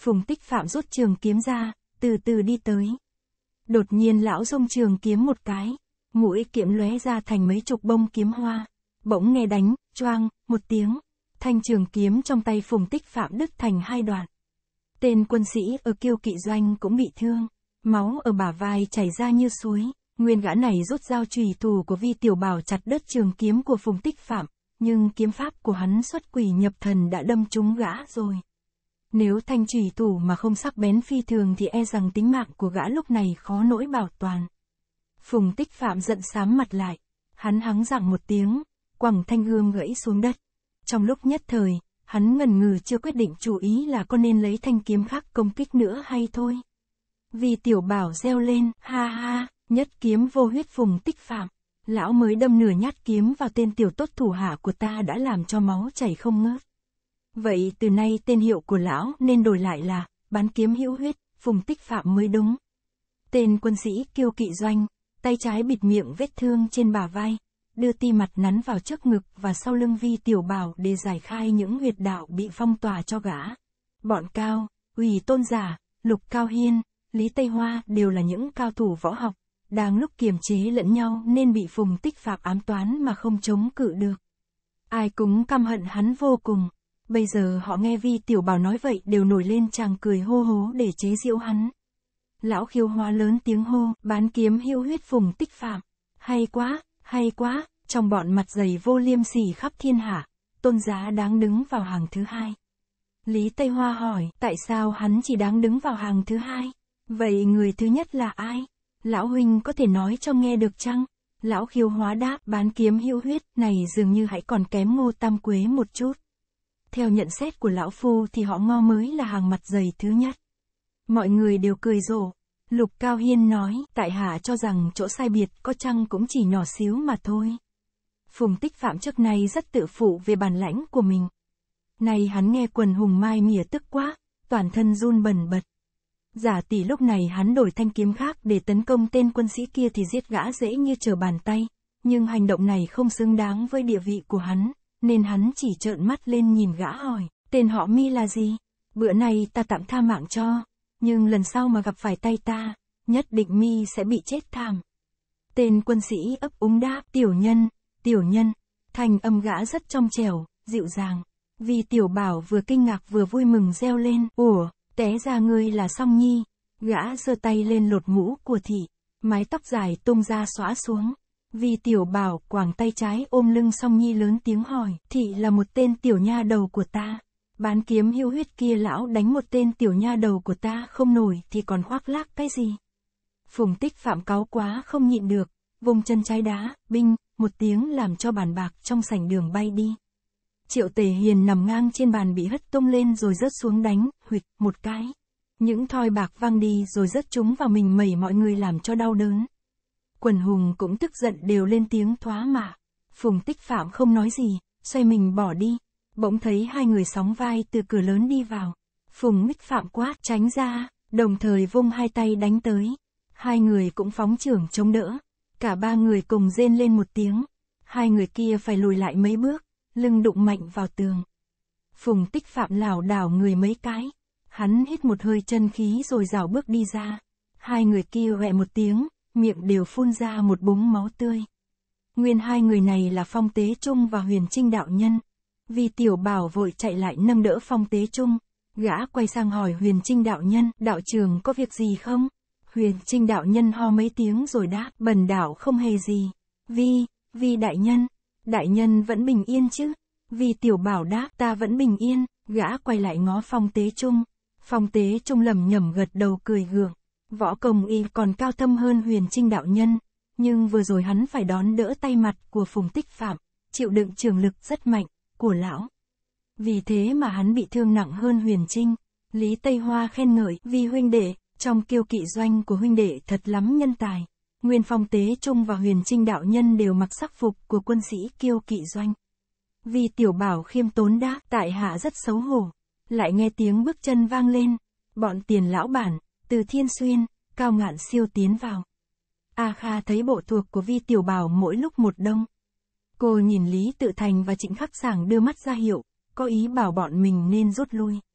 Phùng tích phạm rút trường kiếm ra, từ từ đi tới. Đột nhiên lão dung trường kiếm một cái, mũi kiếm lóe ra thành mấy chục bông kiếm hoa. Bỗng nghe đánh, choang, một tiếng, thanh trường kiếm trong tay phùng tích phạm đứt thành hai đoạn. Tên quân sĩ ở kiêu kỵ doanh cũng bị thương, máu ở bả vai chảy ra như suối. Nguyên gã này rút dao trùy thù của vi tiểu bảo chặt đứt trường kiếm của phùng tích phạm, nhưng kiếm pháp của hắn xuất quỷ nhập thần đã đâm trúng gã rồi. Nếu thanh trùy thủ mà không sắc bén phi thường thì e rằng tính mạng của gã lúc này khó nỗi bảo toàn. Phùng tích phạm giận sám mặt lại, hắn hắng giọng một tiếng, quẳng thanh gươm gãy xuống đất. Trong lúc nhất thời, hắn ngần ngừ chưa quyết định chú ý là có nên lấy thanh kiếm khác công kích nữa hay thôi. Vì tiểu bảo reo lên, ha ha, nhất kiếm vô huyết phùng tích phạm. Lão mới đâm nửa nhát kiếm vào tên tiểu tốt thủ hạ của ta đã làm cho máu chảy không ngớt. Vậy từ nay tên hiệu của lão nên đổi lại là, bán kiếm hữu huyết, phùng tích phạm mới đúng. Tên quân sĩ kiêu kỵ doanh, tay trái bịt miệng vết thương trên bà vai, đưa ti mặt nắn vào trước ngực và sau lưng vi tiểu bảo để giải khai những huyệt đạo bị phong tỏa cho gã. Bọn Cao, Ủy Tôn Giả, Lục Cao Hiên, Lý Tây Hoa đều là những cao thủ võ học, đang lúc kiềm chế lẫn nhau nên bị phùng tích phạm ám toán mà không chống cự được. Ai cũng căm hận hắn vô cùng. Bây giờ họ nghe Vi Tiểu Bảo nói vậy đều nổi lên chàng cười hô hố để chế giễu hắn. Lão khiêu hoa lớn tiếng hô, bán kiếm hữu huyết phùng tích phạm. Hay quá, hay quá, trong bọn mặt dày vô liêm sỉ khắp thiên hạ, tôn giá đáng đứng vào hàng thứ hai. Lý Tây Hoa hỏi, tại sao hắn chỉ đáng đứng vào hàng thứ hai? Vậy người thứ nhất là ai? Lão Huynh có thể nói cho nghe được chăng? Lão khiêu hóa đáp, bán kiếm hữu huyết, này dường như hãy còn kém ngô tam quế một chút. Theo nhận xét của lão phu thì họ ngo mới là hàng mặt dày thứ nhất. Mọi người đều cười rộ. Lục Cao Hiên nói, tại hạ cho rằng chỗ sai biệt có chăng cũng chỉ nhỏ xíu mà thôi. Phùng tích phạm trước nay rất tự phụ về bản lãnh của mình. Nay hắn nghe quần hùng mai mỉa tức quá, toàn thân run bần bật. Giả tỷ lúc này hắn đổi thanh kiếm khác để tấn công tên quân sĩ kia thì giết gã dễ như trở bàn tay, nhưng hành động này không xứng đáng với địa vị của hắn nên hắn chỉ trợn mắt lên nhìn gã hỏi, tên họ mi là gì? Bữa nay ta tạm tha mạng cho, nhưng lần sau mà gặp phải tay ta, nhất định mi sẽ bị chết thảm. Tên quân sĩ ấp úng đáp, tiểu nhân, tiểu nhân, thành âm gã rất trong trẻo, dịu dàng. Vì tiểu bảo vừa kinh ngạc vừa vui mừng reo lên, ủa, té ra ngươi là song nhi. Gã giơ tay lên lột mũ của thị, mái tóc dài tung ra xóa xuống. Vì tiểu bảo quảng tay trái ôm lưng song nhi lớn tiếng hỏi, thị là một tên tiểu nha đầu của ta. Bán kiếm hưu huyết kia lão đánh một tên tiểu nha đầu của ta không nổi thì còn khoác lác cái gì. Phùng tích phạm cáo quá không nhịn được, vùng chân trái đá, binh, một tiếng làm cho bàn bạc trong sảnh đường bay đi. Triệu tề hiền nằm ngang trên bàn bị hất tung lên rồi rớt xuống đánh, huyệt, một cái. Những thoi bạc văng đi rồi rớt chúng vào mình mẩy mọi người làm cho đau đớn. Quần hùng cũng tức giận đều lên tiếng thoá mạ. Phùng tích phạm không nói gì, xoay mình bỏ đi. Bỗng thấy hai người sóng vai từ cửa lớn đi vào. Phùng mích phạm quát tránh ra, đồng thời vung hai tay đánh tới. Hai người cũng phóng trưởng chống đỡ. Cả ba người cùng rên lên một tiếng. Hai người kia phải lùi lại mấy bước, lưng đụng mạnh vào tường. Phùng tích phạm lảo đảo người mấy cái. Hắn hít một hơi chân khí rồi rảo bước đi ra. Hai người kia hẹ một tiếng, miệng đều phun ra một búng máu tươi. Nguyên hai người này là Phong Tế Trung và Huyền Trinh Đạo Nhân. Vì tiểu bảo vội chạy lại nâng đỡ Phong Tế Trung, gã quay sang hỏi Huyền Trinh Đạo Nhân, đạo trường có việc gì không? Huyền Trinh Đạo Nhân ho mấy tiếng rồi đáp, bần đạo không hề gì. Vi, vi đại nhân, đại nhân vẫn bình yên chứ? Vì tiểu bảo đáp, ta vẫn bình yên, gã quay lại ngó Phong Tế Trung. Phong Tế Trung lầm nhầm gật đầu cười gượng. Võ công y còn cao thâm hơn huyền trinh đạo nhân, nhưng vừa rồi hắn phải đón đỡ tay mặt của phùng tích phạm, chịu đựng trường lực rất mạnh, của lão. Vì thế mà hắn bị thương nặng hơn huyền trinh. Lý Tây Hoa khen ngợi vì huynh đệ, trong kiêu kỵ doanh của huynh đệ thật lắm nhân tài. Nguyên Phong Tế Trung và Huyền Trinh Đạo Nhân đều mặc sắc phục của quân sĩ kiêu kỵ doanh. Vì tiểu bảo khiêm tốn đã tại hạ rất xấu hổ. Lại nghe tiếng bước chân vang lên. Bọn tiền lão bản, từ Thiên Xuyên, Cao Ngạn Siêu tiến vào. A Kha thấy bộ thuộc của Vi Tiểu Bảo mỗi lúc một đông. Cô nhìn Lý Tự Thành và Trịnh Khắc Sảng đưa mắt ra hiệu, có ý bảo bọn mình nên rút lui.